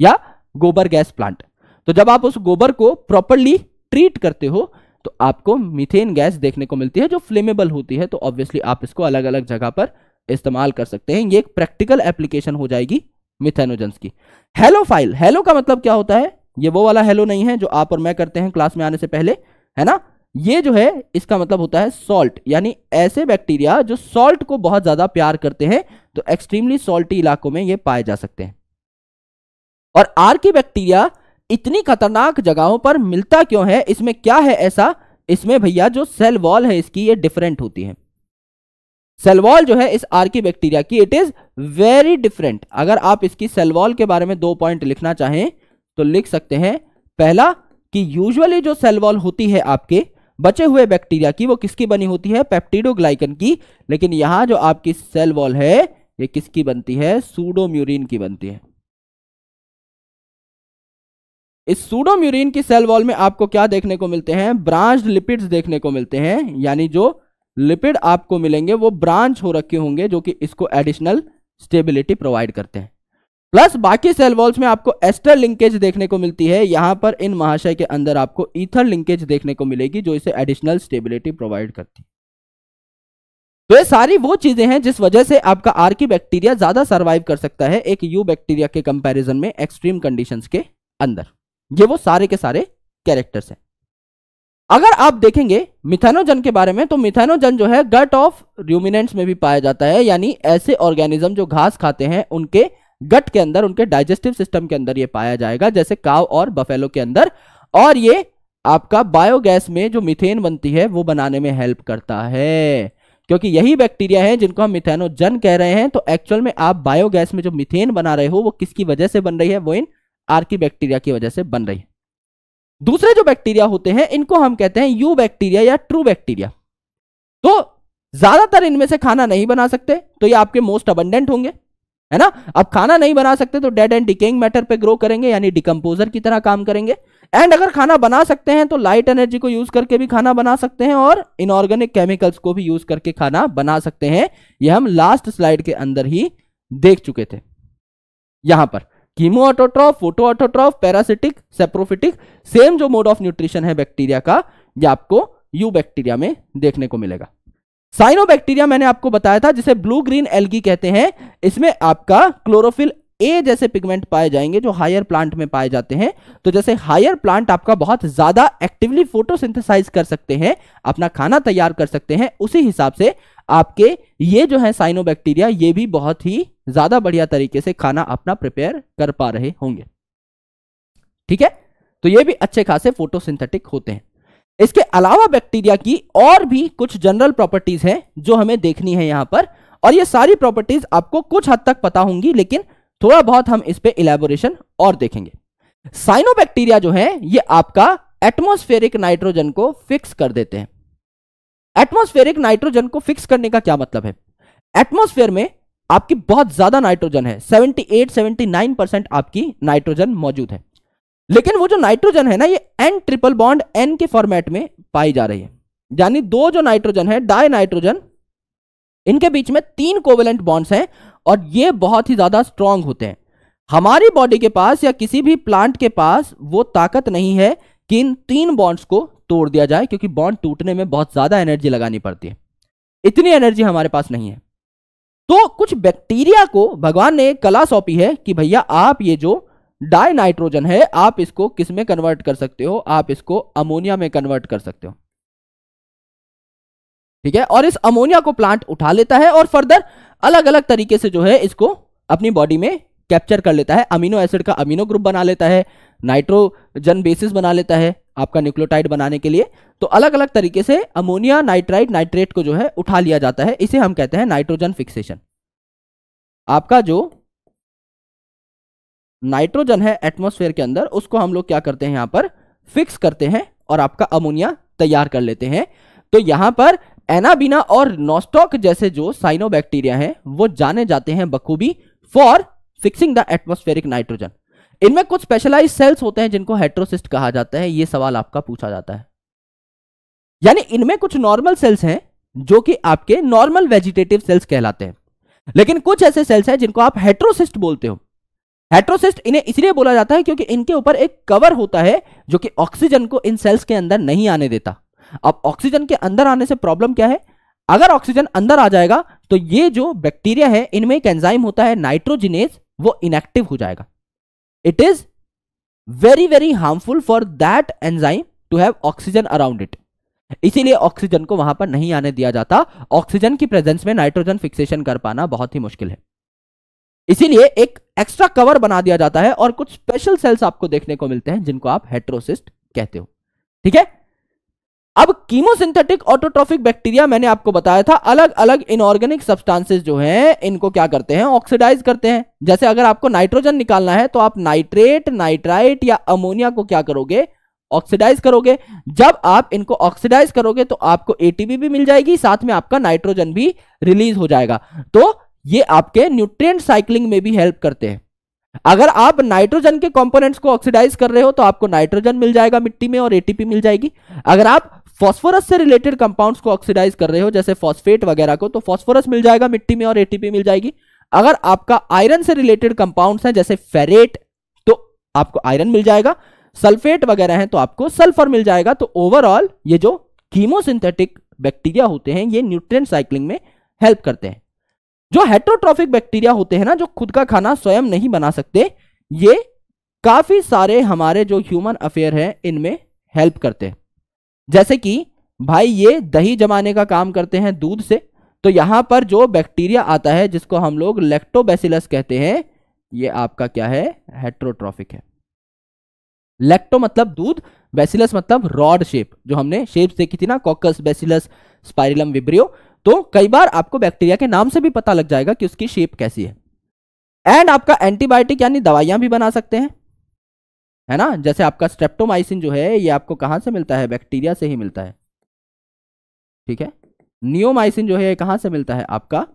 या गोबर गैस प्लांट तो जब आप उस गोबर को प्रॉपरली ट्रीट करते हो तो आपको मीथेन गैस देखने को मिलती है जो फ्लेमेबल होती है तो ऑब्वियसली आप इसको अलग अलग जगह पर इस्तेमाल कर सकते हैं ये एक प्रैक्टिकल एप्लीकेशन हो जाएगी मिथेनोजन की हेलो फाइल हेलो का मतलब क्या होता है ये वो वाला हेलो नहीं है जो आप और मैं करते हैं क्लास में आने से पहले है ना ये जो है इसका मतलब होता है सॉल्ट यानी ऐसे बैक्टीरिया जो सॉल्ट को बहुत ज़्यादा प्यार करते हैं तो एक्सट्रीमली सॉल्टी इलाकों में ये पाए जा सकते हैं और आर की बैक्टीरिया इतनी खतरनाक जगहों पर मिलता क्यों है इसमें क्या है ऐसा इसमें भैया जो सेल वॉल है इसकी ये डिफरेंट होती है सेल वॉल जो है इस आर की बैक्टीरिया की इट इज वेरी डिफरेंट अगर आप इसकी सेल वॉल के बारे में दो पॉइंट लिखना चाहें तो लिख सकते हैं पहला कि यूजुअली जो सेल वॉल होती है आपके बचे हुए बैक्टीरिया की वो किसकी बनी होती है पेप्टिडोग्लाइकन की लेकिन यहाँ जो आपकी सेल वॉल है ये किसकी बनती है सूडोम्यूरिन की बनती है इस सूडोम्यूरिन की सेल वॉल में आपको क्या देखने को मिलते हैं ब्रांच लिपिड्स देखने को मिलते हैं यानी जो लिपिड आपको मिलेंगे वो ब्रांच हो रखे होंगे जो कि इसको एडिशनल स्टेबिलिटी प्रोवाइड करते हैं प्लस बाकी सेल वॉल्स में आपको एस्टर लिंकेज देखने को मिलती है यहां पर इन महाशय के अंदर आपको ईथर लिंकेज देखने को मिलेगी जो इसे एडिशनल स्टेबिलिटी प्रोवाइड करती है तो ये सारी वो चीजें हैं जिस वजह से आपका आर की बैक्टीरिया ज्यादा सर्वाइव कर सकता है एक यू बैक्टीरिया के कंपेरिजन में एक्सट्रीम कंडीशन के अंदर ये वो सारे के सारे कैरेक्टर्स हैं अगर आप देखेंगे मिथेनोजन के बारे में तो मिथेनोजन जो है गट ऑफ र्यूमिनेंट्स में भी पाया जाता है यानी ऐसे ऑर्गेनिज्म जो घास खाते हैं उनके गट के अंदर उनके डाइजेस्टिव सिस्टम के अंदर ये पाया जाएगा जैसे काव और बफेलो के अंदर और ये आपका बायोगैस में जो मिथेन बनती है वो बनाने में हेल्प करता है क्योंकि यही बैक्टीरिया है जिनको हम मिथेनोजन कह रहे हैं तो एक्चुअल में आप बायोगैस में जो मिथेन बना रहे हो वो किसकी वजह से बन रही है वो इन आर्की बैक्टीरिया की वजह से बन रही है दूसरे जो बैक्टीरिया होते हैं इनको हम कहते हैं यू बैक्टीरिया या ट्रू बैक्टीरिया तो ज्यादातर इनमें से खाना नहीं बना सकते तो ये आपके मोस्ट अबंडेंट होंगे है ना अब खाना नहीं बना सकते तो डेड एंड डिकेइंग मैटर पे ग्रो करेंगे यानी डिकम्पोजर की तरह काम करेंगे एंड अगर खाना बना सकते हैं तो लाइट एनर्जी को यूज करके भी खाना बना सकते हैं और इनऑर्गेनिक केमिकल्स को भी यूज करके खाना बना सकते हैं यह हम लास्ट स्लाइड के अंदर ही देख चुके थे यहां पर chemoautotroph photoautotroph parasitic saprophytic same जो मोड ऑफ न्यूट्रिशन है बैक्टीरिया का यह आपको यू बैक्टीरिया में देखने को मिलेगा साइनोबैक्टीरिया मैंने आपको बताया था जिसे ब्लू ग्रीन एल्गी कहते हैं इसमें आपका क्लोरोफिल ए जैसे पिगमेंट पाए जाएंगे जो हायर प्लांट में पाए जाते हैं तो जैसे हायर प्लांट आपका बहुत ज्यादा एक्टिवली फोटोसिंथेसाइज कर सकते हैं अपना खाना तैयार कर सकते हैं उसी हिसाब से आपके ये जो है साइनोबैक्टीरिया ये भी बहुत ही ज्यादा बढ़िया तरीके से खाना अपना प्रिपेयर कर पा रहे होंगे ठीक है तो ये भी अच्छे खासे फोटोसिंथेटिक होते हैं इसके अलावा बैक्टीरिया की और भी कुछ जनरल प्रॉपर्टीज हैं जो हमें देखनी है यहां पर और ये सारी प्रॉपर्टीज आपको कुछ हद तक पता होंगी लेकिन थोड़ा बहुत हम इस पर इलेबोरेशन और देखेंगे साइनोबैक्टीरिया जो है ये आपका एटमोस्फेरिक नाइट्रोजन को फिक्स कर देते हैं एटमोस्फेरिक नाइट्रोजन को फिक्स करने का क्या मतलब है एटमोस्फेयर में आपकी बहुत ज्यादा नाइट्रोजन है 78 79 परसेंट आपकी नाइट्रोजन मौजूद है लेकिन वो जो नाइट्रोजन है ना ये एन ट्रिपल बॉन्ड एन के फॉर्मेट में पाई जा रही है यानी दो जो नाइट्रोजन है डाई नाइट्रोजन इनके बीच में तीन कोवेलेंट बॉन्ड्स हैं और ये बहुत ही ज्यादा स्ट्रांग होते हैं हमारी बॉडी के पास या किसी भी प्लांट के पास वो ताकत नहीं है कि इन तीन बॉन्ड्स को तोड़ दिया जाए क्योंकि बॉन्ड टूटने में बहुत ज्यादा एनर्जी लगानी पड़ती है इतनी एनर्जी हमारे पास नहीं है तो कुछ बैक्टीरिया को भगवान ने कला सौंपी है कि भैया आप ये जो डाई नाइट्रोजन है आप इसको किस में कन्वर्ट कर सकते हो आप इसको अमोनिया में कन्वर्ट कर सकते हो ठीक है और इस अमोनिया को प्लांट उठा लेता है और फर्दर अलग अलग तरीके से जो है इसको अपनी बॉडी में कैप्चर कर लेता है अमीनो एसिड का अमीनो ग्रुप बना लेता है नाइट्रोजन बेसिस बना लेता है आपका न्यूक्लियोटाइड बनाने के लिए तो अलग अलग तरीके से अमोनिया नाइट्राइड नाइट्रेट को जो है उठा लिया जाता है इसे हम कहते हैं नाइट्रोजन फिक्सेशन आपका जो नाइट्रोजन है एटमोसफेयर के अंदर उसको हम लोग क्या करते हैं यहां पर फिक्स करते हैं और आपका अमोनिया तैयार कर लेते हैं तो यहां पर एनाबीना और नोस्टॉक जैसे जो साइनोबैक्टीरिया हैं वो जाने जाते हैं बखूबी for fixing the atmospheric nitrogen इनमें कुछ स्पेशलाइज सेल्स होते हैं जिनको हेट्रोसिस्ट कहा जाता है ये सवाल आपका पूछा जाता है यानी इनमें कुछ नॉर्मल सेल्स हैं जो कि आपके नॉर्मल वेजिटेटिव सेल्स कहलाते हैं लेकिन कुछ ऐसे सेल्स हैं जिनको आप हेट्रोसिस्ट बोलते हो हेट्रोसिस्ट इन्हें इसलिए बोला जाता है क्योंकि इनके ऊपर एक कवर होता है जो कि ऑक्सीजन को इन सेल्स के अंदर नहीं आने देता अब ऑक्सीजन के अंदर आने से प्रॉब्लम क्या है अगर ऑक्सीजन अंदर आ जाएगा तो ये जो बैक्टीरिया है इनमें एक एंजाइम होता है नाइट्रोजिनेस वो इनएक्टिव हो जाएगा it is very very harmful for that enzyme to have oxygen around it इसीलिए ऑक्सीजन को वहां पर नहीं आने दिया जाता ऑक्सीजन की प्रेजेंस में नाइट्रोजन फिक्सेशन कर पाना बहुत ही मुश्किल है इसीलिए एक एक्स्ट्रा कवर बना दिया जाता है और कुछ स्पेशल सेल्स आपको देखने को मिलते हैं जिनको आप हेट्रोसिस्ट कहते हो ठीक है अब कीमोसिंथेटिक ऑटोट्रॉफिक बैक्टीरिया मैंने आपको बताया था अलग अलग इनऑर्गेनिक सब्सटेंसेस जो हैं इनको क्या करते हैं ऑक्सीडाइज करते हैं जैसे अगर आपको नाइट्रोजन निकालना है तो आप नाइट्रेट नाइट्राइट या अमोनिया को क्या करोगे ऑक्सीडाइज करोगे जब आप इनको ऑक्सीडाइज करोगे तो आपको एटीपी भी मिल जाएगी साथ में आपका नाइट्रोजन भी रिलीज हो जाएगा तो ये आपके न्यूट्रिएंट साइकिलिंग में भी हेल्प करते हैं अगर आप नाइट्रोजन के कंपोनेंट्स को ऑक्सीडाइज कर रहे हो तो आपको नाइट्रोजन मिल जाएगा मिट्टी में और एटीपी मिल जाएगी अगर आप फॉस्फोरस से रिलेटेड कंपाउंड्स को ऑक्सीडाइज कर रहे हो जैसे फॉस्फेट वगैरह को तो फॉस्फोरस मिल जाएगा मिट्टी में और एटीपी मिल जाएगी अगर आपका आयरन से रिलेटेड कंपाउंड्स हैं जैसे फेरेट तो आपको आयरन मिल जाएगा सल्फेट वगैरह हैं तो आपको सल्फर मिल जाएगा तो ओवरऑल ये जो कीमोसिंथेटिक बैक्टीरिया होते हैं ये न्यूट्रिएंट साइक्लिंग में हेल्प करते हैं जो हेट्रोट्रॉफिक बैक्टीरिया होते हैं ना जो खुद का खाना स्वयं नहीं बना सकते ये काफी सारे हमारे जो ह्यूमन अफेयर है इनमें हेल्प करते हैं जैसे कि भाई ये दही जमाने का काम करते हैं दूध से तो यहां पर जो बैक्टीरिया आता है जिसको हम लोग लेक्टोबैसिलस कहते हैं ये आपका क्या है हेट्रोट्रॉफिक है लेक्टो मतलब दूध बेसिलस मतलब रॉड शेप जो हमने शेप देखी थी ना कॉकस बेसिलस स्पाइरिलम विब्रियो तो कई बार आपको बैक्टीरिया के नाम से भी पता लग जाएगा कि उसकी शेप कैसी है एंड आपका एंटीबायोटिक यानी दवाइयां भी बना सकते हैं है ना जैसे आपका स्ट्रेप्टोमाइसिन जो है ये आपको कहां से मिलता है बैक्टीरिया से ही मिलता है ठीक है नियोमाइसिन जो है कहां से मिलता है आपका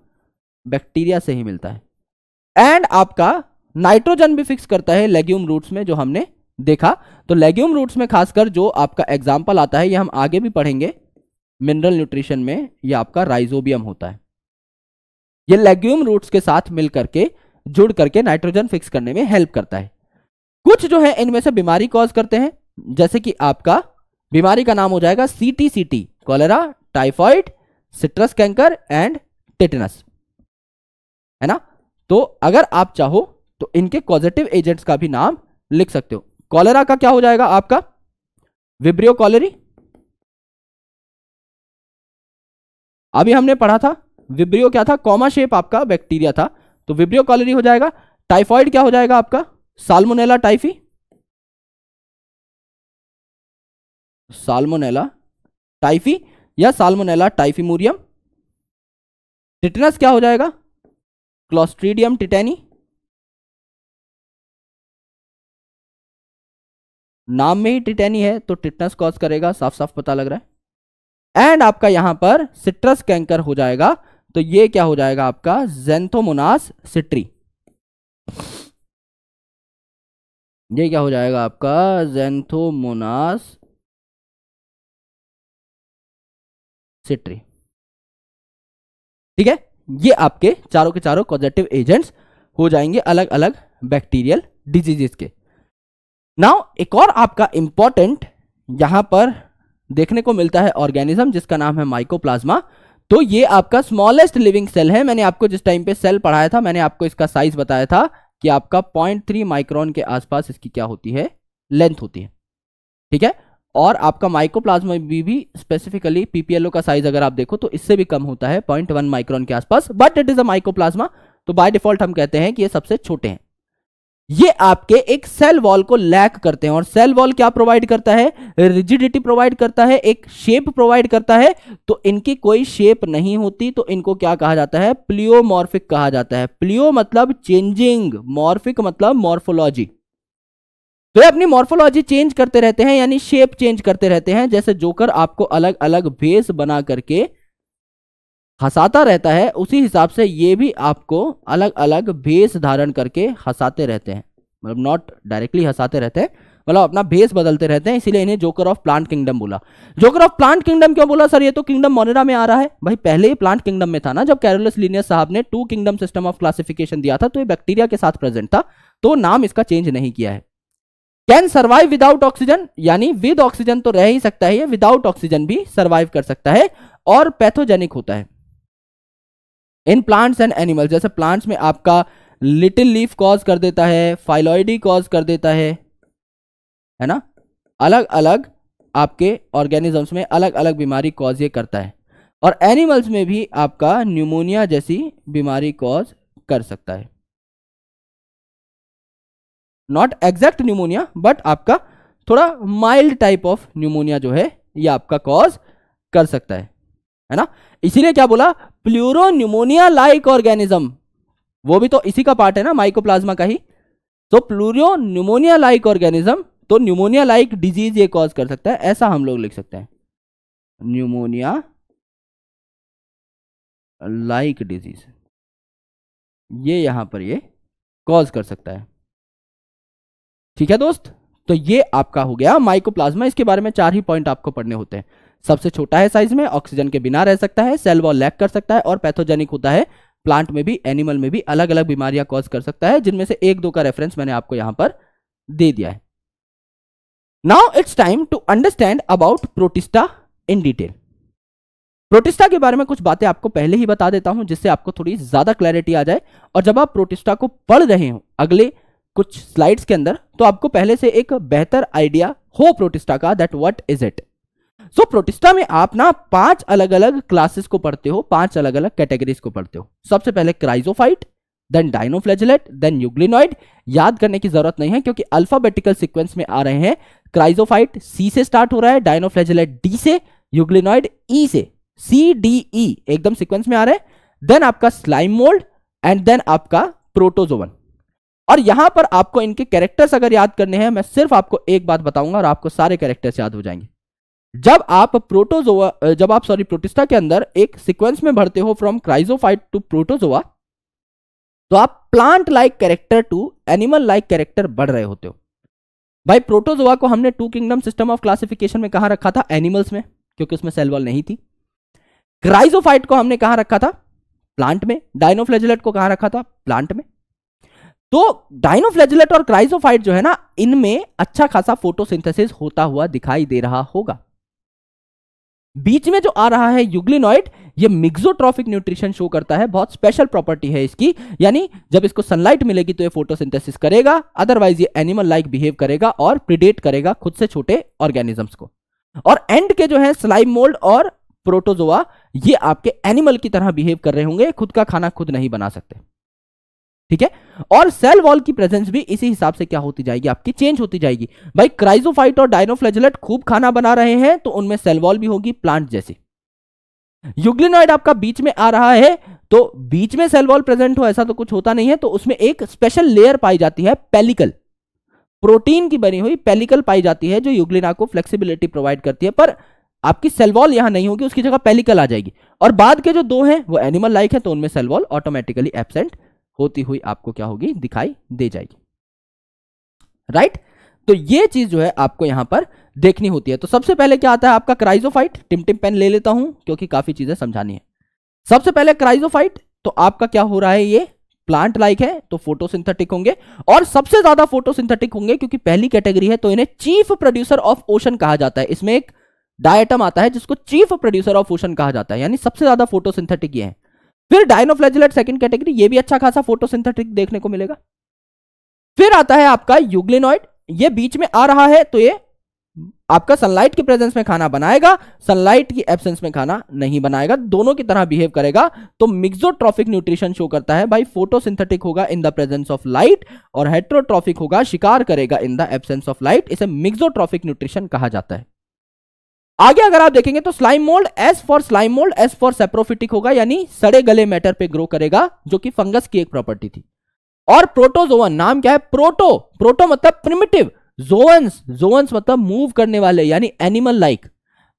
बैक्टीरिया से ही मिलता है एंड आपका नाइट्रोजन भी फिक्स करता है लेग्यूम रूट्स में जो हमने देखा तो लेग्यूम रूट्स में खासकर जो आपका एग्जाम्पल आता है ये हम आगे भी पढ़ेंगे मिनरल न्यूट्रिशन में ये आपका राइजोबियम होता है ये लेग्यूम रूट्स के साथ मिल करके जुड़ करके नाइट्रोजन फिक्स करने में हेल्प करता है कुछ जो है इनमें से बीमारी कॉज करते हैं जैसे कि आपका बीमारी का नाम हो जाएगा C T cholera typhoid citrus canker and tetanus है ना तो अगर आप चाहो तो इनके पॉजिटिव एजेंट्स का भी नाम लिख सकते हो कॉलेरा का क्या हो जाएगा आपका विब्रियो कॉलेरी अभी हमने पढ़ा था विब्रियो क्या था कॉमा शेप आपका बैक्टीरिया था तो विब्रियो कॉलोनी हो जाएगा टाइफॉइड क्या हो जाएगा आपका साल्मोनेला टाइफी साल्मोनेला टाइफी या साल्मोनेला मूरियम टिटनस क्या हो जाएगा क्लोस्ट्रीडियम टिटेनी नाम में ही टिटेनी है तो टिटनस कॉज करेगा साफ साफ पता लग रहा है एंड आपका यहां पर सिट्रस कैंकर हो जाएगा तो ये क्या हो जाएगा आपका जेंथोमोनास सिट्री ये क्या हो जाएगा आपका जेंथोमोनास सिट्री ठीक है ये आपके चारों के चारों कॉजेटिव एजेंट्स हो जाएंगे अलग अलग बैक्टीरियल डिजीजेस के नाउ एक और आपका इंपॉर्टेंट यहां पर देखने को मिलता है ऑर्गेनिज्म जिसका नाम है माइकोप्लाज्मा तो ये आपका स्मॉलेस्ट लिविंग सेल है मैंने आपको जिस टाइम पे सेल पढ़ाया था मैंने आपको इसका साइज बताया था कि आपका पॉइंट थ्री माइक्रोन के आसपास इसकी क्या होती है लेंथ होती है ठीक है और आपका माइक्रोप्लाज्मा भी, भी स्पेसिफिकली पीपीएलओ का साइज अगर आप देखो तो इससे भी कम होता है पॉइंट वन माइक्रोन के आसपास but it is a mycoplasma तो बाय डिफॉल्ट हम कहते हैं कि ये सबसे छोटे हैं ये आपके एक सेल वॉल को लैक करते हैं और सेल वॉल क्या प्रोवाइड करता है रिजिडिटी प्रोवाइड करता है एक शेप प्रोवाइड करता है तो इनकी कोई शेप नहीं होती तो इनको क्या कहा जाता है प्लियोमॉर्फिक कहा जाता है प्लियो मतलब चेंजिंग मॉर्फिक मतलब मॉर्फोलॉजी तो ये अपनी मॉर्फोलॉजी चेंज करते रहते हैं यानी शेप चेंज करते रहते हैं जैसे जोकर आपको अलग अलग भेस बना करके हंसाता रहता है उसी हिसाब से ये भी आपको अलग अलग भेष धारण करके हंसाते रहते हैं मतलब नॉट डायरेक्टली हंसाते रहते हैं मतलब अपना भेष बदलते रहते हैं इसीलिए इन्हें जोकर ऑफ प्लांट किंगडम बोला जोकर ऑफ प्लांट किंगडम क्यों बोला सर ये तो किंगडम मोनेरा में आ रहा है भाई पहले ही प्लांट किंगडम में था ना जब कैरोलस लीनियस साहब ने two kingdom system of classification दिया था तो ये बैक्टीरिया के साथ प्रेजेंट था तो नाम इसका चेंज नहीं किया है कैन सर्वाइव विदाउट ऑक्सीजन यानी विद ऑक्सीजन तो रह ही सकता है विदाउट ऑक्सीजन भी सर्वाइव कर सकता है और पैथोजेनिक होता है इन प्लांट्स एंड एनिमल्स जैसे प्लांट्स में आपका लिटिल लीफ कॉज कर देता है फाइलॉइडी कॉज कर देता है है ना अलग अलग आपके ऑर्गेनिजम्स में अलग अलग बीमारी कॉज ये करता है और एनिमल्स में भी आपका न्यूमोनिया जैसी बीमारी कॉज कर सकता है नॉट एग्जैक्ट न्यूमोनिया बट आपका थोड़ा माइल्ड टाइप ऑफ न्यूमोनिया जो है ये आपका कॉज कर सकता है है ना इसीलिए क्या बोला न्यूमोनिया लाइक ऑर्गेनिज्म वो भी तो इसी का पार्ट है ना माइकोप्लाज्मा का ही तो प्लूरियो न्यूमोनिया लाइक ऑर्गेनिज्म तो न्यूमोनिया लाइक डिजीज ये कॉज कर सकता है ऐसा हम लोग लिख सकते हैं न्यूमोनिया लाइक डिजीज ये यहां पर ये कॉज कर सकता है ठीक है दोस्त तो ये आपका हो गया माइकोप्लाज्मा इसके बारे में चार ही पॉइंट आपको पढ़ने होते हैं सबसे छोटा है साइज में ऑक्सीजन के बिना रह सकता है सेल वॉल लैक कर सकता है और पैथोजेनिक होता है प्लांट में भी एनिमल में भी अलग अलग बीमारियां कॉज कर सकता है जिनमें से एक दो का रेफरेंस मैंने आपको यहां पर दे दिया है now it's time to understand about protista in detail protista के बारे में कुछ बातें आपको पहले ही बता देता हूं जिससे आपको थोड़ी ज्यादा क्लैरिटी आ जाए और जब आप प्रोटिस्टा को पढ़ रहे हो अगले कुछ स्लाइड्स के अंदर तो आपको पहले से एक बेहतर आइडिया हो प्रोटिस्टा का that what is it so so, protista में आप ना पांच अलग अलग क्लासेस को पढ़ते हो पांच अलग अलग कैटेगरीज को पढ़ते हो सबसे पहले chrysophyte then dinoflagellate then euglenoid याद करने की जरूरत नहीं है क्योंकि अल्फाबेटिकल सिक्वेंस में आ रहे हैं क्राइजोफाइट सी से स्टार्ट हो रहा है डायनोफ्लेजलेट डी से यूग्लिनॉइड ई e से सी डी ई एकदम सिक्वेंस में आ रहे हैं देन आपका स्लाइम मोल्ड एंड देन आपका प्रोटोजोवन और यहां पर आपको इनके कैरेक्टर्स अगर याद करने हैं मैं सिर्फ आपको एक बात बताऊंगा और आपको सारे कैरेक्टर्स याद हो जाएंगे जब आप प्रोटोजोआ जब आप सॉरी प्रोटिस्टा के अंदर एक सीक्वेंस में भरते हो फ्रॉम क्राइजोफाइट टू प्रोटोजोआ तो आप plant like character to animal like character बढ़ रहे होते हो भाई प्रोटोजोआ को हमने two kingdom system of classification में कहा रखा था एनिमल्स में क्योंकि उसमें सेलवॉल नहीं थी क्राइजोफाइट को हमने कहा रखा था प्लांट में डायनोफ्लेजलेट को कहा रखा था प्लांट में तो डायनोफ्लेजलेट और क्राइजोफाइट जो है ना इनमें अच्छा खासा फोटोसिंथेसिस होता हुआ दिखाई दे रहा होगा बीच में जो आ रहा है यूग्लिनॉइड ये मिक्सोट्रॉफिक न्यूट्रिशन शो करता है बहुत स्पेशल प्रॉपर्टी है इसकी यानी जब इसको सनलाइट मिलेगी तो ये फोटोसिंथेसिस करेगा अदरवाइज ये एनिमल लाइक बिहेव करेगा और प्रिडेट करेगा खुद से छोटे ऑर्गेनिजम्स को और एंड के जो है स्लाइम मोल्ड और प्रोटोजोआ ये आपके एनिमल की तरह बिहेव कर रहे होंगे खुद का खाना खुद नहीं बना सकते ठीक है और सेल वॉल की प्रेजेंस भी इसी हिसाब से क्या होती जाएगी आपकी चेंज होती जाएगी भाई क्राइजोफाइट और डायनोफ्लेजलेट खूब खाना बना रहे हैं तो उनमें सेल वॉल भी होगी प्लांट जैसे युग्लिनॉइड आपका बीच में आ रहा है तो बीच में सेल वॉल प्रेजेंट हो ऐसा तो कुछ होता नहीं है तो उसमें एक स्पेशल लेयर पाई जाती है पेलिकल प्रोटीन की बनी हुई पेलिकल पाई जाती है जो युग्लिना को फ्लेक्सिबिलिटी प्रोवाइड करती है पर आपकी सेलवॉल यहां नहीं होगी उसकी जगह पेलिकल आ जाएगी और बाद के जो दो हैं वो एनिमल लाइक है तो उनमें सेलवॉल ऑटोमेटिकली एबसेंट होती हुई आपको क्या होगी दिखाई दे जाएगी राइट right? तो ये चीज जो है आपको यहां पर देखनी होती है तो सबसे पहले क्या आता है आपका क्राइजोफाइट टिमटिम पेन ले लेता हूं क्योंकि काफी चीजें समझानी है सबसे पहले क्राइजोफाइट तो आपका क्या हो रहा है ये प्लांट लाइक है तो फोटोसिंथेटिक होंगे और सबसे ज्यादा फोटोसिंथेटिक होंगे क्योंकि पहली कैटेगरी है तो इन्हें चीफ प्रोड्यूसर ऑफ ओशन कहा जाता है इसमें एक डायटम आता है जिसको चीफ प्रोड्यूसर ऑफ ओशन कहा जाता है यानी सबसे ज्यादा फोटोसिंथेटिक ये है फिर डायनोफ्लैजिलेट सेकंड कैटेगरी ये भी अच्छा खासा फोटोसिंथेटिक देखने को मिलेगा फिर आता है आपका यूग्लिनॉइड ये बीच में आ रहा है तो ये आपका सनलाइट की प्रेजेंस में खाना बनाएगा सनलाइट की एब्सेंस में खाना नहीं बनाएगा दोनों की तरह बिहेव करेगा तो मिक्सोट्रॉफिक न्यूट्रिशन शो करता है भाई फोटोसिंथेटिक होगा in the presence of light और हेट्रोट्रॉफिक होगा शिकार करेगा in the absence of light इसे मिक्सोट्रॉफिक न्यूट्रिशन कहा जाता है आगे अगर आप देखेंगे तो slime mould S for slime mould S for saprophytic होगा यानी सड़े गले मैटर पे ग्रो करेगा जो कि फंगस की एक प्रॉपर्टी थी और प्रोटोजोवन नाम क्या है प्रोटो प्रोटो मतलब प्रिमिटिव जोवंस जोवंस मतलब मूव करने वाले यानी एनिमल लाइक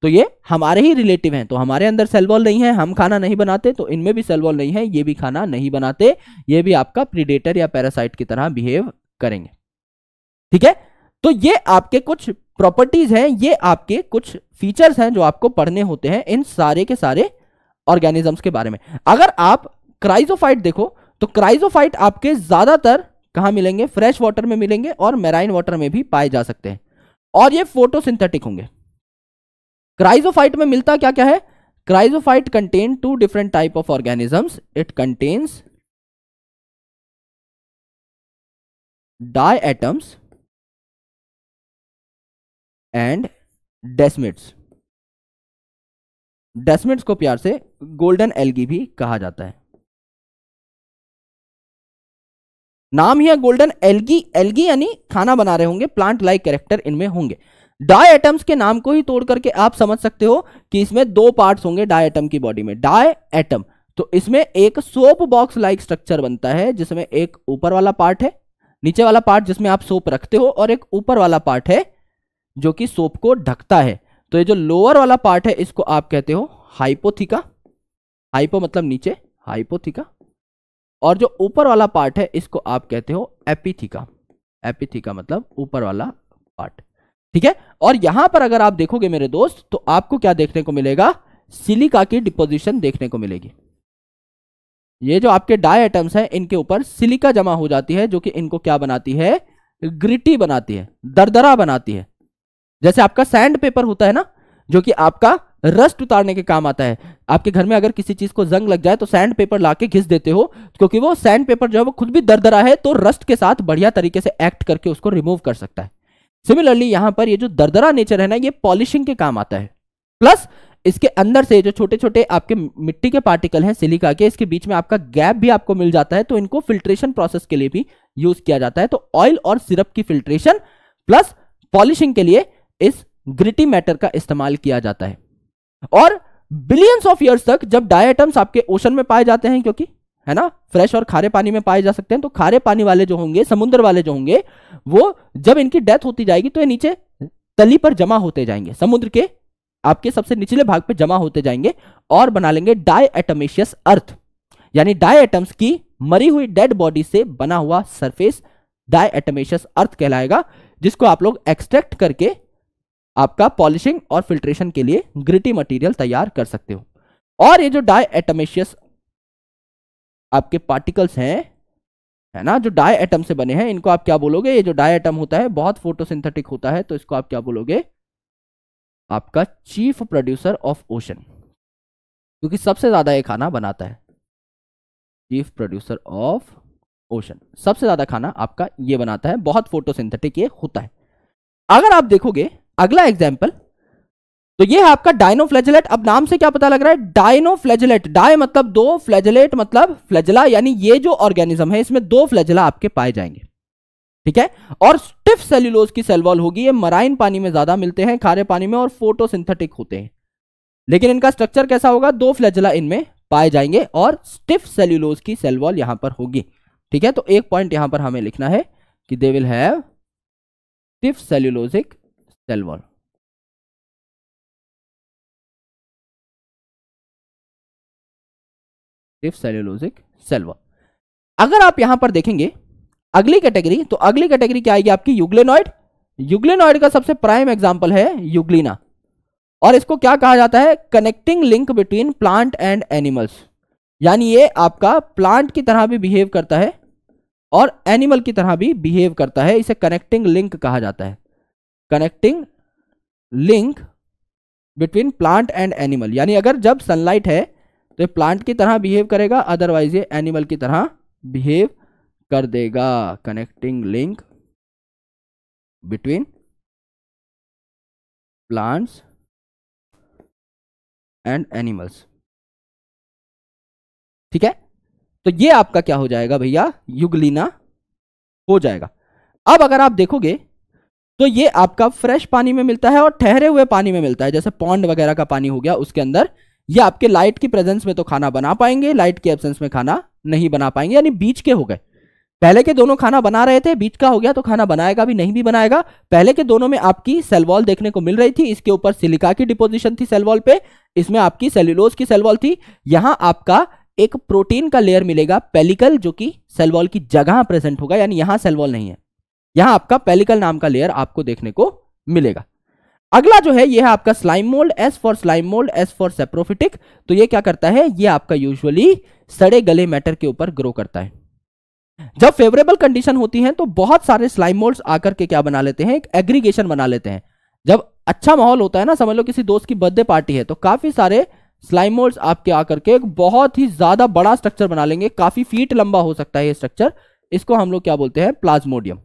तो ये हमारे ही रिलेटिव हैं तो हमारे अंदर सेल वॉल नहीं है हम खाना नहीं बनाते तो इनमें भी सेल वॉल नहीं है ये भी खाना नहीं बनाते ये भी आपका प्रीडेटर या पैरासाइट की तरह बिहेव करेंगे ठीक है तो ये आपके कुछ प्रॉपर्टीज हैं ये आपके कुछ फीचर्स हैं जो आपको पढ़ने होते हैं इन सारे के सारे ऑर्गेनिजम्स के बारे में अगर आप क्राइजोफाइट देखो तो क्राइजोफाइट आपके ज्यादातर कहाँ मिलेंगे फ्रेश वाटर में मिलेंगे और मेराइन वाटर में भी पाए जा सकते हैं और ये फोटोसिंथेटिक होंगे क्राइजोफाइट में मिलता क्या क्या है chrysophyte contain two different type of organisms it contains diatoms and desmids desmids को प्यार से गोल्डन एल्गी भी कहा जाता है नाम ही है गोल्डन एल्गी एल्गी यानी खाना बना रहे होंगे प्लांट लाइक कैरेक्टर इनमें होंगे डाई एटम्स के नाम को ही तोड़ करके आप समझ सकते हो कि इसमें दो पार्ट्स होंगे डाई एटम की बॉडी में डाई एटम तो इसमें एक सोप बॉक्स लाइक स्ट्रक्चर बनता है जिसमें एक ऊपर वाला पार्ट है नीचे वाला पार्ट जिसमें आप सोप रखते हो और एक ऊपर वाला पार्ट है जो कि सोप को ढकता है तो ये जो लोअर वाला पार्ट है इसको आप कहते हो हाइपोथिका हाइपो मतलब नीचे हाइपोथिका और जो ऊपर वाला पार्ट है इसको आप कहते हो एपिथिका एपिथिका मतलब ऊपर वाला पार्ट ठीक है और यहां पर अगर आप देखोगे मेरे दोस्त तो आपको क्या देखने को मिलेगा सिलिका की डिपोजिशन देखने को मिलेगी ये जो आपके डाई आइटम्स हैं इनके ऊपर सिलिका जमा हो जाती है जो कि इनको क्या बनाती है ग्रिटी बनाती है दरदरा बनाती है जैसे आपका सैंड पेपर होता है ना जो कि आपका रस्ट उतारने के काम आता है आपके घर में अगर किसी चीज को जंग लग जाए तो सैंड पेपर लाके घिस देते हो क्योंकि वो सैंड पेपर जो है वो खुद भी दरदरा है तो रस्ट के साथ बढ़िया तरीके से एक्ट करके उसको रिमूव कर सकता है सिमिलरली यहां पर ये जो दरदरा नेचर है ना ये पॉलिशिंग के काम आता है प्लस इसके अंदर से जो छोटे छोटे आपके मिट्टी के पार्टिकल हैं सिलिका के इसके बीच में आपका गैप भी आपको मिल जाता है तो इनको फिल्ट्रेशन प्रोसेस के लिए भी यूज किया जाता है तो ऑयल और सिरप की फिल्ट्रेशन प्लस पॉलिशिंग के लिए इस ग्रिटी मैटर का इस्तेमाल किया जाता है और बिलियंस ऑफ ईयर्स तक जब डायटम्स आपके ओशन में पाए जाते हैं क्योंकि है ना फ्रेश और खारे पानी में पाए जा सकते हैं तो खारे पानी वाले जो होंगे समुद्र वाले जो होंगे वो जब इनकी डेथ होती जाएगी तो ये नीचे तली पर जमा होते जाएंगे समुद्र के आपके सबसे निचले भाग पर जमा होते जाएंगे और बना लेंगे डायटमेशियस अर्थ यानी डायटम्स की मरी हुई डेड बॉडी से बना हुआ सरफेस डायटमेशियस अर्थ कहलाएगा जिसको आप लोग एक्सट्रैक्ट करके आपका पॉलिशिंग और फिल्ट्रेशन के लिए ग्रिटी मटेरियल तैयार कर सकते हो और ये जो डाई एटमेशियस आपके पार्टिकल्स हैं है ना जो डाई एटम से बने हैं इनको आप क्या बोलोगे ये जो डाई एटम होता है बहुत फोटोसिंथेटिक होता है तो इसको आप क्या बोलोगे आपका चीफ प्रोड्यूसर ऑफ ओशन क्योंकि सबसे ज्यादा ये खाना बनाता है चीफ प्रोड्यूसर ऑफ ओशन सबसे ज्यादा खाना आपका ये बनाता है बहुत फोटोसिंथेटिक ये होता है अगर आप देखोगे अगला एग्जाम्पल तो ये है आपका डायनो अब नाम से क्या पता लग रहा है डायनो फ्लैजलेट डाय मतलब दो फ्लेजलेट मतलब फ्लेजला यानी ये जो ऑर्गेनिज्म है इसमें दो फ्लेजला आपके पाए जाएंगे ठीक है और स्टिफ सेल्यूलोज की सेलवॉल होगी ये मराइन पानी में ज्यादा मिलते हैं खारे पानी में और फोटोसिंथेटिक होते हैं लेकिन इनका स्ट्रक्चर कैसा होगा दो फ्लेजला इनमें पाए जाएंगे और स्टिफ सेल्यूलोज की सेलवॉल यहां पर होगी ठीक है तो एक पॉइंट यहां पर हमें लिखना है कि they will have stiff cellulosic silver cellulosic सेल्वा अगर आप यहां पर देखेंगे अगली कैटेगरी तो अगली कैटेगरी क्या आएगी आपकी युगलेनॉइड युगलेनॉइड का सबसे प्राइम एग्जाम्पल है युगलीना और इसको क्या कहा जाता है connecting link between plant and animals यानी ये आपका प्लांट की तरह भी बिहेव करता है और एनिमल की तरह भी बिहेव करता है इसे कनेक्टिंग लिंक कहा जाता है connecting link between plant and animal यानी अगर जब सनलाइट है तो ये प्लांट की तरह बिहेव करेगा अदरवाइज ये एनिमल की तरह बिहेव कर देगा connecting link between plants and animals ठीक है तो ये आपका क्या हो जाएगा भैया युगलीना हो जाएगा अब अगर आप देखोगे तो ये आपका फ्रेश पानी में मिलता है और ठहरे हुए पानी में मिलता है जैसे पॉन्ड वगैरह का पानी हो गया उसके अंदर ये आपके लाइट की प्रेजेंस में तो खाना बना पाएंगे लाइट के एब्सेंस में खाना नहीं बना पाएंगे यानी बीच के हो गए पहले के दोनों खाना बना रहे थे बीच का हो गया तो खाना बनाएगा भी नहीं भी बनाएगा पहले के दोनों में आपकी सेलवॉल देखने को मिल रही थी इसके ऊपर सिलिका की डिपोजिशन थी सेलवॉल पे इसमें आपकी सेल्यूलोज की सेलवॉल थी यहां आपका एक प्रोटीन का लेयर मिलेगा पेलिकल जो कि सेलवॉल की जगह प्रेजेंट होगा यानी यहां सेलवॉल नहीं है यहां आपका पेलिकल नाम का लेयर आपको देखने को मिलेगा अगला जो है ये है आपका slime mould S for slime mould S for saprophytic तो ये क्या करता है ये आपका यूजुअली सड़े गले मैटर के ऊपर ग्रो करता है जब फेवरेबल कंडीशन होती है तो बहुत सारे स्लाइम मोल्ड आकर के क्या बना लेते हैं एक एग्रीगेशन बना लेते हैं जब अच्छा माहौल होता है ना समझ लो किसी दोस्त की बर्थडे पार्टी है तो काफी सारे स्लाइम मोल्ड आपके आकर के एक बहुत ही ज्यादा बड़ा स्ट्रक्चर बना लेंगे काफी फीट लंबा हो सकता है ये स्ट्रक्चर इसको हम लोग क्या बोलते हैं प्लाज्मोडियम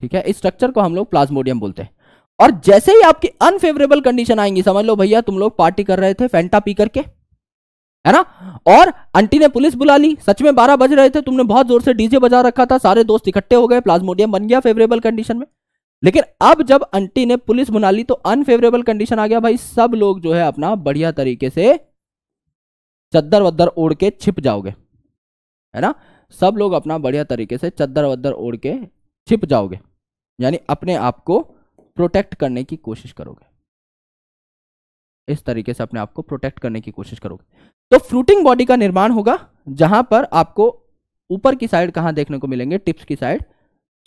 ठीक है इस स्ट्रक्चर को हम लोग प्लाज्मोडियम बोलते हैं और जैसे ही आपकी अनफेवरेबल कंडीशन आएंगी समझ लो भैया तुम लोग पार्टी कर रहे थे फेंटा पी करके है ना और आंटी ने पुलिस बुला ली सच में बारह बज रहे थे तुमने बहुत जोर से डीजे बजा रखा था सारे दोस्त इकट्ठे हो गए प्लाज्मोडियम बन गया फेवरेबल कंडीशन में लेकिन अब जब आंटी ने पुलिस बुला ली तो अनफेवरेबल कंडीशन आ गया भाई सब लोग जो है अपना बढ़िया तरीके से चद्दर वद्दर ओढ़ के छिप जाओगे है ना सब लोग अपना बढ़िया तरीके से चद्दर वद्दर ओढ़ के छिप जाओगे यानी अपने आप को प्रोटेक्ट करने की कोशिश करोगे इस तरीके से अपने आप को प्रोटेक्ट करने की कोशिश करोगे तो फ्रूटिंग बॉडी का निर्माण होगा जहां पर आपको ऊपर की साइड कहां देखने को मिलेंगे टिप्स की साइड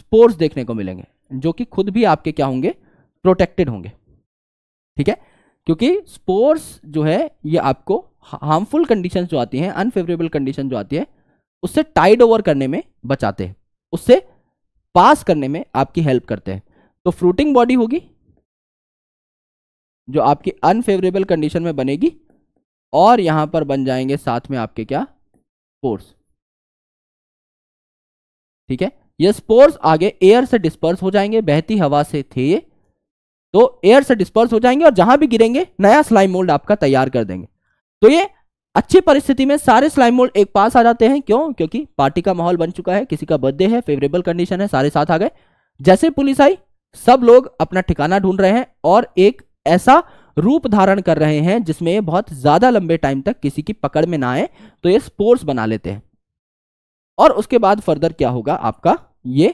स्पोर्स देखने को मिलेंगे जो कि खुद भी आपके क्या होंगे प्रोटेक्टेड होंगे ठीक है क्योंकि स्पोर्स जो है ये आपको हार्मफुल कंडीशन जो आती हैं अनफेवरेबल कंडीशन जो आती है उससे टाइड ओवर करने में बचाते हैं उससे पास करने में आपकी हेल्प करते हैं तो फ्रूटिंग बॉडी होगी जो आपकी अनफेवरेबल कंडीशन में बनेगी और यहां पर बन जाएंगे साथ में आपके क्या स्पोर्स ठीक है ये स्पोर्स आगे एयर से डिस्पर्स हो जाएंगे बहती हवा से थे ये तो एयर से डिस्पर्स हो जाएंगे और जहां भी गिरेंगे नया स्लाइम मोल्ड आपका तैयार कर देंगे तो ये अच्छी परिस्थिति में सारे स्लाइम मोल्ड एक पास आ जाते हैं क्यों क्योंकि पार्टी का माहौल बन चुका है किसी का बर्थडे है फेवरेबल कंडीशन है सारे साथ आ गए जैसे पुलिस आई सब लोग अपना ठिकाना ढूंढ रहे हैं और एक ऐसा रूप धारण कर रहे हैं जिसमें बहुत ज्यादा लंबे टाइम तक किसी की पकड़ में ना आए तो ये स्पोर्ट्स बना लेते हैं और उसके बाद फर्दर क्या होगा आपका ये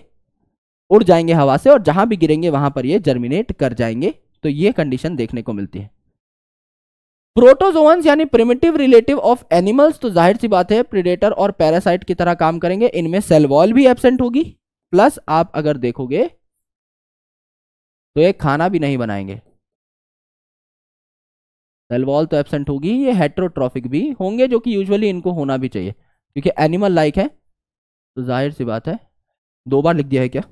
उड़ जाएंगे हवा से और जहां भी गिरेंगे वहां पर ये जर्मिनेट कर जाएंगे तो ये कंडीशन देखने को मिलती है प्रोटोजोअन्स यानी प्रिमेटिव रिलेटिव ऑफ एनिमल्स तो जाहिर सी बात है प्रिडेटर और पैरासाइट की तरह काम करेंगे इनमें सेल वॉल भी एबसेंट होगी प्लस आप अगर देखोगे तो ये खाना भी नहीं बनाएंगे सेल वॉल तो एबसेंट होगी ये हेट्रोट्रॉफिक भी होंगे जो कि यूजुअली इनको होना भी चाहिए क्योंकि एनिमल लाइक है तो जाहिर सी बात है दो बार लिख दिया है क्या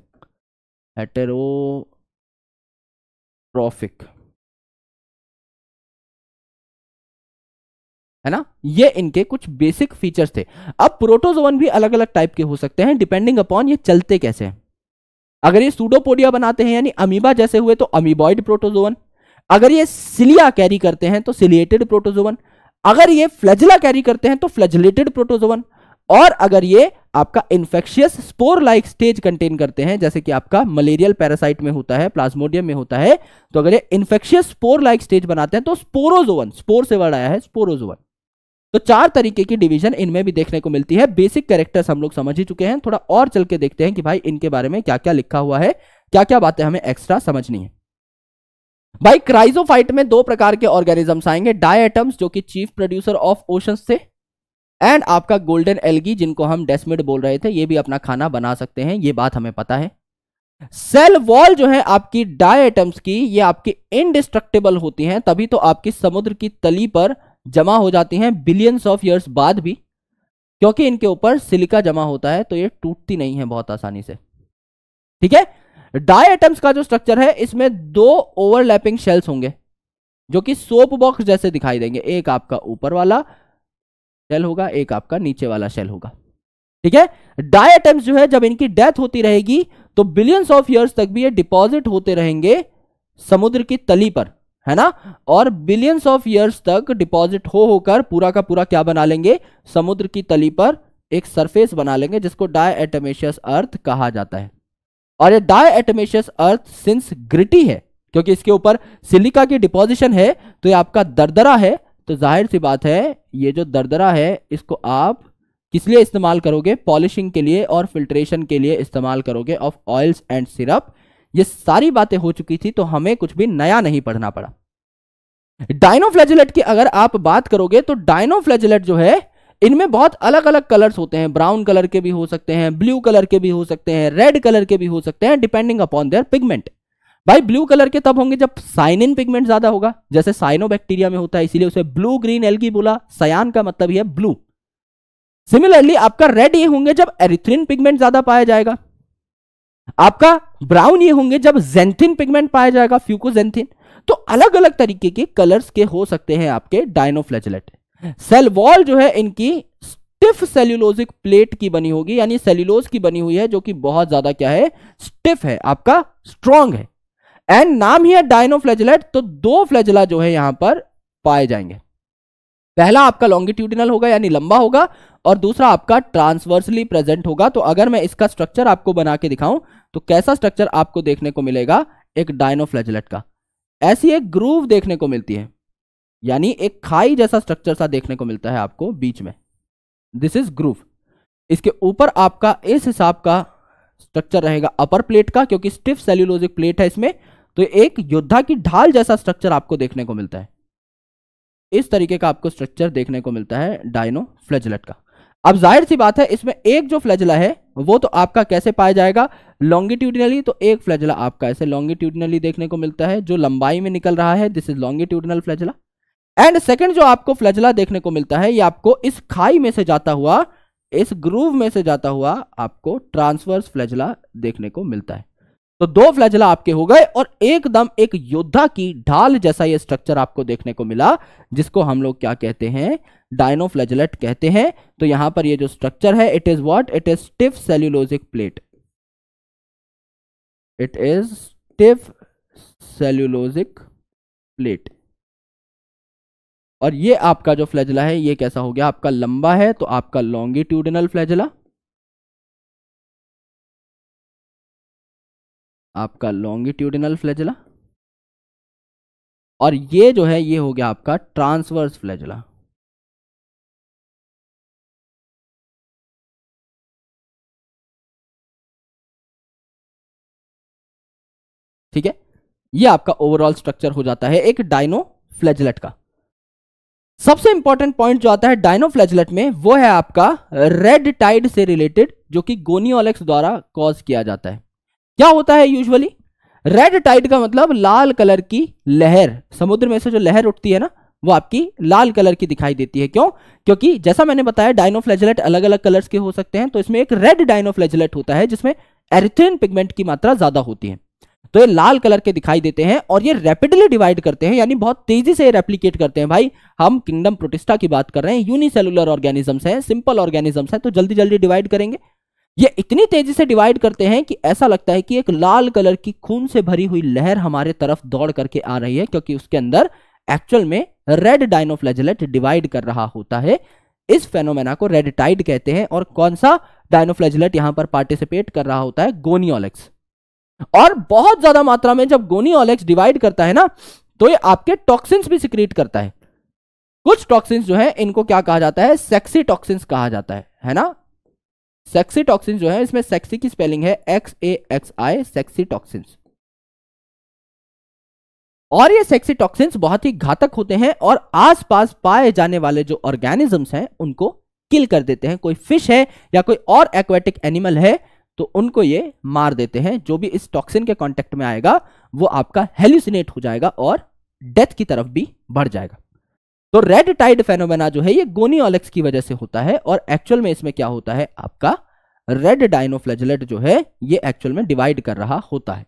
हेटेरोट्रॉफिक है ना ये इनके कुछ बेसिक फीचर्स थे अब प्रोटोजोवन भी अलग अलग टाइप के हो सकते हैं डिपेंडिंग अपॉन ये चलते कैसे हैं अगर ये सूडोपोडिया बनाते हैं यानी अमीबा जैसे हुए तो अमीबॉइड प्रोटोजोवन अगर ये सिलिया कैरी करते हैं तो सिलिएटेड प्रोटोजोवन अगर ये फ्लैजिला कैरी करते हैं तो फ्लैजलेटेड प्रोटोजोवन और अगर ये आपका infectious spore like stage contain करते हैं जैसे कि आपका मलेरियल पैरासाइट में होता है प्लाज्मोडियम में होता है तो अगर ये इन्फेक्शियस स्पोर लाइक स्टेज बनाते हैं तो स्पोरोजोवन स्पोर से वर्ड आया है स्पोरोजोवन तो चार तरीके की डिवीजन इनमें भी देखने को मिलती है बेसिक कैरेक्टर्स हम लोग समझ ही चुके हैं थोड़ा और चल के देखते हैं कि भाई इनके बारे में क्या क्या लिखा हुआ है क्या क्या बातें हमें एक्स्ट्रा समझनी है भाई क्राइजोफाइट में दो प्रकार के ऑर्गेनिजम्स आएंगे डायटम्स जो कि चीफ प्रोड्यूसर ऑफ ओशन थे एंड आपका गोल्डन एलगी जिनको हम डेस्मिड बोल रहे थे ये भी अपना खाना बना सकते हैं ये बात हमें पता है सेल वॉल जो है आपकी डायटम्स की ये आपकी इनडिस्ट्रक्टेबल होती हैं तभी तो आपकी समुद्र की तली पर जमा हो जाती हैं बिलियंस ऑफ ईयर्स बाद भी क्योंकि इनके ऊपर सिलिका जमा होता है तो ये टूटती नहीं है बहुत आसानी से ठीक है डाई एटम्स का जो स्ट्रक्चर है इसमें दो ओवरलैपिंग शेल्स होंगे जो कि सोप बॉक्स जैसे दिखाई देंगे एक आपका ऊपर वाला शेल होगा एक आपका नीचे वाला शेल होगा ठीक है डाई एटम्स जो है जब इनकी डेथ होती रहेगी तो बिलियंस ऑफ ईयर्स तक भी ये डिपॉजिट होते रहेंगे समुद्र की तली पर है ना और बिलियंस ऑफ ईयर्स तक डिपॉजिट हो होकर पूरा का पूरा क्या बना लेंगे समुद्र की तली पर एक सरफेस बना लेंगे जिसको डायटमेशियस अर्थ कहा जाता है और ये डायटमेशियस अर्थ सिंस ग्रिटी है क्योंकि इसके ऊपर सिलिका की डिपोजिशन है तो ये आपका दरदरा है तो जाहिर सी बात है ये जो दरदरा है इसको आप किस लिए इस्तेमाल करोगे पॉलिशिंग के लिए और फिल्ट्रेशन के लिए इस्तेमाल करोगे ऑफ ऑयल्स एंड सिरप ये सारी बातें हो चुकी थी तो हमें कुछ भी नया नहीं पढ़ना पड़ा डायनोफ्लैजिलेट की अगर आप बात करोगे तो डायनोफ्लैजिलेट जो है इनमें बहुत अलग अलग कलर्स होते हैं ब्राउन कलर के भी हो सकते हैं ब्लू कलर के भी हो सकते हैं रेड कलर के भी हो सकते हैं डिपेंडिंग अपॉन देयर पिगमेंट भाई ब्लू कलर के तब होंगे जब साइनिन पिगमेंट ज्यादा होगा जैसे साइनो बैक्टीरिया में होता है इसीलिए उसे ब्लू ग्रीन एल बोला सयान का मतलब यह ब्लू सिमिलरली आपका रेड ये होंगे जब एरिथ्रिन पिगमेंट ज्यादा पाया जाएगा आपका ब्राउन ये होंगे जब जेंथिन पिगमेंट पाया जाएगा फ्यूकोजेंथिन तो अलग अलग तरीके के कलर्स के हो सकते हैं आपके डायनोफ्लेजलेट सेल वॉल जो है इनकी स्टिफ सेल्यूलोजिक प्लेट की बनी होगी यानी सेल्यूलोज की बनी हुई है जो कि बहुत ज्यादा क्या है स्टिफ है आपका स्ट्रॉन्ग है एंड नाम ही है डायनोफ्लैजिलेट तो दो फ्लेजला जो है यहां पर पाए जाएंगे पहला आपका लॉन्गिट्यूडिनल होगा यानी लंबा होगा और दूसरा आपका ट्रांसवर्सली प्रेजेंट होगा तो अगर मैं इसका स्ट्रक्चर आपको बना के दिखाऊं तो कैसा स्ट्रक्चर आपको देखने को मिलेगा एक डायनोफ्लैजिलेट का ऐसी एक ग्रूव देखने को मिलती है यानी एक खाई जैसा स्ट्रक्चर सा देखने को मिलता है आपको बीच में दिस इज ग्रूव इसके ऊपर आपका इस हिसाब का स्ट्रक्चर रहेगा अपर प्लेट का क्योंकि स्टिफ सेल्यूलोजिक प्लेट है इसमें तो एक योद्धा की ढाल जैसा स्ट्रक्चर आपको देखने को मिलता है इस तरीके का आपको स्ट्रक्चर देखने को मिलता है डायनो फ्लेजलेट का अब जाहिर सी बात है इसमें एक जो फ्लैजला है वो तो आपका कैसे पाया जाएगा लॉन्गिट्यूडनली तो एक फ्लैजला आपका ऐसे लॉन्गिट्यूडनली देखने को मिलता है जो लंबाई में निकल रहा है this is longitudinal flagella and second जो आपको फ्लैजला देखने को मिलता है ये आपको इस खाई में से जाता हुआ इस ग्रूव में से जाता हुआ आपको ट्रांसवर्स फ्लैजला देखने को मिलता है तो दो फ्लैजला आपके हो गए और एकदम एक योद्धा की ढाल जैसा ये स्ट्रक्चर आपको देखने को मिला जिसको हम लोग क्या कहते हैं डायनो कहते हैं तो यहां पर ये जो स्ट्रक्चर है it is what it is stiff cellulosic plate it is stiff cellulosic plate और ये आपका जो फ्लैजला है ये कैसा हो गया आपका लंबा है तो आपका लॉन्गिट्यूडनल फ्लैजला आपका लॉन्गिट्यूडिनल फ्लैजला और ये जो है ये हो गया आपका ट्रांसवर्स फ्लैजला ठीक है ये आपका ओवरऑल स्ट्रक्चर हो जाता है एक डायनो फ्लैजलेट का सबसे इंपॉर्टेंट पॉइंट जो आता है डायनो फ्लैजलेट में वो है आपका रेड टाइड से रिलेटेड जो कि गोनियोलेक्स द्वारा कॉज किया जाता है क्या होता है यूजुअली रेड टाइड का मतलब लाल कलर की लहर समुद्र में से जो लहर उठती है ना वो आपकी लाल कलर की दिखाई देती है क्यों क्योंकि जैसा मैंने बताया डायनोफ्लेजलेट अलग अलग कलर्स के हो सकते हैं तो इसमें एक रेड डायनोफ्लेजलेट होता है जिसमें एरिथ्रिन पिगमेंट की मात्रा ज्यादा होती है तो ये लाल कलर के दिखाई देते हैं और ये रैपिडली डिवाइड करते हैं यानी बहुत तेजी से रेप्लीकेट करते हैं भाई हम किंगडम प्रोटिस्टा की बात कर रहे हैं यूनिसेलुलर ऑर्गेनिजम्स हैं सिंपल ऑर्गेनिजम्स हैं तो जल्दी जल्दी डिवाइड करेंगे ये इतनी तेजी से डिवाइड करते हैं कि ऐसा लगता है कि एक लाल कलर की खून से भरी हुई लहर हमारे तरफ दौड़ करके आ रही है क्योंकि उसके अंदर एक्चुअल में रेड डायनोफ्लैजिलेट डिवाइड कर रहा होता है इस फेनोमेना को रेड टाइड कहते हैं और कौन सा डायनोफ्लैजिलेट यहां पर पार्टिसिपेट कर रहा होता है गोनियोलेक्स और बहुत ज्यादा मात्रा में जब गोनियोलेक्स डिवाइड करता है ना तो ये आपके टॉक्सिन्स भी सिक्रिएट करता है कुछ टॉक्सिन्स जो है इनको क्या कहा जाता है सेक्सी टॉक्सिन्स कहा जाता है है ना सेक्सी टॉक्सिन जो है इसमें सेक्सी की स्पेलिंग है S A X I saxitoxin और ये सेक्सी टॉक्सिन बहुत ही घातक होते हैं और आसपास पाए जाने वाले जो ऑर्गेनिजम्स हैं उनको किल कर देते हैं कोई फिश है या कोई और एक्वेटिक एनिमल है तो उनको ये मार देते हैं जो भी इस टॉक्सिन के कॉन्टेक्ट में आएगा वो आपका हेल्यूसिनेट हो जाएगा और डेथ की तरफ भी बढ़ जाएगा तो रेड टाइड फेनोमेना जो है ये गोनियोलेक्स की वजह से होता है और एक्चुअल में इसमें क्या होता है आपका रेड डायनोफ्लेजलेट जो है ये एक्चुअल में डिवाइड कर रहा होता है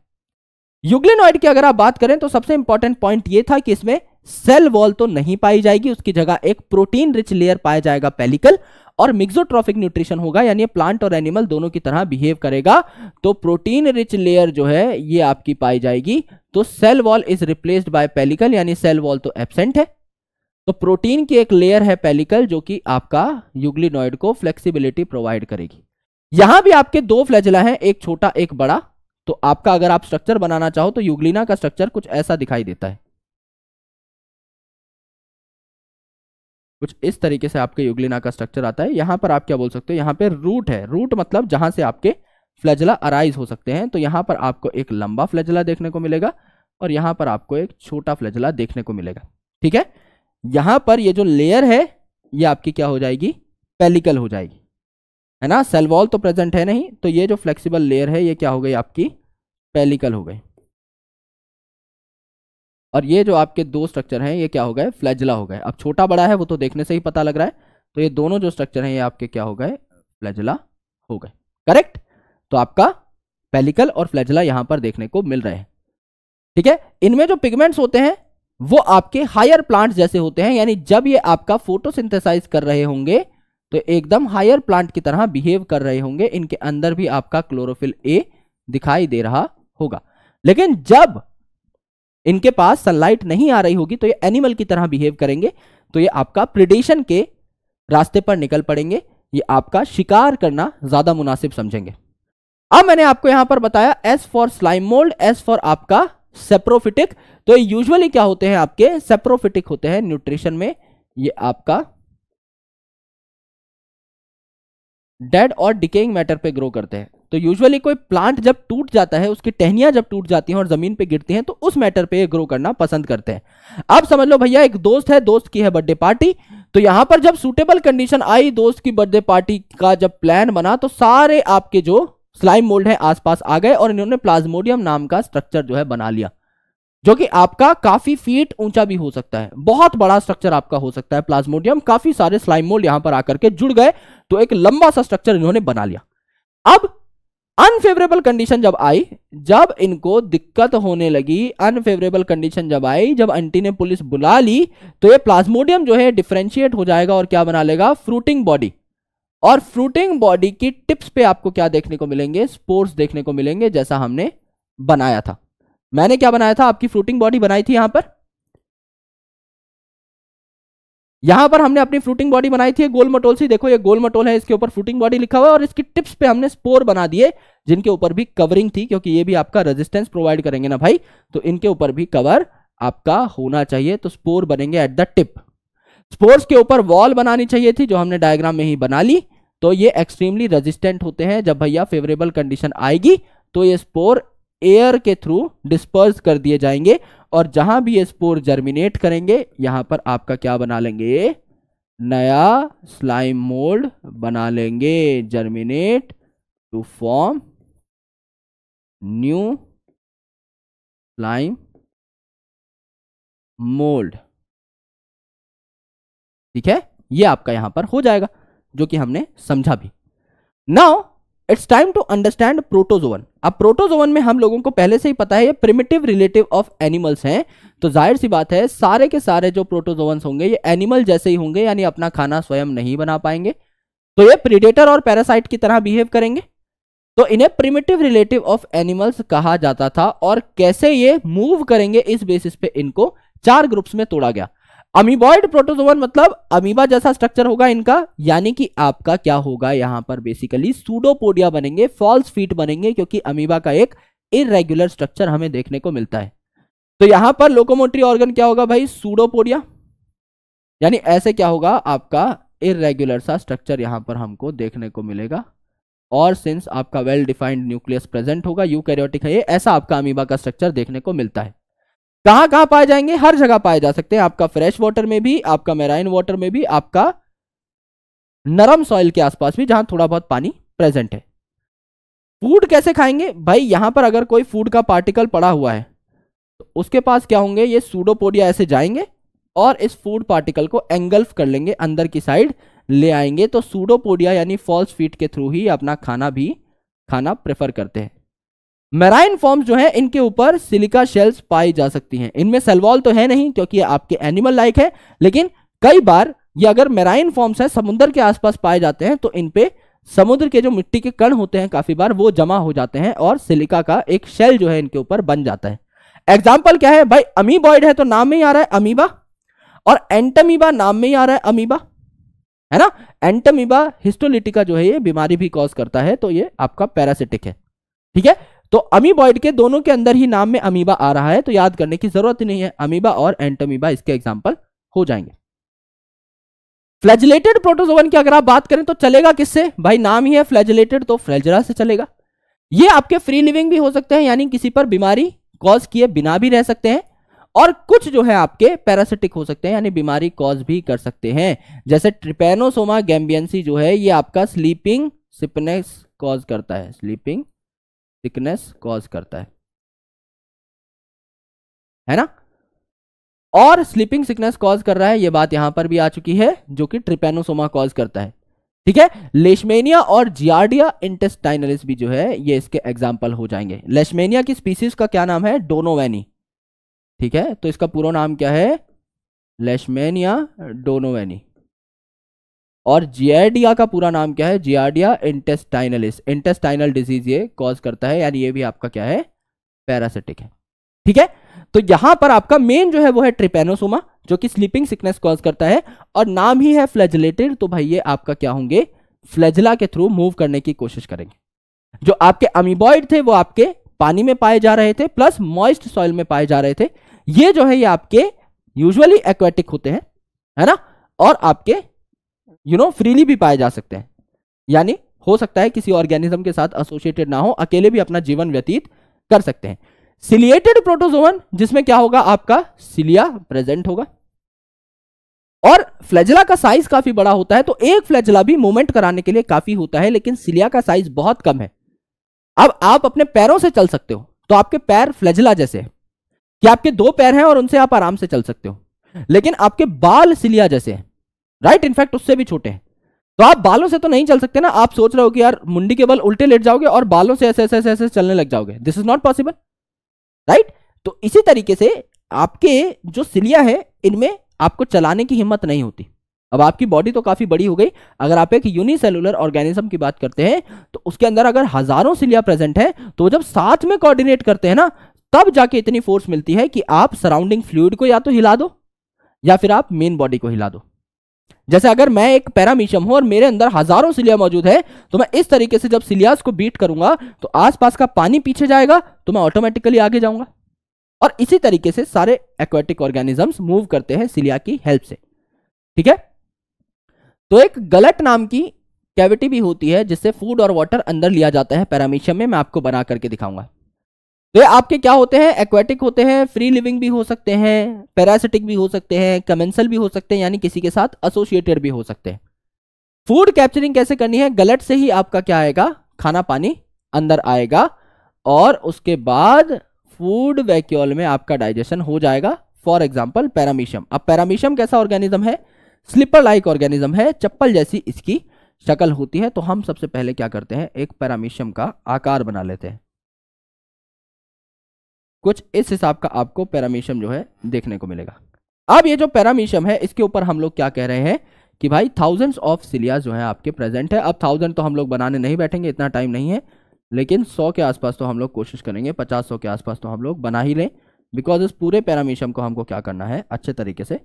यूग्लेनॉइड की अगर आप बात करें तो सबसे इंपॉर्टेंट पॉइंट ये था कि इसमें सेल वॉल तो नहीं पाई जाएगी उसकी जगह एक प्रोटीन रिच लेयर पाया जाएगा पेलिकल और मिक्सोट्रॉफिक न्यूट्रिशन होगा यानी प्लांट और एनिमल दोनों की तरह बिहेव करेगा तो प्रोटीन रिच लेयर जो है ये आपकी पाई जाएगी तो cell wall is replaced by pellicle यानी सेल वॉल तो एबसेंट है तो प्रोटीन की एक लेयर है पेलिकल जो कि आपका यूग्लिनोइड को फ्लेक्सिबिलिटी प्रोवाइड करेगी यहां भी आपके दो फ्लैजिला हैं एक छोटा एक बड़ा तो आपका अगर आप स्ट्रक्चर बनाना चाहो तो यूग्लिना का स्ट्रक्चर कुछ ऐसा दिखाई देता है कुछ इस तरीके से आपके यूग्लिना का स्ट्रक्चर आता है यहां पर आप क्या बोल सकते हो यहां पर रूट है रूट मतलब जहां से आपके फ्लैजला अराइज हो सकते हैं तो यहां पर आपको एक लंबा फ्लैजला देखने को मिलेगा और यहां पर आपको एक छोटा फ्लैजला देखने को मिलेगा ठीक है यहां पर ये जो लेयर है ये आपकी क्या हो जाएगी पेलिकल हो जाएगी है ना सेल वॉल तो प्रेजेंट है नहीं तो ये जो फ्लेक्सिबल लेयर है ये क्या हो गई आपकी पेलिकल हो गई और ये जो आपके दो स्ट्रक्चर हैं ये क्या हो गए फ्लैजला हो गए अब छोटा बड़ा है वो तो देखने से ही पता लग रहा है तो ये दोनों जो स्ट्रक्चर हैं ये आपके क्या हो गए फ्लैजला हो गए करेक्ट तो आपका पेलिकल और फ्लैजला यहां पर देखने को मिल रहे हैं ठीक है इनमें जो पिगमेंट्स होते हैं वो आपके हायर प्लांट्स जैसे होते हैं यानी जब ये आपका फोटोसिंथेसाइज कर रहे होंगे तो एकदम हायर प्लांट की तरह बिहेव कर रहे होंगे इनके अंदर भी आपका क्लोरोफिल ए दिखाई दे रहा होगा लेकिन जब इनके पास सनलाइट नहीं आ रही होगी तो ये एनिमल की तरह बिहेव करेंगे तो ये आपका प्रिडेशन के रास्ते पर निकल पड़ेंगे ये आपका शिकार करना ज्यादा मुनासिब समझेंगे अब मैंने आपको यहां पर बताया S for slime mould S for आपका सेप्रोफिटिक तो ये यूजुअली क्या होते हैं आपके सेप्रोफिटिक होते हैं न्यूट्रिशन में ये आपका डेड और डिकेइंग मैटर पे ग्रो करते हैं तो यूजुअली कोई प्लांट जब टूट जाता है उसकी टहनियां जब टूट जाती हैं और जमीन पे गिरती हैं तो उस मैटर पे ग्रो करना पसंद करते हैं अब समझ लो भैया एक दोस्त है दोस्त की है बर्थडे पार्टी तो यहां पर जब सूटेबल कंडीशन आई दोस्त की बर्थडे पार्टी का जब प्लान बना तो सारे आपके जो स्लाइम मोल्ड है आसपास आ गए और इन्होंने प्लाज्मोडियम नाम का स्ट्रक्चर जो है बना लिया जो कि आपका काफी फीट ऊंचा भी हो सकता है बहुत बड़ा स्ट्रक्चर आपका हो सकता है प्लाज्मोडियम काफी सारे स्लाइम मोल्ड यहां पर आकर के जुड़ गए तो एक लंबा सा स्ट्रक्चर इन्होंने बना लिया अब अनफेवरेबल कंडीशन जब आई जब इनको दिक्कत होने लगी अनफेवरेबल कंडीशन जब आई जब एंटी ने पुलिस बुला ली तो ये प्लाज्मोडियम जो है डिफ्रेंशिएट हो जाएगा और क्या बना लेगा फ्रूटिंग बॉडी और फ्रूटिंग बॉडी की टिप्स पे आपको क्या देखने को मिलेंगे स्पोर्ट्स देखने को मिलेंगे जैसा हमने बनाया था मैंने क्या बनाया था आपकी फ्रूटिंग बॉडी बनाई थी यहां पर यहां पर हमने अपनी फ्रूटिंग बॉडी बनाई थी गोल मटोल सी देखो ये गोल मटोल है इसके ऊपर फ्रूटिंग बॉडी लिखा हुआ है और इसकी टिप्स पे हमने स्पोर बना दिए जिनके ऊपर भी कवरिंग थी क्योंकि ये भी आपका रेजिस्टेंस प्रोवाइड करेंगे ना भाई तो इनके ऊपर भी कवर आपका होना चाहिए तो स्पोर बनेंगे एट द टिप स्पोर्स के ऊपर वॉल बनानी चाहिए थी जो हमने डायग्राम में ही बना ली तो ये एक्सट्रीमली रेजिस्टेंट होते हैं जब भैया फेवरेबल कंडीशन आएगी तो ये स्पोर एयर के थ्रू डिस्पर्स कर दिए जाएंगे और जहां भी ये स्पोर जर्मिनेट करेंगे यहां पर आपका क्या बना लेंगे नया स्लाइम मोल्ड बना लेंगे germinate to form new slime mould ठीक है ये आपका यहां पर हो जाएगा जो कि हमने समझा भी now it's time to understand protozoan अब प्रोटोजोवन में हम लोगों को पहले से ही पता है ये प्रिमिटिव रिलेटिव ऑफ एनिमल्स हैं तो जाहिर सी बात है सारे के सारे जो प्रोटोजोवंस होंगे ये एनिमल जैसे ही होंगे यानी अपना खाना स्वयं नहीं बना पाएंगे तो ये प्रीडेटर और पैरासाइट की तरह बिहेव करेंगे तो इन्हें प्रिमिटिव रिलेटिव ऑफ एनिमल्स कहा जाता था और कैसे ये मूव करेंगे इस बेसिस पे इनको चार ग्रुप्स में तोड़ा गया अमीबॉइड प्रोटोजोवन मतलब अमीबा जैसा स्ट्रक्चर होगा इनका यानी कि आपका क्या होगा यहां पर बेसिकली सूडोपोडिया बनेंगे फॉल्स फीट बनेंगे क्योंकि अमीबा का एक इरेगुलर स्ट्रक्चर हमें देखने को मिलता है तो यहां पर लोकोमोटरी ऑर्गन क्या होगा भाई सूडोपोडिया यानी ऐसे क्या होगा आपका इरेग्युलर सा स्ट्रक्चर यहां पर हमको देखने को मिलेगा और सिंस आपका वेल डिफाइंड न्यूक्लियस प्रेजेंट होगा यू है ये ऐसा आपका अमीबा का स्ट्रक्चर देखने को मिलता है कहाँ कहाँ पाए जाएंगे हर जगह पाए जा सकते हैं आपका फ्रेश वाटर में भी आपका मेराइन वाटर में भी आपका नरम सॉइल के आसपास भी जहां थोड़ा बहुत पानी प्रेजेंट है फूड कैसे खाएंगे भाई यहां पर अगर कोई फूड का पार्टिकल पड़ा हुआ है तो उसके पास क्या होंगे ये सूडोपोडिया ऐसे जाएंगे और इस फूड पार्टिकल को एंगल्फ कर लेंगे अंदर की साइड ले आएंगे तो सूडोपोडिया यानी फॉल्स फीट के थ्रू ही अपना खाना भी खाना प्रेफर करते हैं मेराइन फॉर्म्स जो है इनके ऊपर सिलिका शेल्स पाई जा सकती हैं इनमें सेलवॉल तो है नहीं क्योंकि आपके एनिमल लाइक है लेकिन कई बार ये अगर मेराइन फॉर्म्स है समुद्र के आसपास पाए जाते हैं तो इनपे समुद्र के जो मिट्टी के कण होते हैं काफी बार वो जमा हो जाते हैं और सिलिका का एक शेल जो है इनके ऊपर बन जाता है एग्जाम्पल क्या है भाई अमीबॉइड है तो नाम में ही आ रहा है अमीबा और एंटमीबा नाम में ही आ रहा है अमीबा है ना एंटमीबा हिस्टोलिटिका जो है ये बीमारी भी कॉज करता है तो ये आपका पैरासिटिक है ठीक है तो अमीबॉइड के दोनों के अंदर ही नाम में अमीबा आ रहा है तो याद करने की जरूरत नहीं है अमीबा और एंटमीबा इसके एग्जाम्पल हो जाएंगे फ्लैजलेटेड प्रोटोजोवन की अगर आप बात करें तो चलेगा किससे भाई नाम ही है फ्लैजलेटेड तो फ्लैजरा से चलेगा ये आपके फ्री लिविंग भी हो सकते हैं यानी किसी पर बीमारी कॉज किए बिना भी रह सकते हैं और कुछ जो है आपके पैरासिटिक हो सकते हैं यानी बीमारी कॉज भी कर सकते हैं जैसे ट्रिपेनोसोमा गैम्बियंसी जो है ये आपका स्लीपिंग सिपनेस कॉज करता है स्लीपिंग थिकनेस कॉज करता है है ना और स्लीपिंग सिकनेस कॉज कर रहा है यह बात यहां पर भी आ चुकी है जो कि ट्रिपेनोसोमा कॉज करता है ठीक है लेशमेनिया और जियार्डिया इंटेस्टाइनलिस भी जो है ये इसके एग्जाम्पल हो जाएंगे लेशमेनिया की स्पीसीज का क्या नाम है डोनोवेनी ठीक है तो इसका पूरा नाम क्या है लेशमेनिया डोनोवेनी और जीआरडिया का पूरा नाम क्या है जीआरडिया इंटेस्टाइनलिस इंटेस्टाइनल डिजीज ये कॉज करता है यानी ये भी आपका क्या है पैरासिटिक है ठीक है तो यहां पर आपका मेन जो है वो है ट्रिपेनोसोमा जो कि स्लीपिंग सिकनेस कॉज करता है और नाम ही है फ्लेजलेटेड तो भाई ये आपका क्या होंगे फ्लेजला के थ्रू मूव करने की कोशिश करेंगे जो आपके अमीबॉइड थे वो आपके पानी में पाए जा रहे थे प्लस मॉइस्ट सॉइल में पाए जा रहे थे ये जो है ये आपके यूजुअली एक्वेटिक होते हैं है ना और आपके यू नो फ्रीली भी पाए जा सकते हैं यानी हो सकता है किसी ऑर्गेनिज्म के साथ एसोसिएटेड ना हो अकेले भी अपना जीवन व्यतीत कर सकते हैं सिलिएटेड प्रोटोजोवन जिसमें क्या होगा आपका सिलिया प्रेजेंट होगा और फ्लैजला का साइज काफी बड़ा होता है तो एक फ्लैजला भी मूवमेंट कराने के लिए काफी होता है लेकिन सिलिया का साइज बहुत कम है अब आप अपने पैरों से चल सकते हो तो आपके पैर फ्लैजला जैसे है कि आपके दो पैर हैं और उनसे आप आराम से चल सकते हो लेकिन आपके बाल सिलिया जैसे हैं राइट इनफैक्ट उससे भी छोटे हैं तो आप बालों से तो नहीं चल सकते ना आप सोच रहे हो कि यार मुंडी के बल उल्टे लेट जाओगे और बालों से ऐसे ऐसे ऐसे ऐसे चलने लग जाओगे this is not possible right तो इसी तरीके से आपके जो सिलिया है इनमें आपको चलाने की हिम्मत नहीं होती अब आपकी बॉडी तो काफ़ी बड़ी हो गई अगर आप एक यूनिसेलुलर ऑर्गेनिज्म की बात करते हैं तो उसके अंदर अगर हज़ारों सिलिया प्रेजेंट है तो जब साथ में कोऑर्डिनेट करते हैं ना तब जाके इतनी फोर्स मिलती है कि आप सराउंडिंग फ्लूड को या तो हिला दो या फिर आप मेन बॉडी को हिला दो जैसे अगर मैं एक पैरामीशियम हूं और मेरे अंदर हजारों सिलिया मौजूद है तो मैं इस तरीके से जब सिलियास को बीट करूंगा तो आसपास का पानी पीछे जाएगा तो मैं ऑटोमेटिकली आगे जाऊंगा और इसी तरीके से सारे एक्वेटिक ऑर्गेनिजम्स मूव करते हैं सिलिया की हेल्प से ठीक है तो एक गलत नाम की कैविटी भी होती है जिससे फूड और वाटर अंदर लिया जाता है पैरामीशियम में मैं आपको बना करके दिखाऊंगा तो ये आपके क्या होते हैं एक्वेटिक होते हैं फ्री लिविंग भी हो सकते हैं पैरासिटिक भी हो सकते हैं कमेंसल भी हो सकते हैं यानी किसी के साथ एसोसिएटेड भी हो सकते हैं फूड कैप्चरिंग कैसे करनी है गलट से ही आपका क्या आएगा खाना पानी अंदर आएगा और उसके बाद फूड वैक्यूल में आपका डाइजेशन हो जाएगा फॉर एग्जाम्पल पैरामीशियम अब पैरामीशियम कैसा ऑर्गेनिज्म है स्लीपर लाइक ऑर्गेनिज्म है चप्पल जैसी इसकी शक्ल होती है तो हम सबसे पहले क्या करते हैं एक पैरामीशियम का आकार बना लेते हैं कुछ इस हिसाब का आपको पैरामीशियम जो है देखने को मिलेगा अब ये जो पैरामीशियम है इसके ऊपर हम लोग क्या कह रहे हैं कि भाई थाउजेंड्स ऑफ सिलिया जो है आपके प्रेजेंट है अब थाउजेंड तो हम लोग बनाने नहीं बैठेंगे इतना टाइम नहीं है लेकिन सौ के आसपास तो हम लोग कोशिश करेंगे पचास सौ के आसपास तो हम लोग बना ही लें बिकॉज इस पूरे पैरामीशियम को हमको क्या करना है अच्छे तरीके से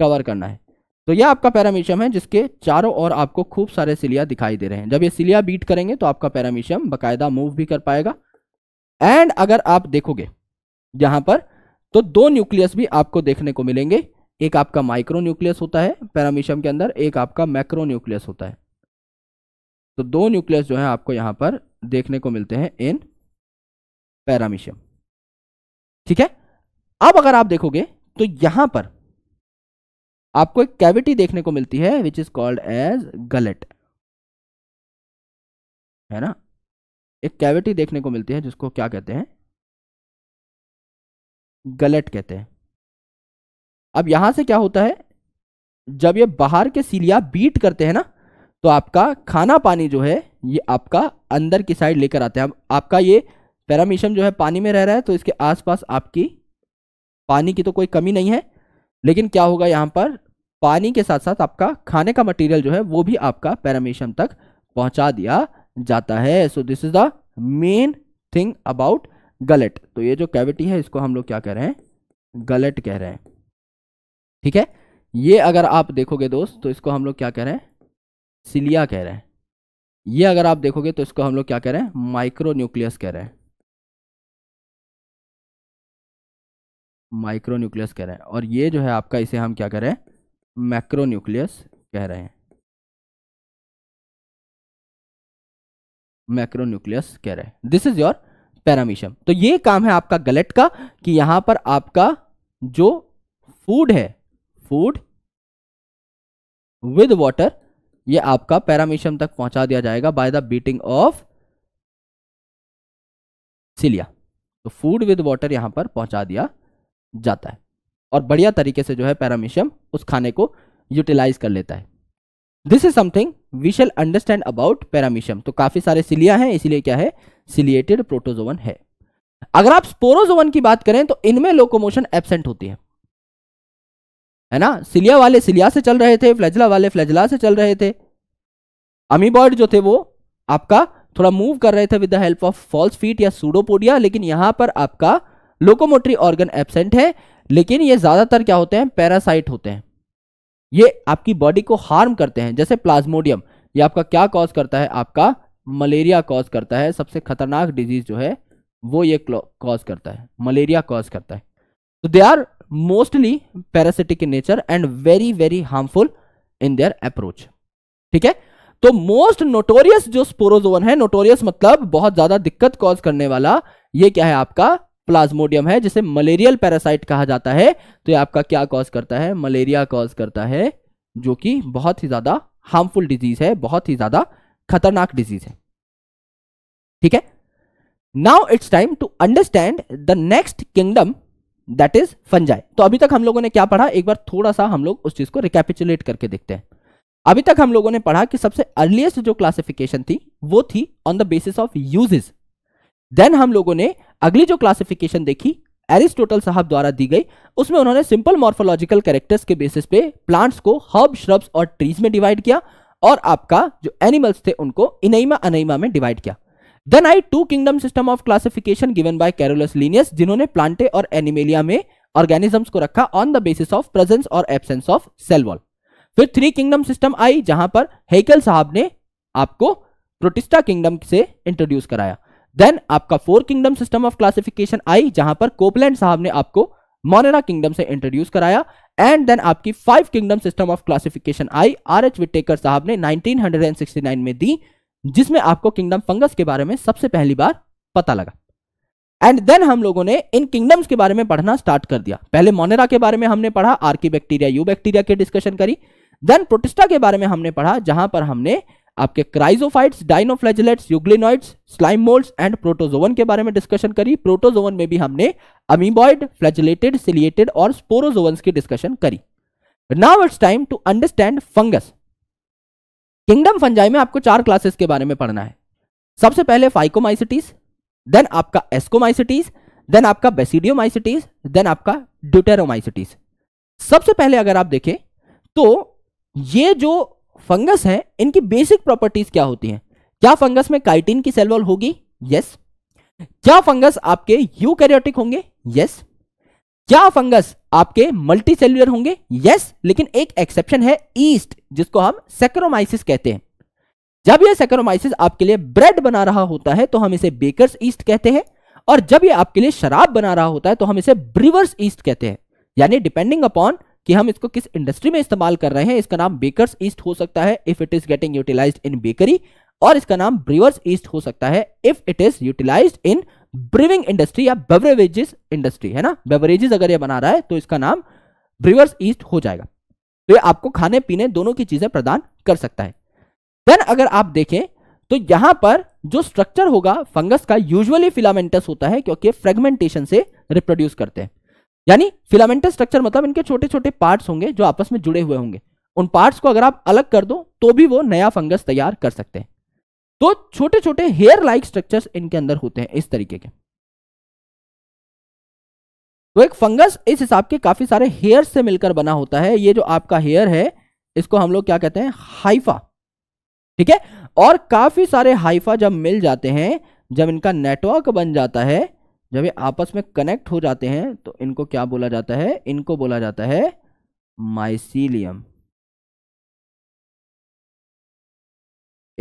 कवर करना है तो यह आपका पैरामीशियम है जिसके चारों ओर आपको खूब सारे सिलिया दिखाई दे रहे हैं जब ये सिलिया बीट करेंगे तो आपका पैरामीशियम बाकायदा मूव भी कर पाएगा एंड अगर आप देखोगे यहां पर तो दो न्यूक्लियस भी आपको देखने को मिलेंगे एक आपका माइक्रो न्यूक्लियस होता है पैरामीशियम के अंदर एक आपका मैक्रो न्यूक्लियस होता है तो दो न्यूक्लियस जो है आपको यहां पर देखने को मिलते हैं इन पैरामीशियम ठीक है अब अगर आप देखोगे तो यहां पर आपको एक कैविटी देखने को मिलती है which is called as gullet है ना एक कैविटी देखने को मिलती है जिसको क्या कहते हैं गलट कहते हैं अब यहां से क्या होता है जब ये बाहर के सीलिया बीट करते हैं ना तो आपका खाना पानी जो है ये आपका अंदर की साइड लेकर आते हैं आपका ये पैरामीशियम जो है पानी में रह रहा है तो इसके आसपास आपकी पानी की तो कोई कमी नहीं है लेकिन क्या होगा यहाँ पर पानी के साथ साथ आपका खाने का मटेरियल जो है वो भी आपका पैरामीशियम तक पहुंचा दिया जाता है so this is the main thing about gullet तो ये जो कैविटी है इसको हम लोग क्या कह रहे हैं गलेट कह रहे हैं ठीक है ये अगर आप देखोगे दोस्त तो इसको हम लोग क्या कह रहे हैं सिलिया कह रहे हैं ये अगर आप देखोगे तो इसको हम लोग क्या कह रहे हैं माइक्रो न्यूक्लियस कह रहे हैं माइक्रो न्यूक्लियस कह रहे हैं और ये जो है आपका इसे हम क्या कह रहे हैं मैक्रो न्यूक्लियस कह रहे हैं मैक्रो न्यूक्लियस कह रहे हैं दिस इज योर पैरामीशियम तो ये काम है आपका गलेट का कि यहां पर आपका जो फूड है फूड विद वाटर ये आपका पैरामीशियम तक पहुंचा दिया जाएगा by the beating of cilia तो फूड विद वाटर यहां पर पहुंचा दिया जाता है और बढ़िया तरीके से जो है पैरामीशियम उस खाने को यूटिलाइज कर लेता है this is something we shall understand about paramecium तो काफी सारे सिलिया हैं इसलिए क्या है सिलिएटेड प्रोटोजोवन है अगर आप स्पोरोजोवन की बात करें तो इनमें लोकोमोशन एबसेंट होती है है ना सिलिया वाले सिलिया से चल रहे थे फ्लैजला वाले फ्लैजला से चल रहे थे अमीबॉर्ड जो थे वो आपका थोड़ा मूव कर रहे थे with the help of false feet या सूडोपोडिया लेकिन यहां पर आपका लोकोमोटरी ऑर्गन एबसेंट है लेकिन ये ज्यादातर क्या होते हैं पैरासाइट होते हैं ये आपकी बॉडी को हार्म करते हैं जैसे प्लाज्मोडियम ये आपका क्या कॉज करता है आपका मलेरिया कॉज करता है सबसे खतरनाक डिजीज जो है वो ये कॉज करता है मलेरिया कॉज करता है तो they are mostly parasitic in nature and very very harmful in their approach ठीक है तो मोस्ट नोटोरियस जो स्पोरोजोन है नोटोरियस मतलब बहुत ज्यादा दिक्कत कॉज करने वाला ये क्या है आपका प्लाज्मोडियम है जिसे मलेरियल पैरासाइट कहा जाता है तो ये आपका क्या कॉज करता है मलेरिया कॉज करता है जो कि बहुत ही ज्यादा हार्मफुल डिजीज है बहुत ही ज्यादा खतरनाक डिजीज है ठीक है now it's time to understand the next kingdom that is fungi तो अभी तक हम लोगों ने क्या पढ़ा एक बार थोड़ा सा हम लोग उस चीज को रिकेपिचुलेट करके देखते हैं अभी तक हम लोगों ने पढ़ा कि सबसे अर्लीस्ट जो क्लासिफिकेशन थी वो थी on the basis of uses then हम लोगों ने अगली जो क्लासिफिकेशन देखी एरिस्टोटल साहब द्वारा दी गई उसमें उन्होंने सिंपल मॉर्फोलॉजिकल कैरेक्टर्स के बेसिस पे प्लांट्स को हर्ब श्रब्स और ट्रीज में डिवाइड किया और आपका जो एनिमल्स थे उनको इनईमा अनईमा में डिवाइड किया देन आई two kingdom system of classification given by Carolus Linnaeus जिन्होंने प्लांटे और एनिमेलिया में ऑर्गेनिजम्स को रखा on the basis of presence और एबसेंस ऑफ सेल वॉल फिर थ्री किंगडम सिस्टम आई जहां पर हेकल साहब ने आपको प्रोटिस्टा किंगडम से इंट्रोड्यूस कराया देन आपका four kingdom system of classification आई जहां पर कोपलैंड साहब ने आपको मोनेरा किंगडम से इंट्रोड्यूस कराया एंड देन आपकी five kingdom system of classification आई आर एच विटेकर साहब ने 1969 में दी जिसमें आपको किंगडम फंगस के बारे में सबसे पहली बार पता लगा एंड देन हम लोगों ने इन किंगडम्स के बारे में पढ़ना स्टार्ट कर दिया पहले मोनेरा के बारे में हमने पढ़ा आर्की बैक्टीरिया यू बैक्टीरिया के डिस्कशन करी देन प्रोटिस्टा के बारे में हमने पढ़ा जहां पर हमने आपके chrysophytes dinoflagellates euglenoids slime moulds and protozoan के बारे में डिस्कशन करी प्रोटोजोवन में भी हमने अमीबॉइड फ्लैजिलेटेड सिलिएटेड और स्पोरोजोवन की डिस्कशन करी now it's time to understand fungus kingdom fungi में आपको चार क्लासेस के बारे में पढ़ना है सबसे पहले फाइकोमाइसिटीज देन आपका एस्कोमाइसिटीज देन आपका बेसिडियोमाइसिटीज देन आपका ड्यूटेरोमाइसिटीज सबसे पहले अगर आप देखें तो ये जो फंगस है इनकी बेसिक प्रॉपर्टीज क्या होती हैं क्या फंगस में काइटिन की सेल वॉल होगी यस क्या फंगस आपके यूकैरियोटिक होंगे यस क्या फंगस आपके मल्टी सेल्यूलर होंगे यस लेकिन एक एक्सेप्शन है ईस्ट जिसको हम सेक्रोमाइसिस कहते हैं जब यह सेक्रोमाइसिस आपके लिए ब्रेड बना रहा होता है तो हम इसे बेकर्स ईस्ट कहते हैं और जब ये आपके लिए शराब बना रहा होता है तो हम इसे ब्रिवर्स ईस्ट कहते हैं यानी डिपेंडिंग अपॉन कि हम इसको किस इंडस्ट्री में इस्तेमाल कर रहे हैं इसका नाम बेकर्स ईस्ट हो सकता है if it is getting utilize in bakery और इसका नाम ब्रिवर्स ईस्ट हो सकता है if it is utilize in brewing industry या बेवरेजेस इंडस्ट्री है ना बेवरेजेस अगर ये बना रहा है तो इसका नाम ब्रिवर्स ईस्ट हो जाएगा तो ये आपको खाने पीने दोनों की चीजें प्रदान कर सकता है देन अगर आप देखें तो यहां पर जो स्ट्रक्चर होगा फंगस का यूजुअली फिलामेंटस होता है क्योंकि फ्रेगमेंटेशन से रिप्रोड्यूस करते हैं यानी फिलामेंटल स्ट्रक्चर मतलब इनके छोटे छोटे पार्ट्स होंगे जो आपस में जुड़े हुए होंगे उन पार्ट्स को अगर आप अलग कर दो तो भी वो नया फंगस तैयार कर सकते हैं तो छोटे छोटे हेयर लाइक स्ट्रक्चर्स इनके अंदर होते हैं इस तरीके के तो एक फंगस इस हिसाब के काफी सारे हेयर से मिलकर बना होता है ये जो आपका हेयर है इसको हम लोग क्या कहते हैं हाइफा ठीक है और काफी सारे हाइफा जब मिल जाते हैं जब इनका नेटवर्क बन जाता है जब ये आपस में कनेक्ट हो जाते हैं तो इनको क्या बोला जाता है इनको बोला जाता है माइसीलियम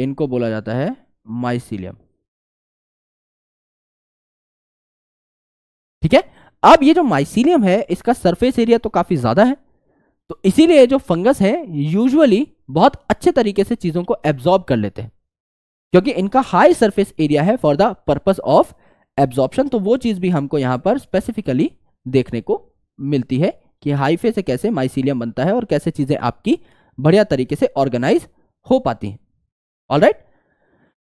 इनको बोला जाता है माइसीलियम ठीक है अब ये जो माइसीलियम है इसका सरफेस एरिया तो काफी ज्यादा है तो इसीलिए जो फंगस है यूजुअली बहुत अच्छे तरीके से चीजों को एब्जॉर्ब कर लेते हैं क्योंकि इनका हाई सरफेस एरिया है for the purpose of absorption तो वो चीज़ भी हमको यहाँ पर स्पेसिफिकली देखने को मिलती है कि हाइफे से कैसे माइसीलियम बनता है और कैसे चीज़ें आपकी बढ़िया तरीके से ऑर्गेनाइज हो पाती हैं ऑल राइट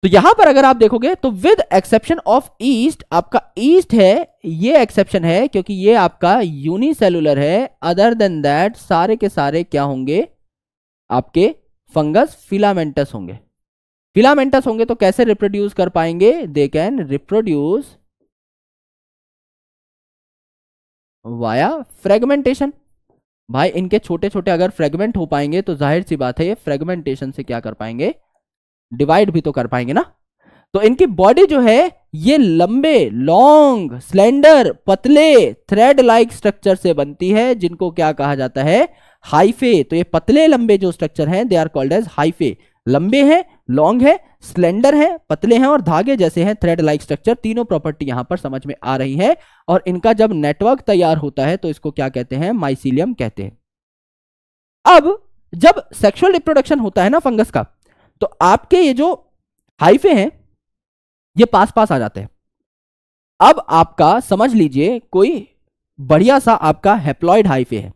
तो यहां पर अगर आप देखोगे तो विद एक्सेप्शन ऑफ ईस्ट आपका ईस्ट है ये एक्सेप्शन है क्योंकि ये आपका यूनिसेलुलर है अदर देन दैट सारे के सारे क्या होंगे आपके फंगस फिलामेंटस होंगे फिलामेंटस होंगे तो कैसे रिप्रोड्यूस कर पाएंगे they can reproduce via fragmentation भाई इनके छोटे छोटे अगर फ्रेगमेंट हो पाएंगे तो जाहिर सी बात है ये फ्रेगमेंटेशन से क्या कर पाएंगे डिवाइड भी तो कर पाएंगे ना तो इनकी बॉडी जो है ये लंबे लॉन्ग स्लेंडर पतले थ्रेड लाइक स्ट्रक्चर से बनती है जिनको क्या कहा जाता है हाइफे तो ये पतले लंबे जो स्ट्रक्चर हैं they are called as hyphae लंबे हैं लॉन्ग है स्लेंडर है पतले हैं और धागे जैसे हैं थ्रेड लाइक स्ट्रक्चर तीनों प्रॉपर्टी यहां पर समझ में आ रही है और इनका जब नेटवर्क तैयार होता है तो इसको क्या कहते हैं माइसिलियम कहते हैं अब जब सेक्सुअल रिप्रोडक्शन होता है ना फंगस का तो आपके ये जो हाइफे हैं ये पास पास आ जाते हैं अब आपका समझ लीजिए कोई बढ़िया सा आपका हेप्लॉयड हाइफे है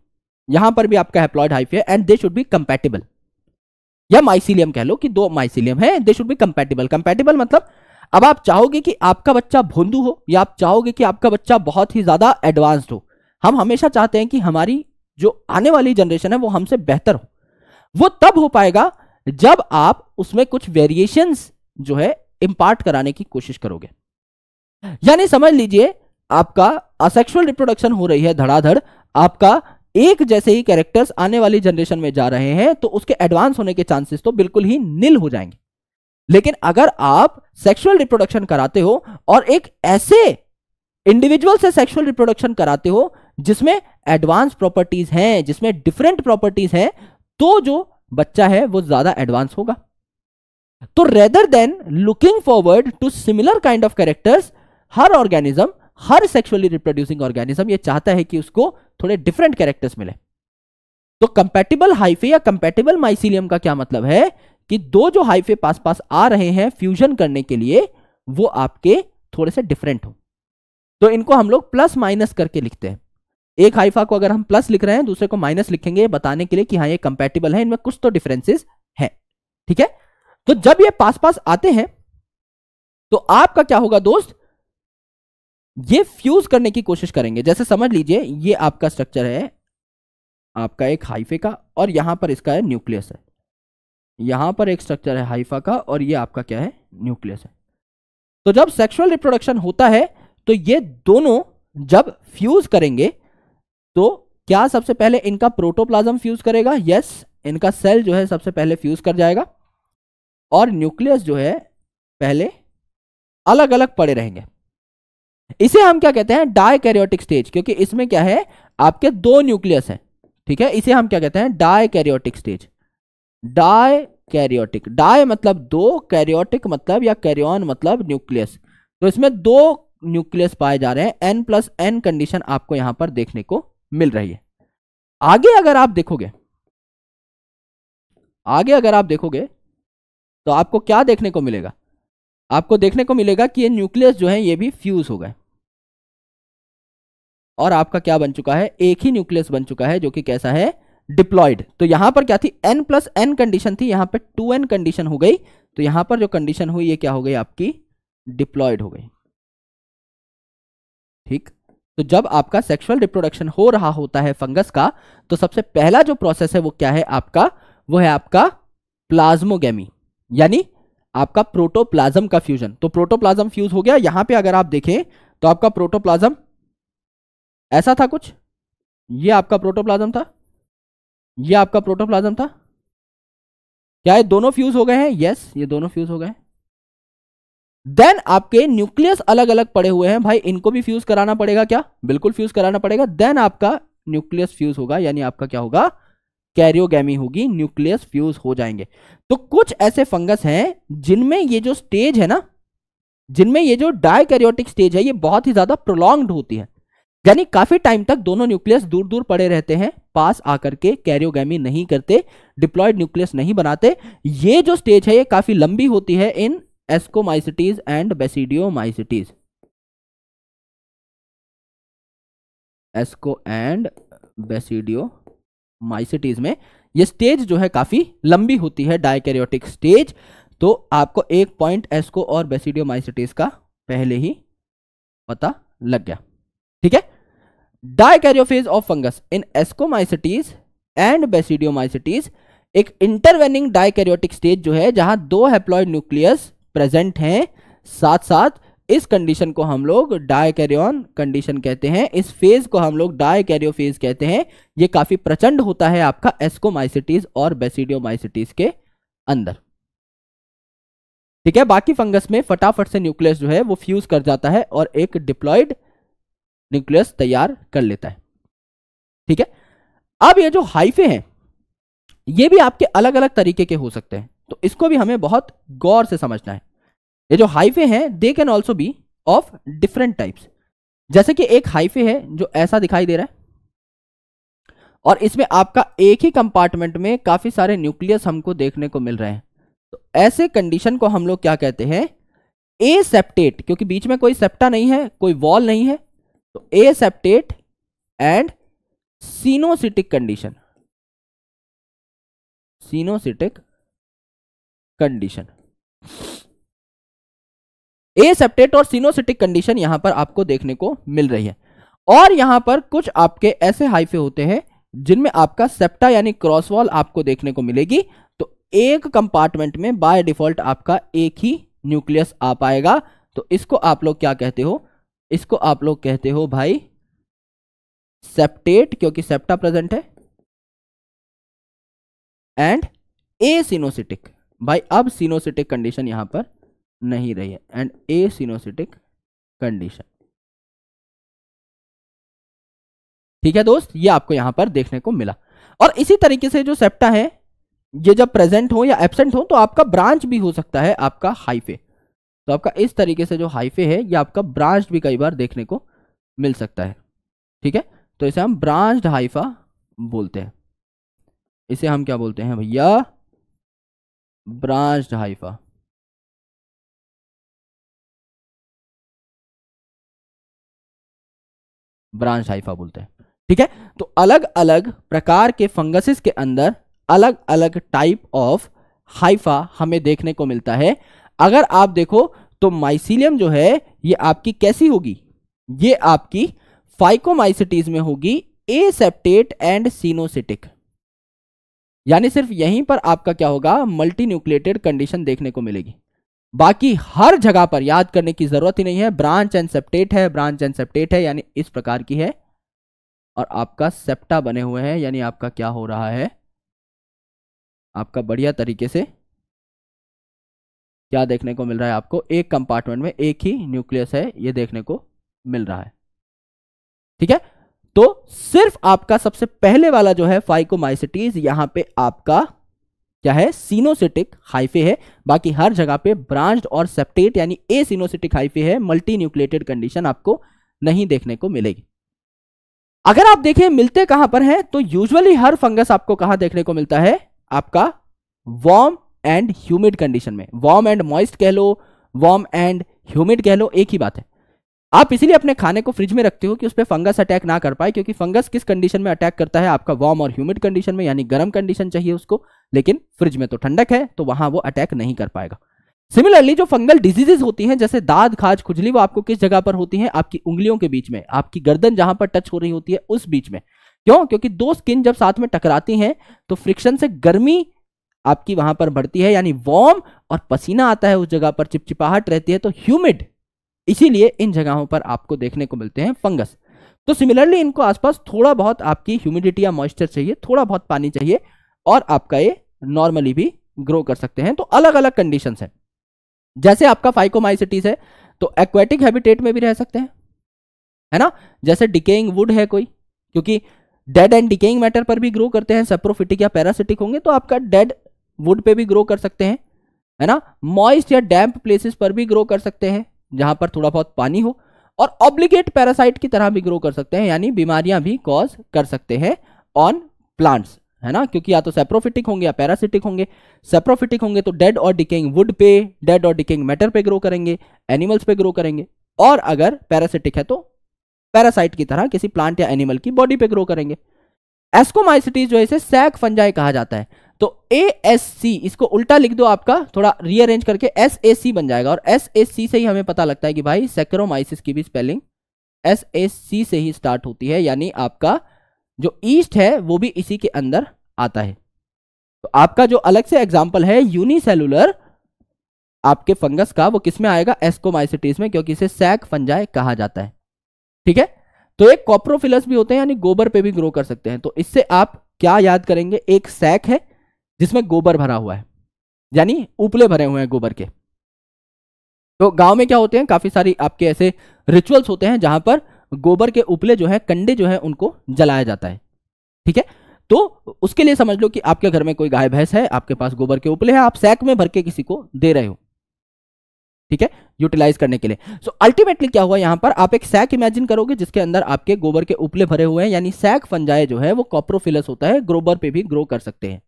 यहां पर भी आपका हेप्लॉयड हाइफे है and they should be compatible या माइसिलियम कह लो कि दो माइसिलियम है they should be compatible compatible मतलब अब आप चाहोगे कि आपका बच्चा भोंदू हो या आप चाहोगे कि आपका बच्चा बहुत ही ज्यादा एडवांस्ड हो हम हमेशा चाहते हैं कि हमारी जो आने वाली जनरेशन है वो हमसे बेहतर हो वो तब हो पाएगा जब आप उसमें कुछ वेरिएशंस जो है इम्पार्ट कराने की कोशिश करोगे यानी समझ लीजिए आपका असेक्सुअल रिप्रोडक्शन हो रही है धड़ाधड़ आपका एक जैसे ही कैरेक्टर्स आने वाली जनरेशन में जा रहे हैं तो उसके एडवांस होने के चांसेस तो बिल्कुल ही नील हो जाएंगे लेकिन अगर आप सेक्सुअल रिप्रोडक्शन कराते हो और एक ऐसे इंडिविजुअल से सेक्सुअल रिप्रोडक्शन कराते हो जिसमें एडवांस प्रॉपर्टीज हैं जिसमें डिफरेंट प्रॉपर्टीज हैं तो जो बच्चा है वो ज्यादा एडवांस होगा तो rather than looking forward to similar kind of characters हर ऑर्गेनिज्म हर सेक्सुअली रिप्रोड्यूसिंग ऑर्गेनिज्म ये चाहता है कि उसको थोड़े डिफरेंट कैरेक्टर्स मिले तो कंपेटिबल हाइफे या कंपेटिबल माइसिलियम का क्या मतलब है कि दो जो हाइफे पास पास आ रहे हैं फ्यूजन करने के लिए वो आपके थोड़े से डिफरेंट हो तो इनको हम लोग प्लस माइनस करके लिखते हैं एक हाइफा को अगर हम प्लस लिख रहे हैं दूसरे को माइनस लिखेंगे बताने के लिए कि हाँ ये कंपेटिबल है इनमें कुछ तो डिफरेंसेस है ठीक है तो जब ये पास पास आते हैं तो आपका क्या होगा दोस्त ये फ्यूज करने की कोशिश करेंगे जैसे समझ लीजिए ये आपका स्ट्रक्चर है आपका एक हाइफे का और यहां पर इसका है न्यूक्लियस है यहां पर एक स्ट्रक्चर है हाइफा का और ये आपका क्या है न्यूक्लियस है तो जब सेक्सुअल रिप्रोडक्शन होता है तो ये दोनों जब फ्यूज करेंगे तो क्या सबसे पहले इनका प्रोटोप्लाज्म फ्यूज करेगा यस इनका सेल जो है सबसे पहले फ्यूज कर जाएगा और न्यूक्लियस जो है पहले अलग अलग पड़े रहेंगे इसे हम क्या कहते हैं डायकैरियोटिक स्टेज क्योंकि इसमें क्या है आपके दो न्यूक्लियस हैं ठीक है इसे हम क्या कहते हैं dikaryotic stage dikaryotic di मतलब दो कैरियोटिक मतलब या कैरियन मतलब न्यूक्लियस तो इसमें दो न्यूक्लियस पाए जा रहे हैं एन प्लस एन कंडीशन आपको यहां पर देखने को मिल रही है आगे अगर आप देखोगे आगे अगर आप देखोगे तो आपको क्या देखने को मिलेगा आपको देखने को मिलेगा कि ये न्यूक्लियस जो है ये भी फ्यूज हो गए और आपका क्या बन चुका है एक ही न्यूक्लियस बन चुका है जो कि कैसा है डिप्लॉयड तो यहां पर क्या थी एन प्लस एन कंडीशन थी यहां पर टू एन कंडीशन हो गई तो यहां पर जो कंडीशन हुई ये क्या हो गई आपकी डिप्लॉयड हो गई ठीक तो जब आपका सेक्सुअल रिप्रोडक्शन हो रहा होता है फंगस का तो सबसे पहला जो प्रोसेस है वो क्या है आपका वो है आपका प्लाज्मोगेमी यानी आपका प्रोटोप्लाज्म का फ्यूजन तो प्रोटोप्लाज्म फ्यूज हो गया यहां पे अगर आप देखें तो आपका प्रोटोप्लाज्म ऐसा था कुछ ये आपका प्रोटोप्लाज्म था ये आपका प्रोटोप्लाज्म था क्या ये दोनों फ्यूज हो गए हैं यस ये दोनों फ्यूज हो गए देन आपके न्यूक्लियस अलग अलग पड़े हुए हैं भाई इनको भी फ्यूज कराना पड़ेगा क्या बिल्कुल फ्यूज कराना पड़ेगा देन आपका न्यूक्लियस फ्यूज होगा यानी आपका क्या होगा कैरियोगेमी होगी न्यूक्लियस फ्यूज हो जाएंगे तो कुछ ऐसे फंगस हैं जिनमें ये जो स्टेज है ना जिनमें ये जो डायकैरियोटिक स्टेज है ये बहुत ही ज्यादा प्रोलॉन्ग्ड होती है यानी काफी टाइम तक दोनों न्यूक्लियस दूर दूर पड़े रहते हैं पास आकर के कैरियोगी नहीं करते डिप्लॉयड न्यूक्लियस नहीं बनाते ये जो स्टेज है ये काफी लंबी होती है in ascomycetes and basidiomycetes asco and basidiomycetes में ये स्टेज जो है काफी लंबी होती है डायकैरियोटिक स्टेज तो आपको एक पॉइंट एस्को और बेसिडियोमाइसिटीज का पहले ही पता लग गया dikaryophase of fungus in ascomycetes and basidiomycetes एक इंटरवेनिंग डायकैरियोटिक स्टेज जो है जहां दो हैप्लॉयड न्यूक्लियस प्रेजेंट हैं साथ साथ इस कंडीशन को हम लोग डायकैरियन कंडीशन कहते हैं इस फेज को हम लोग डायकैरियोफेज कहते हैं ये काफी प्रचंड होता है आपका एस्कोमाइसिटीज और बेसिडियोमाइसिटीज के अंदर ठीक है बाकी फंगस में फटाफट से न्यूक्लियस जो है वो फ्यूज कर जाता है और एक डिप्लॉयड न्यूक्लियस तैयार कर लेता है ठीक है अब ये जो हाइफे हैं ये भी आपके अलग अलग तरीके के हो सकते हैं तो इसको भी हमें बहुत गौर से समझना है ये जो हाइफे हैं they can also be of different types जैसे कि एक हाइफे है जो ऐसा दिखाई दे रहा है और इसमें आपका एक ही कंपार्टमेंट में काफी सारे न्यूक्लियस हमको देखने को मिल रहे हैं तो ऐसे कंडीशन को हम लोग क्या कहते हैं ए सेप्टेट क्योंकि बीच में कोई सेप्टा नहीं है कोई वॉल नहीं है तो aseptate and coenocytic condition coenocytic condition aseptate और सीनोसिटिक कंडीशन यहां पर आपको देखने को मिल रही है और यहां पर कुछ आपके ऐसे हाइफे होते हैं जिनमें आपका सेप्टा यानी क्रॉस वॉल आपको देखने को मिलेगी तो एक कंपार्टमेंट में बाय डिफॉल्ट आपका एक ही न्यूक्लियस आ पाएगा तो इसको आप लोग क्या कहते हो इसको आप लोग कहते हो भाई सेप्टेट क्योंकि सेप्टा प्रेजेंट है एंड ए सिनोसिटिक भाई अब सिनोसिटिक कंडीशन यहां पर नहीं रही है एंड ए सिनोसिटिक कंडीशन ठीक है दोस्त ये आपको यहां पर देखने को मिला और इसी तरीके से जो सेप्टा है ये जब प्रेजेंट हो या एबसेंट हो तो आपका ब्रांच भी हो सकता है आपका हाइफे तो आपका इस तरीके से जो हाइफे है ये आपका ब्रांच भी कई बार देखने को मिल सकता है ठीक है तो इसे हम ब्रांच्ड हाइफा बोलते हैं इसे हम क्या बोलते हैं भैया ब्रांच्ड हाइफा ब्रांच हाइफा बोलते हैं ठीक है तो अलग अलग प्रकार के फंगसेस के अंदर अलग अलग टाइप ऑफ हाइफा हमें देखने को मिलता है अगर आप देखो तो माइसिलियम जो है ये आपकी कैसी होगी ये आपकी फाइकोमाइसिटीज में होगी एसेप्टेट एंड सीनोसिटिक यानी सिर्फ यहीं पर आपका क्या होगा मल्टी कंडीशन देखने को मिलेगी बाकी हर जगह पर याद करने की जरूरत ही नहीं है ब्रांच एंड सेप्टेट है ब्रांच एंड सेप्टेट है यानी इस प्रकार की है और आपका सेप्टा बने हुए हैं यानी आपका क्या हो रहा है आपका बढ़िया तरीके से क्या देखने को मिल रहा है आपको एक कंपार्टमेंट में एक ही न्यूक्लियस है ये देखने को मिल रहा है ठीक है तो सिर्फ आपका सबसे पहले वाला जो है फाइकोमाइसिटीज यहां पे आपका क्या है सीनोसिटिक हाइफे है बाकी हर जगह पे ब्रांच और सेप्टेट यानी ए सीनोसिटिक हाइफे है मल्टी न्यूक्लिएटेड कंडीशन आपको नहीं देखने को मिलेगी अगर आप देखें मिलते कहां पर हैं तो यूजुअली हर फंगस आपको कहां देखने को मिलता है आपका वॉर्म एंड ह्यूमिड कंडीशन में वार्म एंड मॉइस्ट कह लो वार्म एंड ह्यूमिड कह लो एक ही बात है आप इसीलिए अपने खाने को फ्रिज में रखते हो कि उस पर फंगस अटैक ना कर पाए क्योंकि फंगस किस कंडीशन में अटैक करता है आपका वार्म और ह्यूमिड कंडीशन में यानी गर्म कंडीशन चाहिए उसको लेकिन फ्रिज में तो ठंडक है तो वहां वो अटैक नहीं कर पाएगा सिमिलरली जो फंगल डिजीजेज होती हैं जैसे दाद खाज खुजली वो आपको किस जगह पर होती है आपकी उंगलियों के बीच में आपकी गर्दन जहां पर टच हो रही होती है उस बीच में क्यों क्योंकि दो स्किन जब साथ में टकराती हैं तो फ्रिक्शन से गर्मी आपकी वहां पर बढ़ती है यानी वॉर्म और पसीना आता है उस जगह पर चिपचिपाहट रहती है तो ह्यूमिड इसीलिए इन जगहों पर आपको देखने को मिलते हैं फंगस तो सिमिलरली इनको आसपास थोड़ा बहुत आपकी ह्यूमिडिटी या मॉइस्चर चाहिए थोड़ा बहुत पानी चाहिए और आपका ये नॉर्मली भी ग्रो कर सकते हैं तो अलग अलग कंडीशन है जैसे आपका फाइकोमाइसिटीज है तो एक्वेटिक हैबिटेट में भी रह सकते हैं है ना जैसे डिकेइंग वुड है कोई क्योंकि डेड एंड डिकेइंग मैटर पर भी ग्रो करते हैं सेप्रोफिटिक या पैरासिटिक होंगे तो आपका डेड वुड पे भी ग्रो कर सकते हैं है ना मॉइस्ट या डैम्प प्लेसेस पर भी ग्रो कर सकते हैं जहां पर थोड़ा बहुत पानी हो और ऑब्लिगेट पैरासाइट की तरह भी ग्रो कर सकते हैं यानी बीमारियां भी कॉज कर सकते हैं ऑन प्लांट्स है ना क्योंकि या तो सेप्रोफिटिक होंगे या पैरासिटिक होंगे सेप्रोफिटिक होंगे तो डेड और डिकेइंग वुड पे डेड और डिकेइंग मैटर पे ग्रो करेंगे एनिमल्स पे ग्रो करेंगे और अगर पैरासिटिक है तो पैरासाइट की तरह किसी प्लांट या एनिमल की बॉडी पे ग्रो करेंगे एस्कोमाइसिटीज जो है इसे सैक फंजाई कहा जाता है तो ए एस सी इसको उल्टा लिख दो आपका थोड़ा रीअरेंज करके एस ए सी बन जाएगा और एस ए सी से ही हमें पता लगता है कि भाई सेक्रोमाइसिस की भी स्पेलिंग एस ए सी से ही स्टार्ट होती है यानी आपका जो ईस्ट है वो भी इसी के अंदर आता है तो आपका जो अलग से एग्जाम्पल है यूनिसेलुलर आपके फंगस का वो किसमें आएगा एस्कोमाइसिटीज में क्योंकि इसे सैक फंजाई कहा जाता है ठीक है तो एक कॉप्रोफिलस भी होते हैं यानी गोबर पे भी ग्रो कर सकते हैं तो इससे आप क्या याद करेंगे एक सैक है जिसमें गोबर भरा हुआ है यानी उपले भरे हुए हैं गोबर के तो गांव में क्या होते हैं काफी सारी आपके ऐसे रिचुअल्स होते हैं जहां पर गोबर के उपले जो है कंडे जो है उनको जलाया जाता है ठीक है तो उसके लिए समझ लो कि आपके घर में कोई गाय भैंस है आपके पास गोबर के उपले हैं आप सैक में भर के किसी को दे रहे हो ठीक है यूटिलाइज करने के लिए सो so, अल्टीमेटली क्या हुआ यहां पर आप एक सैक इमेजिन करोगे जिसके अंदर आपके गोबर के उपले भरे हुए हैं यानी सैक फंजाए जो है वो कॉप्रोफिलस होता है ग्रोबर पे भी ग्रो कर सकते हैं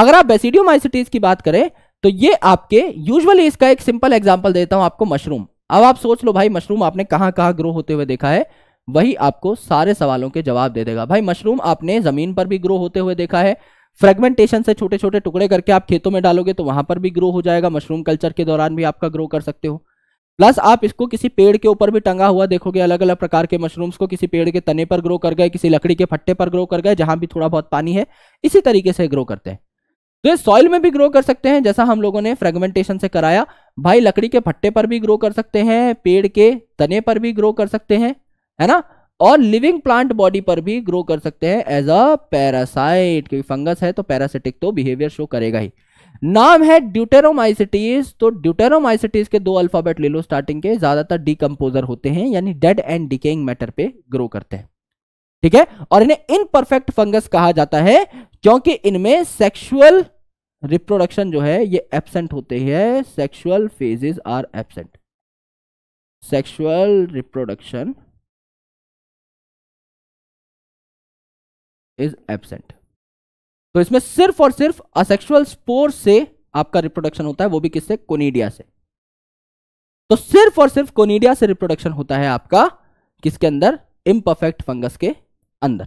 अगर आप बेसिडियोमाइसिटीज की बात करें तो ये आपके यूजुअली इसका एक सिंपल एग्जाम्पल देता हूं आपको मशरूम अब आप सोच लो भाई मशरूम आपने कहां कहां ग्रो होते हुए देखा है वही आपको सारे सवालों के जवाब दे देगा भाई मशरूम आपने जमीन पर भी ग्रो होते हुए देखा है फ्रेगमेंटेशन से छोटे छोटे टुकड़े करके आप खेतों में डालोगे तो वहां पर भी ग्रो हो जाएगा मशरूम कल्चर के दौरान भी आपका ग्रो कर सकते हो प्लस आप इसको किसी पेड़ के ऊपर भी टंगा हुआ देखोगे अलग अलग प्रकार के मशरूम्स को किसी पेड़ के तने पर ग्रो कर गए किसी लकड़ी के फट्टे पर ग्रो कर गए जहां भी थोड़ा बहुत पानी है इसी तरीके से ग्रो करते हैं तो ये सॉइल में भी ग्रो कर सकते हैं जैसा हम लोगों ने फ्रेगमेंटेशन से कराया भाई लकड़ी के फट्टे पर भी ग्रो कर सकते हैं पेड़ के तने पर भी ग्रो कर सकते हैं है ना और लिविंग प्लांट बॉडी पर भी ग्रो कर सकते हैं एज अ पैरासाइट क्योंकि फंगस है तो पैरासिटिक तो बिहेवियर शो करेगा ही नाम है ड्यूटेरोमाइसिटीज तो ड्यूटेरोमाइसिटीज के दो अल्फाबेट ले लो स्टार्टिंग के ज्यादातर डिकम्पोजर होते हैं यानी डेड एंड डिकेइंग मैटर पे ग्रो करते हैं ठीक है और इन्हें इनपरफेक्ट फंगस कहा जाता है क्योंकि इनमें सेक्सुअल रिप्रोडक्शन जो है ये एबसेंट होते हैं sexual phases are absent sexual reproduction is absent तो इसमें सिर्फ और सिर्फ असेक्सुअल स्पोर से आपका रिप्रोडक्शन होता है वो भी किससे कोनीडिया से तो सिर्फ और सिर्फ कोनीडिया से रिप्रोडक्शन होता है आपका किसके अंदर इम्परफेक्ट फंगस के अंदर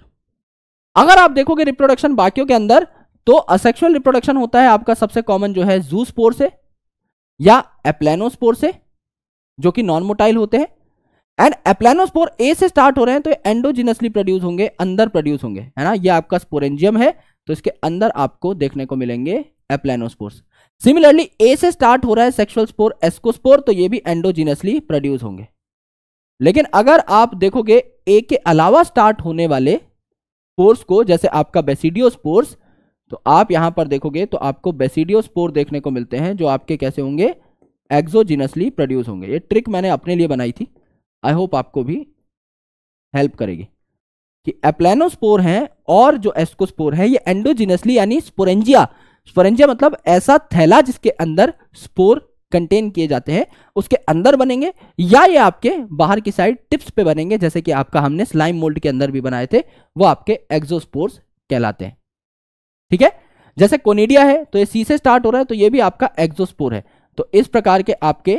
अगर आप देखोगे रिप्रोडक्शन बाकियों के अंदर तो असेक्सुअल रिप्रोडक्शन होता है आपका सबसे कॉमन जो है जू स्पोर से या एप्लेनोस्पोर से जो कि नॉन मोटाइल होते हैं एंड एप्लेनोस्पोर ए से स्टार्ट हो रहे हैं तो एंडोजिनसली प्रोड्यूस होंगे अंदर प्रोड्यूस होंगे है ना ये आपका स्पोरेंजियम है तो इसके अंदर आपको देखने को मिलेंगे एप्लेनोस्पोर्स सिमिलरली ए से स्टार्ट हो रहा है सेक्सुअल स्पोर एस्कोस्पोर तो ये भी एंडोजिनसली प्रोड्यूस होंगे लेकिन अगर आप देखोगे ए के अलावा स्टार्ट होने वाले स्पोर्स को जैसे आपका बेसिडियो स्पोर्स तो आप यहां पर देखोगे तो आपको बेसिडियो स्पोर देखने को मिलते हैं जो आपके कैसे होंगे एक्जोजिनसली प्रोड्यूस होंगे ये ट्रिक मैंने अपने लिए बनाई थी आई होप आपको भी हेल्प करेगी कि एप्लेनोस्पोर हैं और जो एस्कोस्पोर है ये एंडोजिनसली यानी स्पोरेंजिया स्पोरेंजिया मतलब ऐसा थैला जिसके अंदर स्पोर कंटेन किए जाते हैं उसके अंदर बनेंगे या ये आपके बाहर की साइड टिप्स पे बनेंगे जैसे कि आपका हमने स्लाइम मोल्ड के अंदर भी बनाए थे वो आपके एक्जोस्पोर्स कहलाते हैं ठीक है जैसे कोनिडिया है तो ये सी से स्टार्ट हो रहा है तो ये भी आपका एक्जोस्पोर है तो इस प्रकार के आपके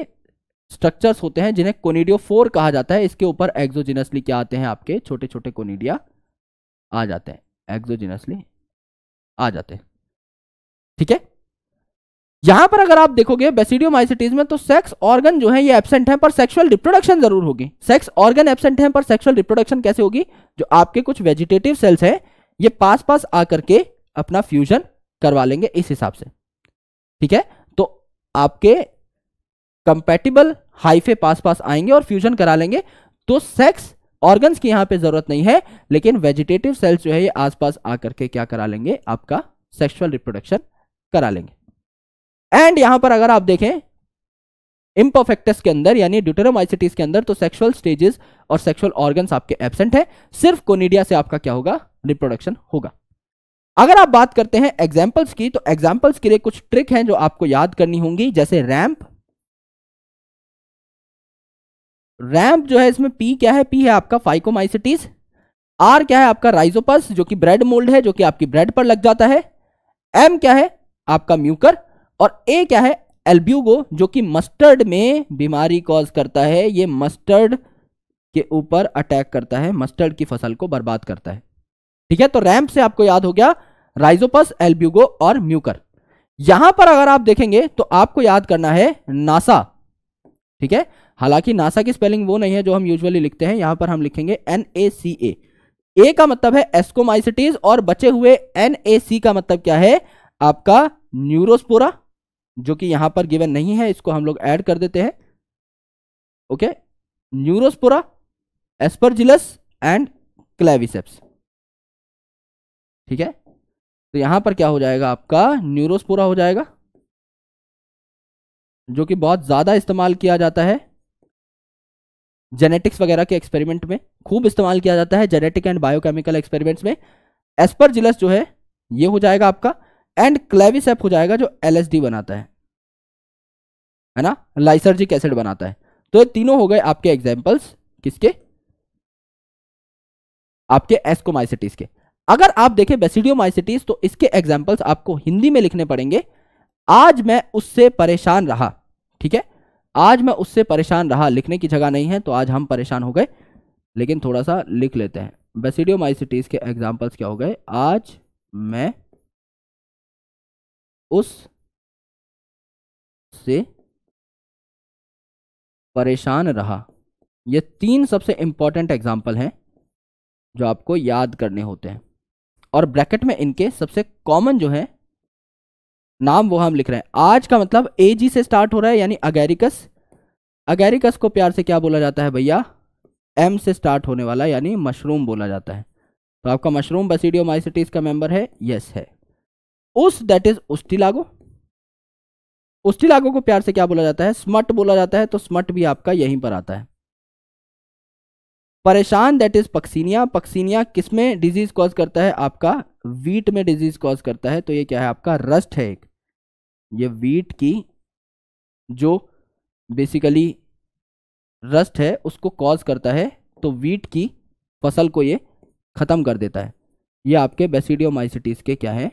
स्ट्रक्चर्स होते हैं जिन्हें फोर कहा जाता है इसके ऊपर एक्जोजिनसली क्या आते हैं आपके छोटे छोटे कोनिडिया आ जाते हैं एक्जोजिनसली आ जाते हैं ठीक है यहां पर अगर आप देखोगे बेसिडियोमाइसिटीज में तो सेक्स ऑर्गन जो है ये एबसेंट है पर सेक्सुअल रिप्रोडक्शन जरूर होगी सेक्स ऑर्गन एबसेंट है पर सेक्सुअल रिप्रोडक्शन कैसे होगी जो आपके कुछ वेजिटेटिव सेल्स हैं ये पास पास आकर के अपना फ्यूजन करवा लेंगे इस हिसाब से ठीक है तो आपके कंपेटिबल हाइफे पास पास आएंगे और फ्यूजन करा लेंगे तो सेक्स ऑर्गन्स की यहां पे जरूरत नहीं है लेकिन वेजिटेटिव सेल्स जो है ये आसपास आकर के क्या करा लेंगे आपका सेक्सुअल रिप्रोडक्शन करा लेंगे एंड यहां पर अगर आप देखें इम्परफेक्टस के अंदर यानी ड्यूटेरोमाइसिटीज के अंदर तो सेक्सुअल स्टेजेस और सेक्सुअल ऑर्गन्स आपके एबसेंट है सिर्फ कोनिडिया से आपका क्या होगा रिप्रोडक्शन होगा अगर आप बात करते हैं एग्जाम्पल्स की तो एग्जाम्पल्स के लिए कुछ ट्रिक हैं जो आपको याद करनी होंगी जैसे रैंप रैम्प जो है इसमें पी क्या है पी है आपका फाइकोमाइसिटीज आर क्या है आपका राइजोपस जो कि ब्रेड मोल्ड है जो कि आपकी ब्रेड पर लग जाता है एम क्या है आपका म्यूकर और ए क्या है एल्ब्यूगो जो कि मस्टर्ड में बीमारी कॉज करता है ये मस्टर्ड के ऊपर अटैक करता है मस्टर्ड की फसल को बर्बाद करता है ठीक है तो रैम्प से आपको याद हो गया राइजोपस एल्ब्यूगो और म्यूकर यहां पर अगर आप देखेंगे तो आपको याद करना है नासा ठीक है हालांकि नासा की स्पेलिंग वो नहीं है जो हम यूजुअली लिखते हैं यहां पर हम लिखेंगे एन ए सी ए ए का मतलब है एस्कोमाइसिटीज और बचे हुए एन ए सी का मतलब क्या है आपका न्यूरोस्पोरा जो कि यहां पर गिवन नहीं है इसको हम लोग ऐड कर देते हैं okay Neurospora Aspergillus and Claviceps ठीक है तो यहां पर क्या हो जाएगा आपका न्यूरोस्पोरा हो जाएगा जो कि बहुत ज़्यादा इस्तेमाल किया जाता है जेनेटिक्स वगैरह के एक्सपेरिमेंट में खूब इस्तेमाल किया जाता है जेनेटिक एंड बायोकेमिकल एक्सपेरिमेंट्स में एस्परजिलस जो है ये हो जाएगा आपका एंड क्लेविसेप हो जाएगा जो एल बनाता है है ना लाइसर्जिक एसिड बनाता है तो ये तीनों हो गए आपके एग्जाम्पल्स किसके आपके एस्कोमाइसिटीज के अगर आप देखें बेसिडियोमाइसिटीज तो इसके एग्जाम्पल्स आपको हिंदी में लिखने पड़ेंगे आज मैं उससे परेशान रहा ठीक है आज मैं उससे परेशान रहा लिखने की जगह नहीं है तो आज हम परेशान हो गए लेकिन थोड़ा सा लिख लेते हैं बेसिडियोमाइसिटीज के एग्जाम्पल्स क्या हो गए आज मैं उस से परेशान रहा ये तीन सबसे इंपॉर्टेंट एग्जाम्पल हैं जो आपको याद करने होते हैं और ब्रैकेट में इनके सबसे कॉमन जो है नाम वो हम लिख रहे हैं आज का मतलब ए जी से स्टार्ट हो रहा है यानी अगेरिकस अगेरिकस को प्यार से क्या बोला जाता है भैया एम से स्टार्ट होने वाला यानी मशरूम बोला जाता है तो आपका मशरूम बसीडियो माइसिटीज़ का मेंबर है यस है उस दैट इज उस्टिलागो उस्टिलागो को प्यार से क्या बोला जाता है स्मट बोला जाता है तो स्मट भी आपका यहीं पर आता है परेशान दैट इज पक्सीनिया पक्सीनिया किसमें डिजीज कॉज करता है आपका वीट में डिजीज कॉज करता है तो ये क्या है आपका रस्ट है एक ये वीट की जो बेसिकली रस्ट है उसको कॉज करता है तो वीट की फसल को ये ख़त्म कर देता है ये आपके बेसिडियोमाइसिटीज़ के क्या है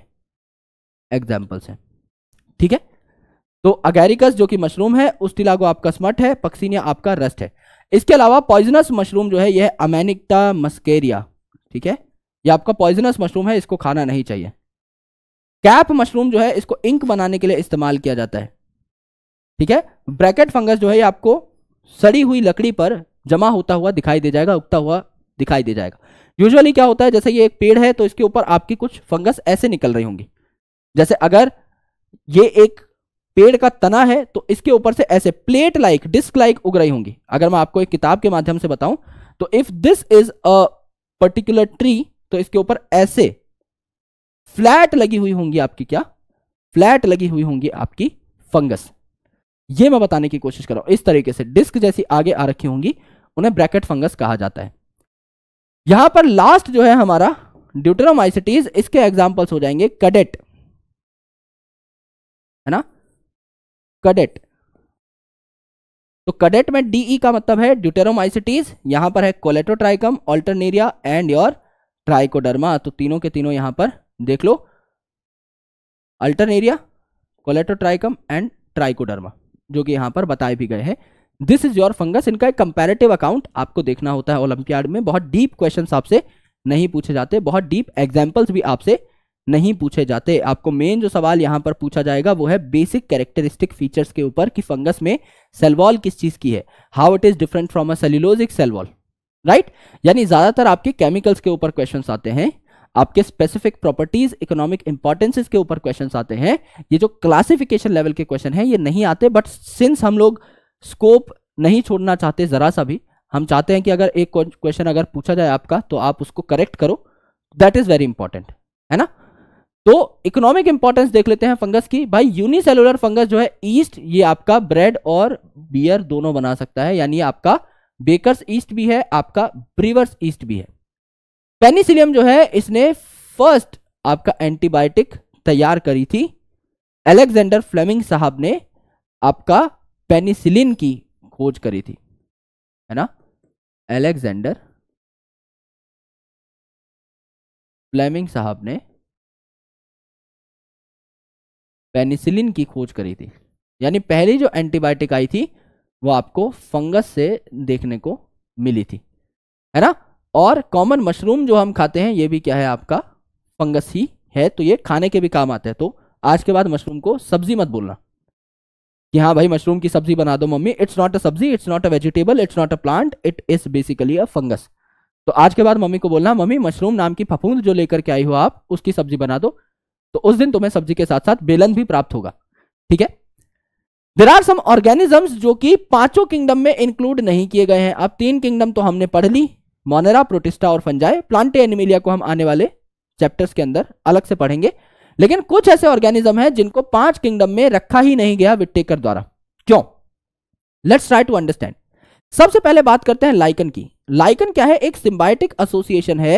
एग्जाम्पल्स हैं ठीक है तो अगेरिकस जो कि मशरूम है उस्टिलागो आपका स्मट है पक्सीनिया आपका रस्ट है इसके अलावा पॉइजनस मशरूम जो है यह अमेनिकता मस्केरिया ठीक है यह आपका पॉइजनस मशरूम है इसको खाना नहीं चाहिए कैप मशरूम जो है इसको इंक बनाने के लिए इस्तेमाल किया जाता है ठीक है ब्रैकेट फंगस जो है आपको सड़ी हुई लकड़ी पर जमा होता हुआ दिखाई दे जाएगा उगता हुआ दिखाई दे जाएगा यूजुअली क्या होता है जैसे ये एक पेड़ है तो इसके ऊपर आपकी कुछ फंगस ऐसे निकल रही होंगी जैसे अगर ये एक पेड़ का तना है तो इसके ऊपर से ऐसे प्लेट लाइक डिस्क लाइक उग रही होंगी अगर मैं आपको एक किताब के माध्यम से बताऊं तो if this is a particular tree तो इसके ऊपर ऐसे फ्लैट लगी हुई होंगी आपकी क्या फ्लैट लगी हुई होंगी आपकी फंगस ये मैं बताने की कोशिश कर रहा हूं इस तरीके से डिस्क जैसी आगे आ रखी होंगी उन्हें ब्रैकेट फंगस कहा जाता है यहां पर लास्ट जो है हमारा ड्यूटेरोमाइसिटीज इसके एग्जाम्पल्स हो जाएंगे कडेट है ना कडेट तो कडेट में डीई e का मतलब है ड्यूटेरोमाइसिटीज यहां पर है Colletotrichum Alternaria and your Trichoderma तो तीनों के तीनों यहां पर देख लो अल्टरनेरिया कोलेटोट्राइकम एंड ट्राइकोडर्मा जो कि यहां पर बताए भी गए हैं दिस इज योर फंगस इनका एक कंपेरेटिव अकाउंट आपको देखना होता है ओलंपियाड में बहुत डीप क्वेश्चन आपसे नहीं पूछे जाते बहुत डीप एग्जाम्पल्स भी आपसे नहीं पूछे जाते आपको मेन जो सवाल यहाँ पर पूछा जाएगा वो है बेसिक कैरेक्टरिस्टिक फीचर्स के ऊपर कि फंगस में सेलवॉल किस चीज़ की है how it is different from a cellulosic cell wall right यानी ज़्यादातर आपके केमिकल्स के ऊपर क्वेश्चन आते हैं आपके स्पेसिफिक प्रॉपर्टीज इकोनॉमिक इंपॉर्टेंसेज के ऊपर क्वेश्चन आते हैं ये जो क्लासिफिकेशन लेवल के क्वेश्चन हैं ये नहीं आते बट सिंस हम लोग स्कोप नहीं छोड़ना चाहते ज़रा सा भी हम चाहते हैं कि अगर एक क्वेश्चन अगर पूछा जाए आपका तो आप उसको करेक्ट करो दैट इज़ वेरी इंपॉर्टेंट है ना तो इकोनॉमिक इंपॉर्टेंस देख लेते हैं फंगस की भाई यूनिसेलुलर फंगस जो है ईस्ट ये आपका ब्रेड और बियर दोनों बना सकता है यानी आपका बेकर्स ईस्ट भी है आपका ब्रीवर्स ईस्ट भी है पेनिसिलियम जो है इसने फर्स्ट आपका एंटीबायोटिक तैयार करी थी एलेक्जेंडर फ्लेमिंग साहब ने आपका पेनिसिलिन की खोज करी थी है ना एलेक्जेंडर फ्लेमिंग साहब ने पेनिसिलिन की खोज करी थी यानी पहली जो एंटीबायोटिक आई थी वो आपको फंगस से देखने को मिली थी है ना और कॉमन मशरूम जो हम खाते हैं ये भी क्या है आपका फंगस ही है तो ये खाने के भी काम आते हैं तो आज के बाद मशरूम को सब्जी मत बोलना कि हाँ भाई मशरूम की सब्जी बना दो mummy it's not a sabzi it's not a vegetable it's not a plant it is basically a fungus तो आज के बाद मम्मी को बोलना मम्मी मशरूम नाम की फफूंद जो लेकर के आई हो आप उसकी सब्जी बना दो तो उस दिन तुम्हें सब्जी के साथ साथ बेलन भी प्राप्त होगा ठीक है देर आर सम ऑर्गेनिजम्स जो कि पांचों किंगडम में इंक्लूड नहीं किए गए हैं अब तीन किंगडम तो हमने पढ़ ली मोनेरा प्रोटिस्टा और फंजाए प्लांटे एनिमिलिया को हम आने वाले चैप्टर्स के अंदर अलग से पढ़ेंगे लेकिन कुछ ऐसे ऑर्गेनिज्म हैं जिनको पांच किंगडम में रखा ही नहीं गया विटेकर द्वारा क्यों लेट्स ट्राई टू अंडरस्टैंड सबसे पहले बात करते हैं लाइकन की लाइकन क्या है एक सिम्बायोटिक एसोसिएशन है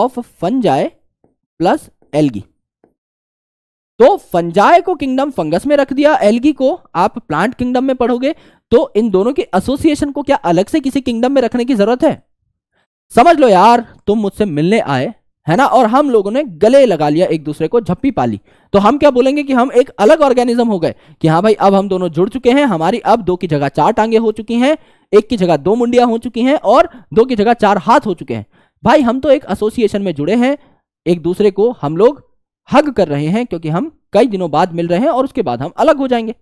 ऑफ फंजाए प्लस एलगी तो फंजाई को किंगडम फंगस में रख दिया एलगी को आप प्लांट किंगडम में पढ़ोगे तो इन दोनों के एसोसिएशन को क्या अलग से किसी किंगडम में रखने की जरूरत है समझ लो यार तुम मुझसे मिलने आए है ना और हम लोगों ने गले लगा लिया एक दूसरे को झप्पी पाली तो हम क्या बोलेंगे कि हम एक अलग ऑर्गेनिज्म हो गए कि हाँ भाई अब हम दोनों जुड़ चुके हैं हमारी अब दो की जगह चार टांगे हो चुकी हैं एक की जगह दो मुंडिया हो चुकी हैं और दो की जगह चार हाथ हो चुके हैं भाई हम तो एक एसोसिएशन में जुड़े हैं एक दूसरे को हम लोग हग कर रहे हैं क्योंकि हम कई दिनों बाद मिल रहे हैं और उसके बाद हम अलग हो जाएंगे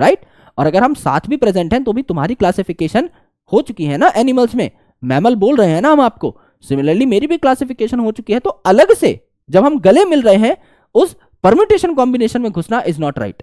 राइट और अगर हम साथ भी प्रेजेंट हैं तो भी तुम्हारी क्लासिफिकेशन हो चुकी है ना एनिमल्स में मैमल बोल रहे हैं ना हम आपको सिमिलरली मेरी भी क्लासिफिकेशन हो चुकी है तो अलग से जब हम गले मिल रहे हैं उस परम्यूटेशन कॉम्बिनेशन में घुसना इज नॉट राइट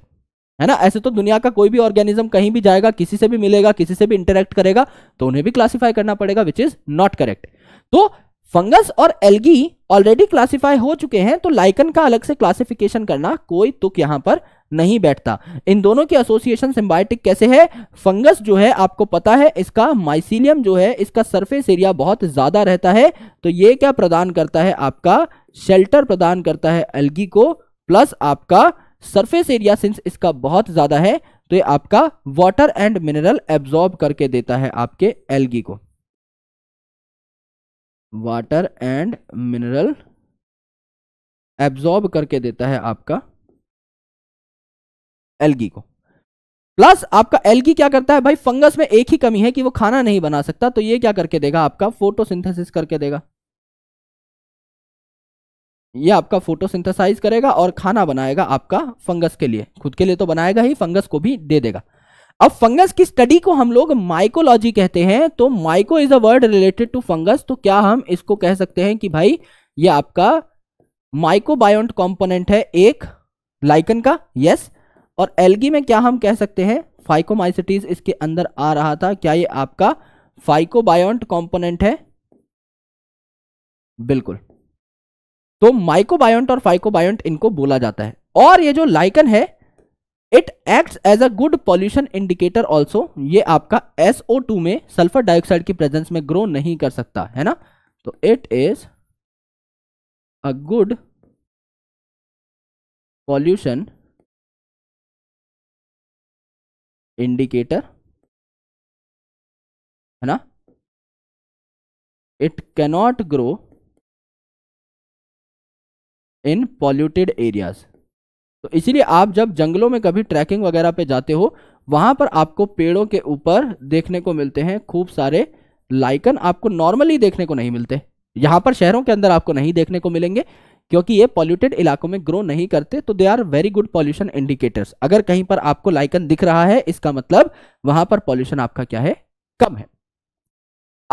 है ना ऐसे तो दुनिया का कोई भी ऑर्गेनिज्म कहीं भी जाएगा किसी से भी मिलेगा किसी से भी इंटरेक्ट करेगा तो उन्हें भी क्लासिफाई करना पड़ेगा विच इज नॉट करेक्ट तो फंगस और एल्गी ऑलरेडी क्लासिफाई हो चुके हैं तो लाइकन का अलग से क्लासिफिकेशन करना कोई तुक यहां पर नहीं बैठता इन दोनों की एसोसिएशन सिम्बायोटिक कैसे है फंगस जो है आपको पता है इसका माइसिलियम जो है इसका सरफेस एरिया बहुत ज्यादा रहता है तो ये क्या प्रदान करता है आपका शेल्टर प्रदान करता है एल्गी को प्लस आपका सरफेस एरिया सिंस इसका बहुत ज्यादा है तो ये आपका वाटर एंड मिनरल एब्जॉर्ब करके देता है आपके एल्गी को वाटर एंड मिनरल एब्जॉर्ब करके देता है आपका एलगी को प्लस आपका एलगी क्या करता है भाई फंगस में एक ही कमी है कि वो खाना नहीं बना सकता तो ये क्या करके देगा आपका फोटोसिंथेसिस करके देगा ये आपका फोटोसिंथेसाइज करेगा और खाना बनाएगा आपका फंगस के लिए खुद के लिए तो बनाएगा ही फंगस को भी दे देगा अब फंगस की स्टडी को हम लोग माइकोलॉजी कहते हैं तो myco is a word related to fungus तो क्या हम इसको कह सकते हैं कि भाई ये आपका माइकोबायोन्ट कंपोनेंट है एक लाइकन का यस और एल्गी में क्या हम कह सकते हैं फाइकोमाइसिटीज इसके अंदर आ रहा था क्या ये आपका फाइकोबायोन्ट कॉम्पोनेंट है बिल्कुल तो माइकोबायोन्ट और फाइकोबायोन्ट इनको बोला जाता है और ये जो लाइकन है it acts as a good pollution indicator also ये आपका SO2 में सल्फर डाइऑक्साइड की प्रेजेंस में ग्रो नहीं कर सकता है ना तो it is a good pollution indicator है ना it cannot grow in polluted areas तो इसीलिए आप जब जंगलों में कभी ट्रैकिंग वगैरह पे जाते हो वहां पर आपको पेड़ों के ऊपर देखने को मिलते हैं खूब सारे लाइकन आपको नॉर्मली देखने को नहीं मिलते यहां पर शहरों के अंदर आपको नहीं देखने को मिलेंगे क्योंकि ये पॉल्यूटेड इलाकों में ग्रो नहीं करते तो they are very good pollution indicators अगर कहीं पर आपको लाइकन दिख रहा है इसका मतलब वहां पर पॉल्यूशन आपका क्या है कम है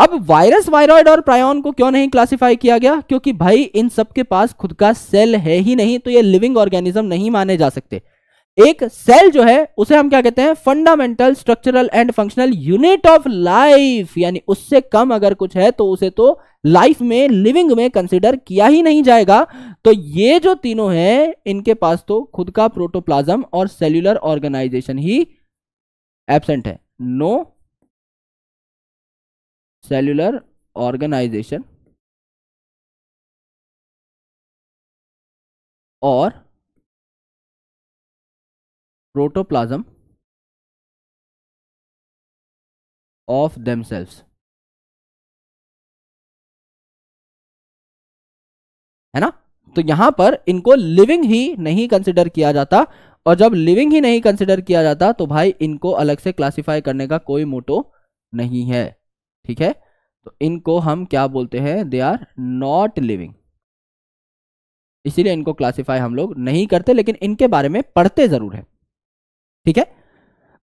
अब वायरस वायरॉइड और प्रायोन को क्यों नहीं क्लासिफाई किया गया क्योंकि भाई इन सब के पास खुद का सेल है ही नहीं तो ये लिविंग ऑर्गेनिज्म नहीं माने जा सकते एक सेल जो है उसे हम क्या कहते हैं fundamental structural and functional unit of life यानी उससे कम अगर कुछ है तो उसे तो लाइफ में लिविंग में कंसिडर किया ही नहीं जाएगा तो ये जो तीनों है इनके पास तो खुद का प्रोटोप्लाज्म और सेल्यूलर ऑर्गेनाइजेशन ही एबसेंट है नो सेल्युलर ऑर्गेनाइजेशन और प्रोटोप्लाज्म ऑफ themselves है ना तो यहां पर इनको लिविंग ही नहीं कंसिडर किया जाता और जब लिविंग ही नहीं कंसिडर किया जाता तो भाई इनको अलग से क्लासिफाई करने का कोई मोटो नहीं है ठीक है तो इनको हम क्या बोलते हैं दे आर नॉट लिविंग इसीलिए इनको क्लासिफाई हम लोग नहीं करते लेकिन इनके बारे में पढ़ते जरूर है ठीक है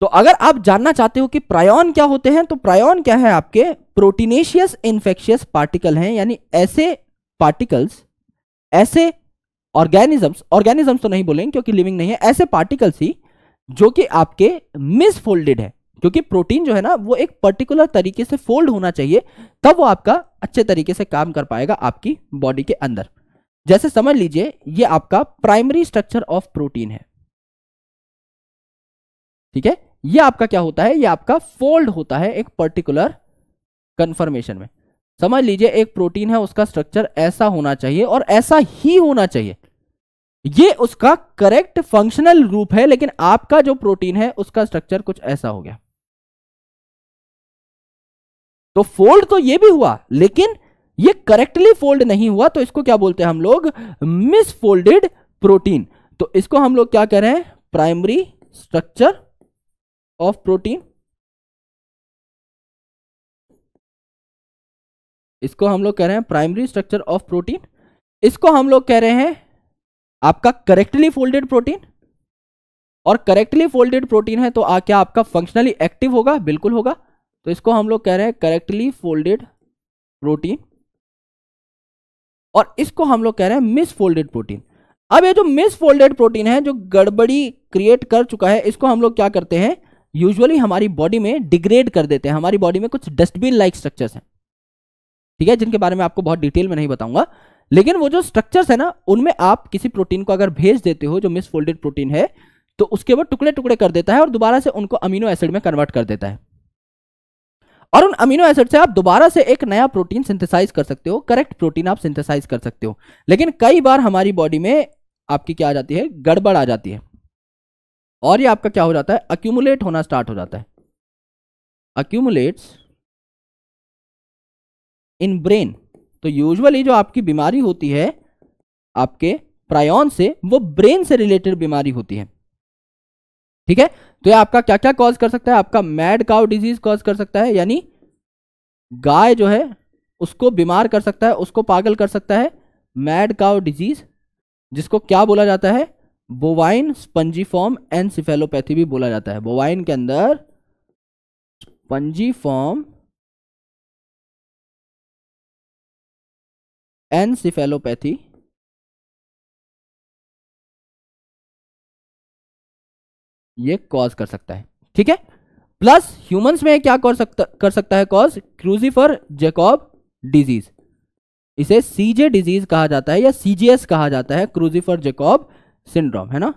तो अगर आप जानना चाहते हो कि प्रायोन क्या होते हैं तो प्रायोन क्या है आपके प्रोटीनेशियस इन्फेक्शियस पार्टिकल हैं यानी ऐसे पार्टिकल्स ऐसे ऑर्गेनिजम्स ऑर्गेनिजम्स तो नहीं बोलेंगे क्योंकि लिविंग नहीं है ऐसे पार्टिकल्स ही जो कि आपके मिसफोल्डेड है क्योंकि प्रोटीन जो है ना वो एक पर्टिकुलर तरीके से फोल्ड होना चाहिए तब वो आपका अच्छे तरीके से काम कर पाएगा आपकी बॉडी के अंदर जैसे समझ लीजिए ये आपका प्राइमरी स्ट्रक्चर ऑफ प्रोटीन है ठीक है ये आपका क्या होता है ये आपका फोल्ड होता है एक पर्टिकुलर कन्फर्मेशन में समझ लीजिए एक प्रोटीन है उसका स्ट्रक्चर ऐसा होना चाहिए और ऐसा ही होना चाहिए ये उसका करेक्ट फंक्शनल रूप है लेकिन आपका जो प्रोटीन है उसका स्ट्रक्चर कुछ ऐसा हो गया तो फोल्ड तो ये भी हुआ लेकिन ये करेक्टली फोल्ड नहीं हुआ तो इसको क्या बोलते हैं हम लोग मिसफोल्डेड प्रोटीन तो इसको हम लोग क्या कह रहे हैं प्राइमरी स्ट्रक्चर ऑफ प्रोटीन इसको हम लोग कह रहे हैं प्राइमरी स्ट्रक्चर ऑफ प्रोटीन इसको हम लोग कह रहे हैं आपका करेक्टली फोल्डेड प्रोटीन और करेक्टली फोल्डेड प्रोटीन है तो आ क्या आपका फंक्शनली एक्टिव होगा बिल्कुल होगा तो इसको हम लोग कह रहे हैं करेक्टली फोल्डेड प्रोटीन और इसको हम लोग कह रहे हैं मिस फोल्डेड प्रोटीन अब ये जो मिस फोल्डेड प्रोटीन है जो गड़बड़ी क्रिएट कर चुका है इसको हम लोग क्या करते हैं यूजुअली हमारी बॉडी में डिग्रेड कर देते हैं हमारी बॉडी में कुछ डस्टबिन लाइक स्ट्रक्चर्स हैं ठीक है जिनके बारे में आपको बहुत डिटेल में नहीं बताऊंगा लेकिन वो जो स्ट्रक्चर्स है ना उनमें आप किसी प्रोटीन को अगर भेज देते हो जो मिस फोल्डेड प्रोटीन है तो उसके वो टुकड़े टुकड़े कर देता है और दोबारा से उनको अमीनो एसिड में कन्वर्ट कर देता है और उन अमीनो एसिड से आप दोबारा से एक नया प्रोटीन सिंथेसाइज कर सकते हो करेक्ट प्रोटीन आप सिंथेसाइज कर सकते हो लेकिन कई बार हमारी बॉडी में आपकी क्या आ जाती है गड़बड़ आ जाती है और ये आपका क्या हो जाता है अक्यूमुलेट होना स्टार्ट हो जाता है अक्यूमुलेट्स इन ब्रेन तो यूजुअली जो आपकी बीमारी होती है आपके प्रायोन से वो ब्रेन से रिलेटेड बीमारी होती है ठीक है तो ये आपका क्या क्या कॉज कर सकता है आपका मैड काउ डिजीज कॉज कर सकता है यानी गाय जो है उसको बीमार कर सकता है उसको पागल कर सकता है मैड काउ डिजीज जिसको क्या बोला जाता है बोवाइन स्पंजीफॉर्म एनसिफेलोपैथी भी बोला जाता है बोवाइन के अंदर स्पंजीफॉर्म एनसिफेलोपैथी ये कॉज कर सकता है ठीक है प्लस ह्यूमंस में क्या कर सकता कर सकता है कॉज क्रूजिफर जेकॉब डिजीज इसे सीजे डिजीज कहा जाता है या सीजीएस कहा जाता है क्रूजिफर जेकॉब सिंड्रोम है ना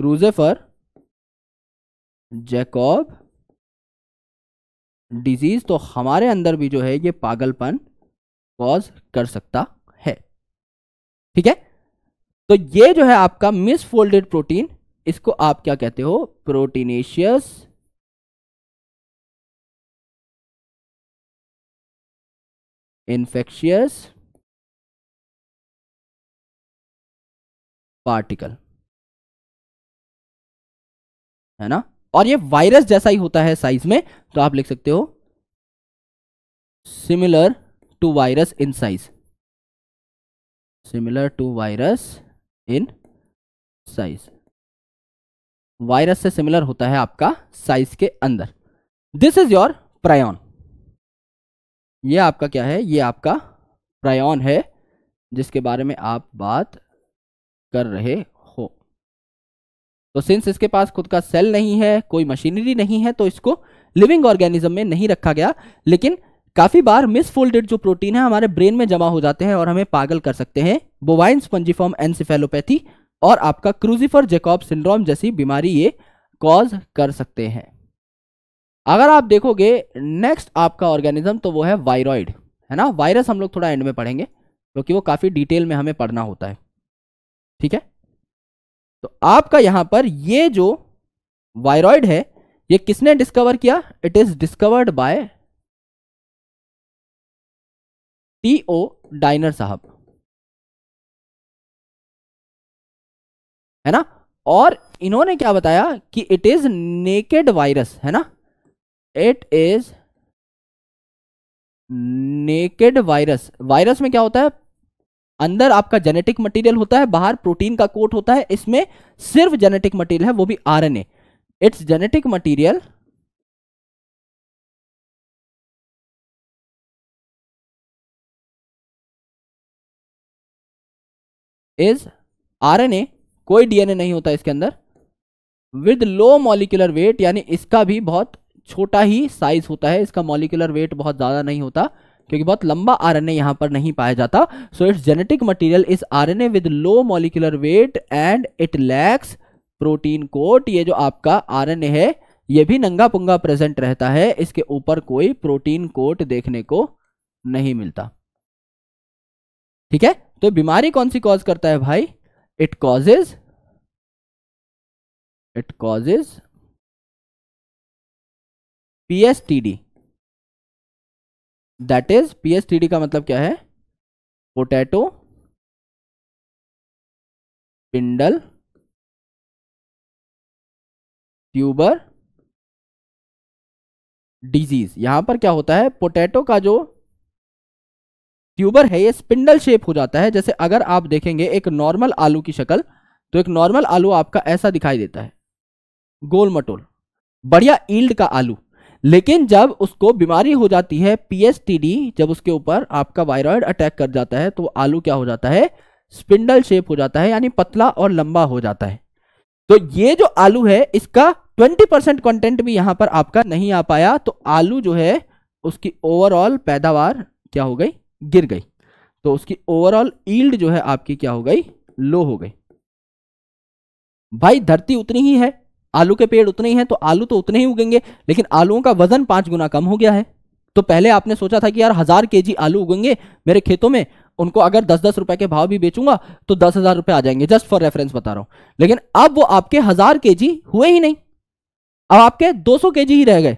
क्रूजेफर जेकॉब डिजीज तो हमारे अंदर भी जो है ये पागलपन कॉज कर सकता है ठीक है तो ये जो है आपका मिसफोल्डेड प्रोटीन इसको आप क्या कहते हो प्रोटीनेशियस इन्फेक्शियस पार्टिकल है ना और ये वायरस जैसा ही होता है साइज में तो आप लिख सकते हो similar to virus in size similar to virus in size virus से सिमिलर होता है आपका साइज के अंदर दिस इज योर प्रायन ये आपका क्या है ये आपका प्रायन है जिसके बारे में आप बात कर रहे हो तो सिंस इसके पास खुद का सेल नहीं है कोई मशीनरी नहीं है तो इसको लिविंग ऑर्गेनिज्म में नहीं रखा गया लेकिन काफ़ी बार मिसफोल्डेड जो प्रोटीन है हमारे ब्रेन में जमा हो जाते हैं और हमें पागल कर सकते हैं बोवाइन स्पंजीफॉर्म एनसिफेलोपैथी और आपका क्रूजिफर जेकॉब सिंड्रोम जैसी बीमारी ये कॉज कर सकते हैं अगर आप देखोगे नेक्स्ट आपका ऑर्गेनिज्म तो वो है वायरॉइड है ना वायरस हम लोग थोड़ा एंड में पढ़ेंगे क्योंकि तो वो काफ़ी डिटेल में हमें पढ़ना होता है ठीक है तो आपका यहां पर ये जो वायरॉइड है ये किसने डिस्कवर किया it is discovered by T O Diener साहब है ना और इन्होंने क्या बताया कि इट इज नेकेड वायरस है ना it is naked virus virus में क्या होता है अंदर आपका जेनेटिक मटेरियल होता है बाहर प्रोटीन का कोट होता है इसमें सिर्फ जेनेटिक मटेरियल है वो भी RNA it's genetic material is RNA कोई डीएनए नहीं होता इसके अंदर विद लो मॉलिकुलर वेट यानी इसका भी बहुत छोटा ही साइज होता है इसका मॉलिकुलर वेट बहुत ज़्यादा नहीं होता क्योंकि बहुत लंबा आरएनए यहां पर नहीं पाया जाता so it's genetic material is RNA with low molecular weight and it lacks protein coat ये जो आपका आरएनए है ये भी नंगा पुंगा प्रेजेंट रहता है इसके ऊपर कोई प्रोटीन कोट देखने को नहीं मिलता ठीक है तो बीमारी कौन सी कॉज करता है भाई it causes it causes PSTD that is PSTD का मतलब क्या है पोटैटो पिंडल ट्यूबर डिजीज यहां पर क्या होता है पोटैटो का जो ट्यूबर है ये स्पिंडल शेप हो जाता है जैसे अगर आप देखेंगे एक नॉर्मल आलू की शक्ल तो एक नॉर्मल आलू आपका ऐसा दिखाई देता है गोल मटोल बढ़िया ईल्ड का आलू लेकिन जब उसको बीमारी हो जाती है पीएसटीडी जब उसके ऊपर आपका वायरॉयड अटैक कर जाता है तो आलू क्या हो जाता है स्पिंडल शेप हो जाता है यानी पतला और लंबा हो जाता है तो ये जो आलू है इसका 20 परसेंट कॉन्टेंट भी यहां पर आपका नहीं आ पाया तो आलू जो है उसकी ओवरऑल पैदावार क्या हो गई गिर गई तो उसकी ओवरऑल ईल्ड जो है आपकी क्या हो गई लो हो गई भाई धरती उतनी ही है आलू के पेड़ उतने ही हैं तो आलू तो उतने ही उगेंगे लेकिन आलुओं का वजन पांच गुना कम हो गया है तो पहले आपने सोचा था कि यार हजार के जी आलू उगेंगे मेरे खेतों में उनको अगर दस दस रुपए के भाव भी बेचूंगा तो दस हजार रुपए आ जाएंगे जस्ट फॉर रेफरेंस बता रहा हूं लेकिन अब वो आपके हजार के जी हुए ही नहीं अब आपके दो सौ के जी ही रह गए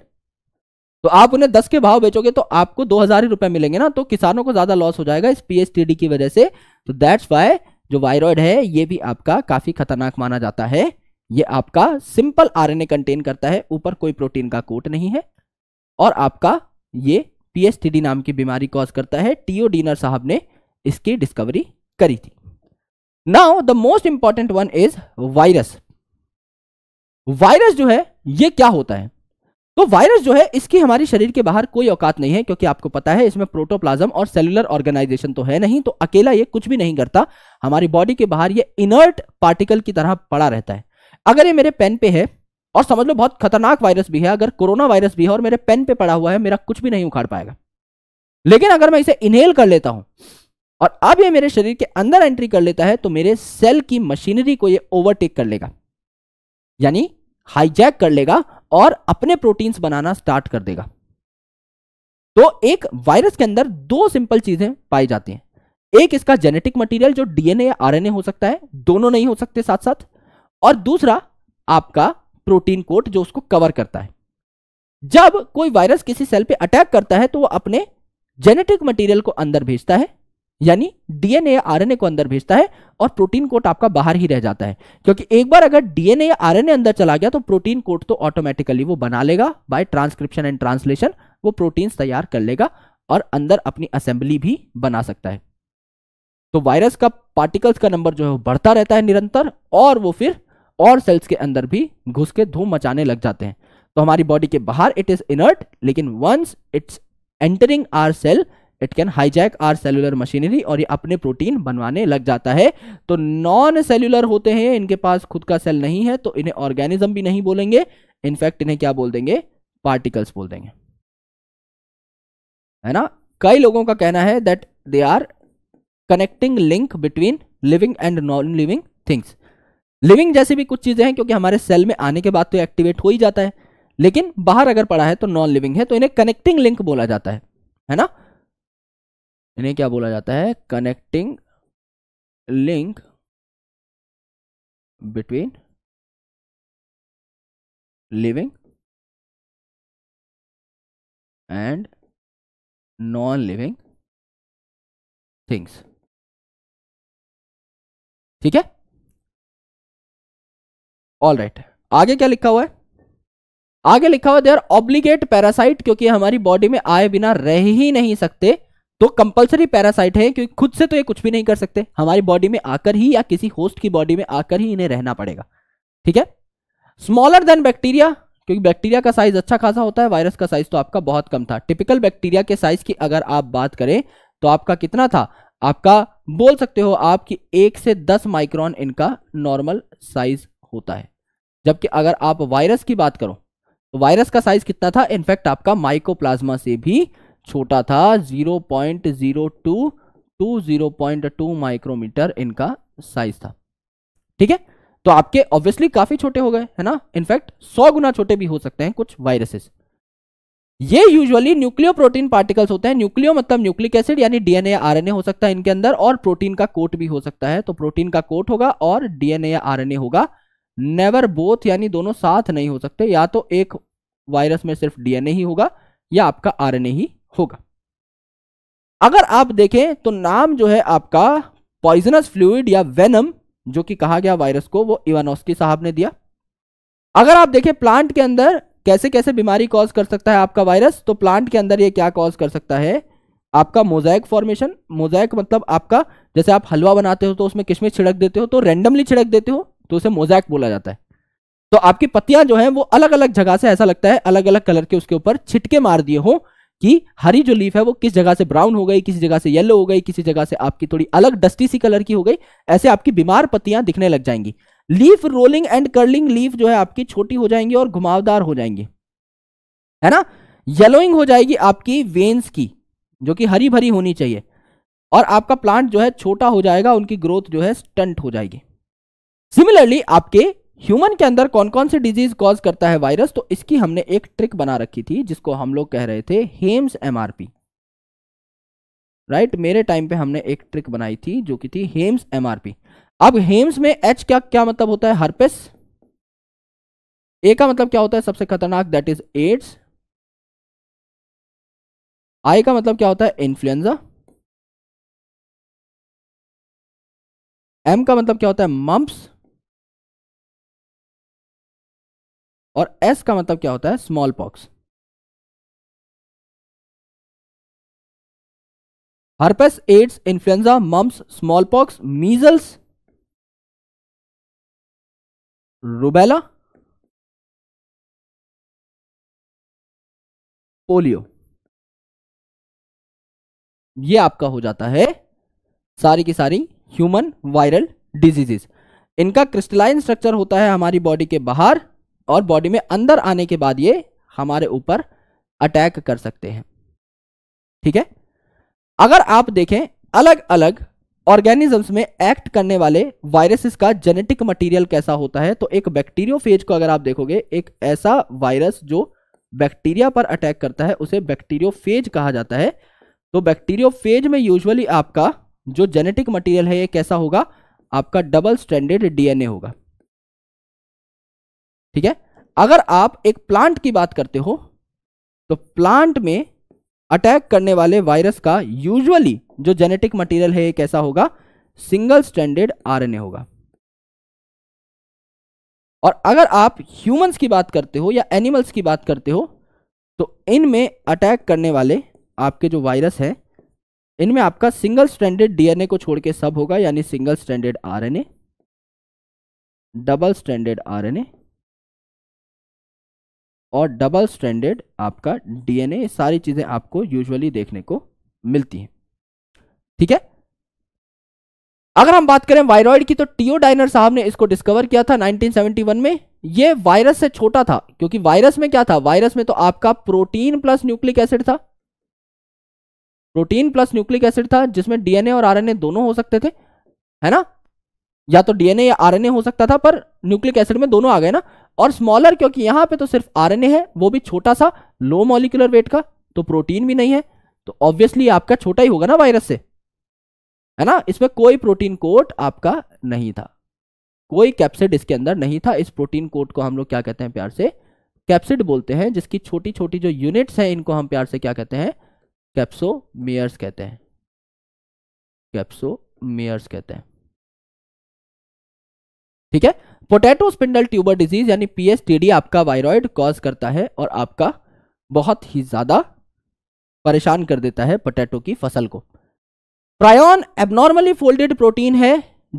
तो आप उन्हें दस के भाव बेचोगे तो आपको दो हजार ही रुपए मिलेंगे ना तो किसानों को ज्यादा लॉस हो जाएगा इस पीएचटीडी की वजह से तो दैट्स वाई जो वायरॉयड है ये भी आपका काफी खतरनाक माना जाता है ये आपका सिंपल आरएनए कंटेन करता है ऊपर कोई प्रोटीन का कोट नहीं है और आपका ये पीएचटीडी नाम की बीमारी कॉज करता है टीओ डीनर साहब ने इसकी डिस्कवरी करी थी now the most important one is virus virus जो है ये क्या होता है तो वायरस जो है इसकी हमारे शरीर के बाहर कोई औकात नहीं है क्योंकि आपको पता है इसमें प्रोटोप्लाज्म और सेलुलर ऑर्गेनाइजेशन तो है नहीं तो अकेला ये कुछ भी नहीं करता हमारी बॉडी के बाहर ये इनर्ट पार्टिकल की तरह पड़ा रहता है अगर ये मेरे पेन पे है और समझ लो बहुत खतरनाक वायरस भी है अगर कोरोना वायरस भी है और मेरे पेन पे पड़ा हुआ है मेरा कुछ भी नहीं उखाड़ पाएगा लेकिन अगर मैं इसे इनहेल कर लेता हूं और अब ये मेरे शरीर के अंदर एंट्री कर लेता है तो मेरे सेल की मशीनरी को ये ओवरटेक कर लेगा यानी हाईजैक कर लेगा और अपने प्रोटीन्स बनाना स्टार्ट कर देगा तो एक वायरस के अंदर दो सिंपल चीजें पाई जाती हैं एक इसका जेनेटिक मटेरियल जो डीएनए या आरएनए हो सकता है दोनों नहीं हो सकते साथ साथ और दूसरा आपका प्रोटीन कोट जो उसको कवर करता है जब कोई वायरस किसी सेल पे अटैक करता है तो वो अपने जेनेटिक मटेरियल को अंदर भेजता है यानी डीएनए आरएनए को अंदर भेजता है और प्रोटीन कोट आपका बाहर ही रह जाता है क्योंकि एक बार अगर डीएनए या आरएनए अंदर चला गया तो प्रोटीन कोट तो ऑटोमेटिकली वो बना लेगा बाय ट्रांसक्रिप्शन एंड ट्रांसलेशन वो प्रोटीन्स तैयार कर लेगा और अंदर अपनी असेंबली भी बना सकता है तो वायरस का पार्टिकल्स का नंबर जो है वो बढ़ता रहता है निरंतर और वो फिर और सेल्स के अंदर भी घुस के धूम मचाने लग जाते हैं तो हमारी बॉडी के बाहर इट इज इनर्ट लेकिन once it's entering our cell it can hijack our cellular machinery और ये अपने प्रोटीन बनवाने लग जाता है तो नॉन सेलुलर होते हैं इनके पास खुद का सेल नहीं है तो इन्हें ऑर्गेनिज्म भी नहीं बोलेंगे इनफैक्ट इन्हें क्या बोल देंगे पार्टिकल्स बोल देंगे है ना कई लोगों का कहना है that they are connecting link between living and non living things living जैसे भी कुछ चीज़ें हैं क्योंकि हमारे सेल में आने के बाद तो एक्टिवेट हो ही जाता है लेकिन बाहर अगर पड़ा है तो नॉन लिविंग है तो इन्हें कनेक्टिंग लिंक बोला जाता है है ना इन्हें क्या बोला जाता है connecting link between living and non living things ठीक है ऑल राइट right. आगे क्या लिखा हुआ है आगे लिखा हुआ दे आर ऑब्लिगेट पैरासाइट क्योंकि हमारी बॉडी में आए बिना रह ही नहीं सकते तो कंपलसरी पैरासाइट है क्योंकि खुद से तो ये कुछ भी नहीं कर सकते हमारी बॉडी में आकर ही या किसी होस्ट की बॉडी में आकर ही इन्हें रहना पड़ेगा ठीक है स्मॉलर देन बैक्टीरिया क्योंकि बैक्टीरिया का साइज अच्छा खासा होता है वायरस का साइज तो आपका बहुत कम था टिपिकल बैक्टीरिया के साइज की अगर आप बात करें तो आपका कितना था आपका बोल सकते हो आपकी एक से दस माइक्रॉन इनका नॉर्मल साइज होता है जबकि अगर आप वायरस की बात करो तो वायरस का साइज कितना था इनफैक्ट आपका माइकोप्लाज्मा से भी छोटा था 0.02 टू 0.2 माइक्रोमीटर इनका साइज था ठीक है तो आपके ऑब्वियसली काफी छोटे हो गए है ना इनफैक्ट 100 गुना छोटे भी हो सकते हैं कुछ वायरसेस ये यूजुअली न्यूक्लियो प्रोटीन पार्टिकल्स होते हैं न्यूक्लियो मतलब न्यूक्लिक एसिड यानी डीएनए या आरएनए हो सकता है इनके अंदर और प्रोटीन का कोट भी हो सकता है तो प्रोटीन का कोट होगा और डीएनए या आरएनए होगा नेवर बोथ यानी दोनों साथ नहीं हो सकते या तो एक वायरस में सिर्फ डीएनए ही होगा या आपका आरएनए ही होगा अगर आप देखें तो नाम जो है आपका पॉइजनस फ्लूड या वेनम जो कि कहा गया वायरस को वो इवानोस्की साहब ने दिया अगर आप देखें प्लांट के अंदर कैसे कैसे बीमारी कॉज कर सकता है आपका वायरस तो प्लांट के अंदर ये क्या कॉज कर सकता है आपका मोजैक फॉर्मेशन मोजैक मतलब आपका जैसे आप हलवा बनाते हो तो उसमें किशमिश छिड़क देते हो तो रेंडमली छिड़क देते हो तो उसे मोजैक बोला जाता है तो आपकी पत्तियां जो हैं वो अलग अलग जगह से ऐसा लगता है अलग अलग कलर के उसके ऊपर छिटके मार दिए हो कि हरी जो लीफ है वो किस जगह से ब्राउन हो गई किसी जगह से येलो हो गई किसी जगह से आपकी थोड़ी अलग डस्टी सी कलर की हो गई ऐसे आपकी बीमार पत्तियां दिखने लग जाएंगी leaf rolling and curling leaf जो है आपकी छोटी हो जाएंगी और घुमावदार हो जाएंगी है ना येलोइंग हो जाएगी आपकी वेन्स की जो कि हरी भरी होनी चाहिए और आपका प्लांट जो है छोटा हो जाएगा उनकी ग्रोथ जो है स्टंट हो जाएगी सिमिलरली आपके ह्यूमन के अंदर कौन कौन से डिजीज कॉज करता है वायरस तो इसकी हमने एक ट्रिक बना रखी थी जिसको हम लोग कह रहे थे हेम्स एमआरपी राइट right? मेरे टाइम पे हमने एक ट्रिक बनाई थी जो कि थी हेम्स एमआरपी अब हेम्स में एच क्या क्या मतलब होता है हर्पेस ए का मतलब क्या होता है सबसे खतरनाक दैट इज एड्स आई का मतलब क्या होता है इन्फ्लुएंजा एम का मतलब क्या होता है मम्प्स और एस का मतलब क्या होता है smallpox herpes AIDS influenza mumps smallpox measles rubella polio ये आपका हो जाता है सारी की सारी ह्यूमन वायरल डिजीजेस इनका क्रिस्टलाइन स्ट्रक्चर होता है हमारी बॉडी के बाहर और बॉडी में अंदर आने के बाद ये हमारे ऊपर अटैक कर सकते हैं ठीक है अगर आप देखें अलग अलग ऑर्गेनिजम्स में एक्ट करने वाले वायरसेस का जेनेटिक मटेरियल कैसा होता है तो एक बैक्टीरियोफेज को अगर आप देखोगे एक ऐसा वायरस जो बैक्टीरिया पर अटैक करता है उसे बैक्टीरियोफेज कहा जाता है तो बैक्टीरियोफेज में यूजुअली आपका जो जेनेटिक मटेरियल है ये कैसा होगा आपका डबल स्टैंडर्ड डीएनए होगा ठीक है अगर आप एक प्लांट की बात करते हो तो प्लांट में अटैक करने वाले वायरस का यूजुअली जो जेनेटिक मटेरियल है कैसा होगा सिंगल स्टैंडर्ड आरएनए होगा और अगर आप ह्यूमंस की बात करते हो या एनिमल्स की बात करते हो तो इनमें अटैक करने वाले आपके जो वायरस है इनमें आपका सिंगल स्टैंडर्ड डीएनए को छोड़ के सब होगा यानी single standard RNA double standard RNA और डबल स्टैंडर्ड आपका डीएनए सारी चीज़ें आपको यूजुअली देखने को मिलती हैं ठीक है अगर हम बात करें वायरॉइड की तो टीओ डाइनर साहब ने इसको डिस्कवर किया था 1971 में ये वायरस से छोटा था क्योंकि वायरस में क्या था वायरस में तो आपका प्रोटीन प्लस न्यूक्लिक एसिड था प्रोटीन प्लस न्यूक्लिक एसिड था जिसमें डीएनए और आरएनए दोनों हो सकते थे है ना या तो डीएनए या आरएनए हो सकता था पर न्यूक्लिक एसिड में दोनों आ गए ना और स्मॉलर क्योंकि यहां पे तो सिर्फ आरएनए है वो भी छोटा सा लो मॉलिकुलर वेट का तो प्रोटीन भी नहीं है तो ऑब्वियसली आपका छोटा ही होगा ना वायरस से है ना इसमें कोई प्रोटीन कोट आपका नहीं था कोई कैप्सिड इसके अंदर नहीं था इस प्रोटीन कोट को हम लोग क्या कहते हैं प्यार से कैप्सिड बोलते हैं जिसकी छोटी छोटी जो यूनिट्स हैं इनको हम प्यार से क्या कहते हैं कैप्सोमेयर्स कहते हैं कैप्सोमियर्स कहते हैं ठीक है पोटैटो स्पिंडल ट्यूबर डिजीज यानी पीएसटीडी आपका वायरॉयड कॉज करता है और आपका बहुत ही ज्यादा परेशान कर देता है पोटैटो की फसल को प्रायोन एबनॉर्मली फोल्डेड प्रोटीन है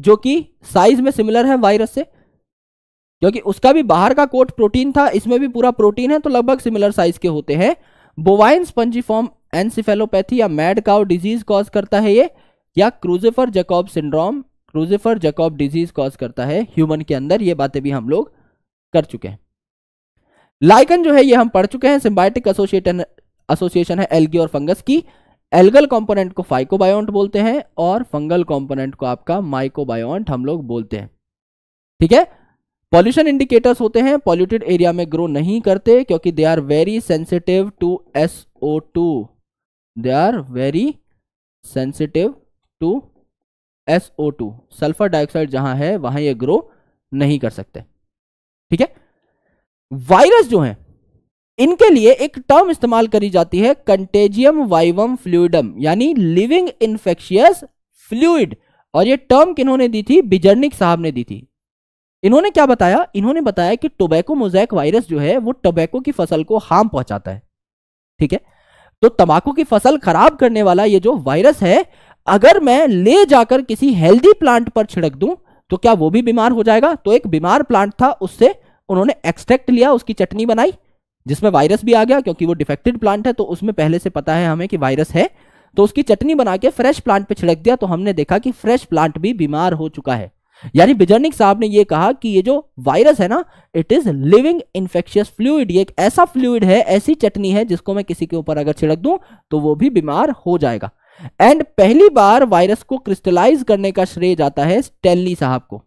जो कि साइज में सिमिलर है वायरस से क्योंकि उसका भी बाहर का कोट प्रोटीन था इसमें भी पूरा प्रोटीन है तो लगभग सिमिलर साइज के होते हैं बोवाइन स्पंजीफॉर्म एनसिफेलोपैथी या मैड काउ डिजीज कॉज करता है ये या Creutzfeldt Jakob syndrome Creutzfeldt Jakob disease cause करता है ह्यूमन के अंदर ये बातें भी हम लोग कर चुके हैं लाइकन जो है ये हम पढ़ चुके हैं सिम्बायटिक एसोसिएटन एसोसिएशन है एल्गी और फंगस की एल्गल कंपोनेंट को फाइकोबायोन्ट बोलते हैं और फंगल कंपोनेंट को आपका माइकोबायोन्ट हम लोग बोलते हैं ठीक है पॉल्यूशन इंडिकेटर्स होते हैं पॉल्यूटेड एरिया में ग्रो नहीं करते क्योंकि they are very sensitive to S O two they are very sensitive to S O two sulphur dioxide जहां है वहां ये ग्रो नहीं कर सकते ठीक है वायरस जो है इनके लिए एक टर्म इस्तेमाल करी जाती है कंटेजियम वाइवम फ्लूडम यानी लिविंग इन्फेक्शियस फ्लूइड और ये टर्म किन्होंने दी थी बिजर्निक साहब ने दी थी इन्होंने क्या बताया इन्होंने बताया कि टोबैको मोजैक वायरस जो है वो टोबैको की फसल को हार्म पहुंचाता है ठीक है तो तंबाकू की फसल खराब करने वाला ये जो वायरस है अगर मैं ले जाकर किसी हेल्दी प्लांट पर छिड़क दूं तो क्या वो भी बीमार हो जाएगा तो एक बीमार प्लांट था उससे उन्होंने एक्सट्रैक्ट लिया उसकी चटनी बनाई जिसमें वायरस भी आ गया क्योंकि वो डिफेक्टेड प्लांट है तो उसमें पहले से पता है हमें कि वायरस है तो उसकी चटनी बना के फ्रेश प्लांट पे छिड़क दिया तो हमने देखा कि फ्रेश प्लांट भी बीमार हो चुका है यानी बिजर्निक साहब ने ये कहा कि ये जो वायरस है ना it is living infectious fluid ये एक ऐसा फ्लूड है ऐसी चटनी है जिसको मैं किसी के ऊपर अगर छिड़क दूं तो वो भी बीमार हो जाएगा एंड पहली बार वायरस को क्रिस्टलाइज करने का श्रेय जाता है स्टेनली साहब को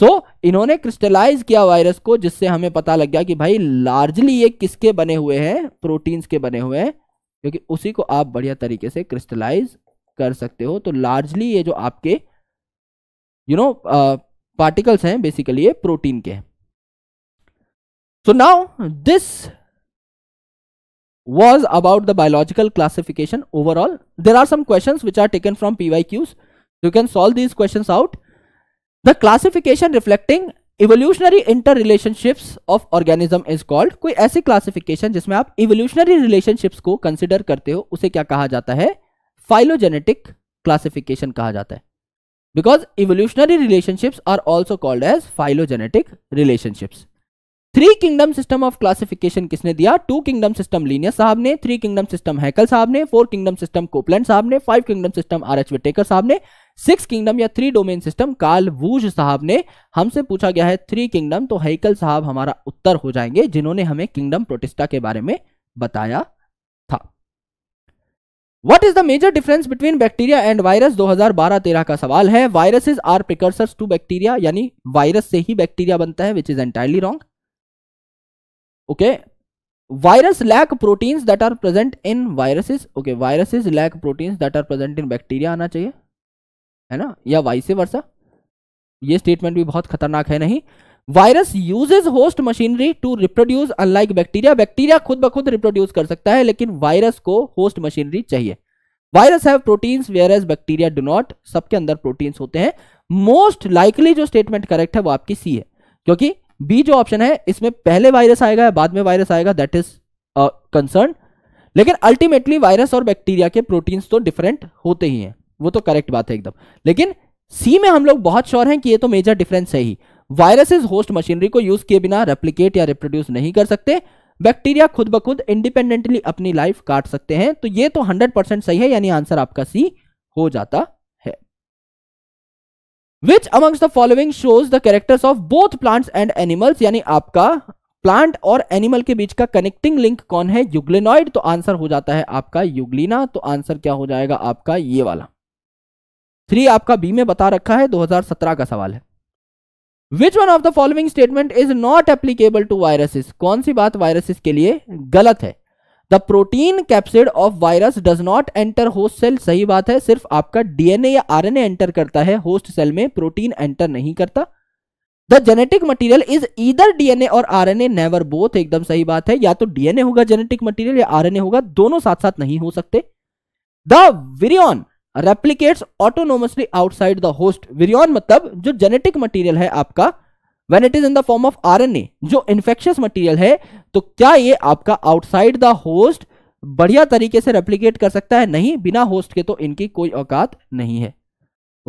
सो so, इन्होंने क्रिस्टलाइज किया वायरस को जिससे हमें पता लग गया कि भाई लार्जली ये किसके बने हुए हैं प्रोटीन्स के बने हुए हैं क्योंकि उसी को आप बढ़िया तरीके से क्रिस्टलाइज कर सकते हो तो लार्जली ये जो आपके यू नो पार्टिकल्स हैं बेसिकली ये प्रोटीन के हैं so now this was about the biological classification overall. There are some questions which are taken from PYQs. You can solve these questions out. The classification reflecting evolutionary interrelationships of organism is called कोई ऐसी classification जिसमें आप evolutionary relationships को consider करते हो उसे क्या कहा जाता है फाइलोजेनेटिक क्लासिफिकेशन कहा जाता है because evolutionary relationships are also called as phylogenetic relationships three kingdom system of classification किसने दिया टू किंगडम सिस्टम लीनियर साहब ने थ्री किंगडम सिस्टम हैकल साहब ने फोर किंगडम सिस्टम कोपलैंड साहब ने five kingdom system R H Whittaker साहब ने सिक्स किंगडम या three domain system Carl Woese साहब ने हमसे पूछा गया है थ्री किंगडम तो हैकल साहब हमारा उत्तर हो जाएंगे जिन्होंने हमें किंगडम प्रोटिस्टा के बारे में बताया था what is the major difference between bacteria and virus 2012-13 का सवाल है viruses are precursors to bacteria यानी वायरस से ही बैक्टीरिया बनता है which is entirely wrong okay virus lack proteins that are present in viruses okay viruses lack proteins that are present in bacteria आना चाहिए है ना या वाइस वर्षा ये स्टेटमेंट भी बहुत खतरनाक है नहीं virus uses host machinery to reproduce unlike bacteria bacteria खुद ब खुद रिप्रोड्यूस कर सकता है लेकिन वायरस को होस्ट मशीनरी चाहिए virus have proteins whereas bacteria do not सबके अंदर प्रोटीन्स होते हैं मोस्ट लाइकली जो स्टेटमेंट करेक्ट है वो आपकी सी है क्योंकि बी जो ऑप्शन है इसमें पहले वायरस आएगा या बाद में वायरस आएगा दैट इज कंसर्न लेकिन अल्टीमेटली वायरस और बैक्टीरिया के प्रोटीन्स तो डिफरेंट होते ही हैं वो तो करेक्ट बात है एकदम लेकिन सी में हम लोग बहुत श्योर हैं कि ये तो मेजर डिफरेंस है ही वायरसेस होस्ट मशीनरी को यूज किए बिना रेप्लीकेट या रिप्रोड्यूस नहीं कर सकते बैक्टीरिया खुद ब खुद इंडिपेंडेंटली अपनी लाइफ काट सकते हैं तो ये तो 100% सही है यानी आंसर आपका सी हो जाता which amongst the following shows the characters of both plants and animals यानी आपका प्लांट और एनिमल के बीच का कनेक्टिंग लिंक कौन है युग्लेनॉइड तो आंसर हो जाता है आपका युग्लिना तो आंसर क्या हो जाएगा आपका ये वाला थ्री आपका बी में बता रखा है 2017 का सवाल है which one of the following statement is not applicable to viruses कौन सी बात वायरसेस के लिए गलत है the protein capsid of virus does not enter host cell सही बात है सिर्फ आपका डीएनए या आरएनए एंटर करता है होस्ट सेल में प्रोटीन एंटर नहीं करता the genetic material is either DNA और आरएनए नेवर बोथ एकदम सही बात है या तो डीएनए होगा जेनेटिक मटीरियल या आरएनए होगा दोनों साथ साथ नहीं हो सकते the virion replicates autonomously outside the host virion मतलब जो जेनेटिक मटीरियल है आपका when it is in the form of RNA जो इन्फेक्शियस मटीरियल है तो क्या ये आपका आउटसाइड द होस्ट बढ़िया तरीके से रेप्लीकेट कर सकता है नहीं बिना होस्ट के तो इनकी कोई औकात नहीं है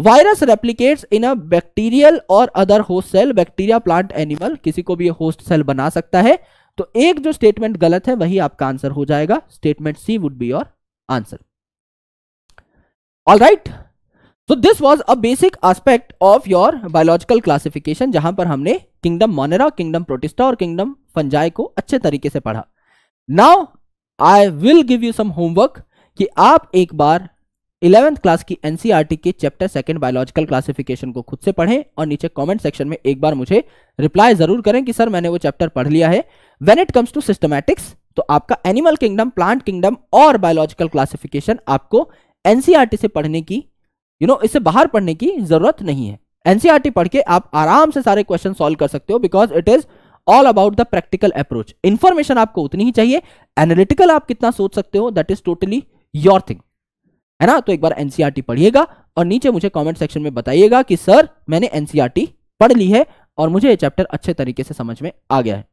virus replicates in a bacterial और other host cell bacteria plant animal किसी को भी होस्ट सेल बना सकता है तो एक जो स्टेटमेंट गलत है वही आपका आंसर हो जाएगा statement C would be your answer all right so this was a basic aspect of your biological classification जहां पर हमने किंगडम मोनेरा किंगडम प्रोटिस्टा और किंगडम फंजाई को अच्छे तरीके से पढ़ा now I will give you some homework कि आप एक बार इलेवेंथ क्लास की एनसीआरटी e के चैप्टर सेकेंड बायोलॉजिकल क्लासिफिकेशन को खुद से पढ़ें और नीचे कमेंट सेक्शन में एक बार मुझे रिप्लाई जरूर करें कि सर मैंने वो चैप्टर पढ़ लिया है when it comes to systematics तो आपका एनिमल किंगडम प्लांट किंगडम और बायोलॉजिकल क्लासिफिकेशन आपको एनसीआरटी e से पढ़ने की यू नो इससे बाहर पढ़ने की जरूरत नहीं है एनसीआरटी e पढ़ के आप आराम से सारे क्वेश्चन सॉल्व कर सकते हो because it is all about the practical approach information आपको उतनी ही चाहिए एनालिटिकल आप कितना सोच सकते हो that is totally your thing है ना तो एक बार एनसीआरटी e पढ़िएगा और नीचे मुझे कमेंट सेक्शन में बताइएगा कि सर मैंने एनसीआरटी e पढ़ ली है और मुझे ये चैप्टर अच्छे तरीके से समझ में आ गया है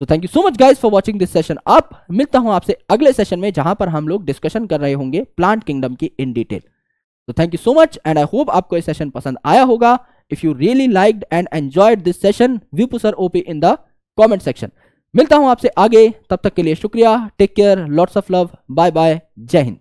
तो thank you so much guys for watching this session अब मिलता हूं आपसे अगले सेशन में जहां पर हम लोग डिस्कशन कर रहे होंगे प्लांट किंगडम की इन डिटेल तो thank you so much and I hope आपको ये सेशन पसंद आया होगा if you really liked and enjoyed this session व्यू पुसर ओपी इन द कॉमेंट सेक्शन मिलता हूं आपसे आगे तब तक के लिए शुक्रिया take care lots of love bye bye जय हिंद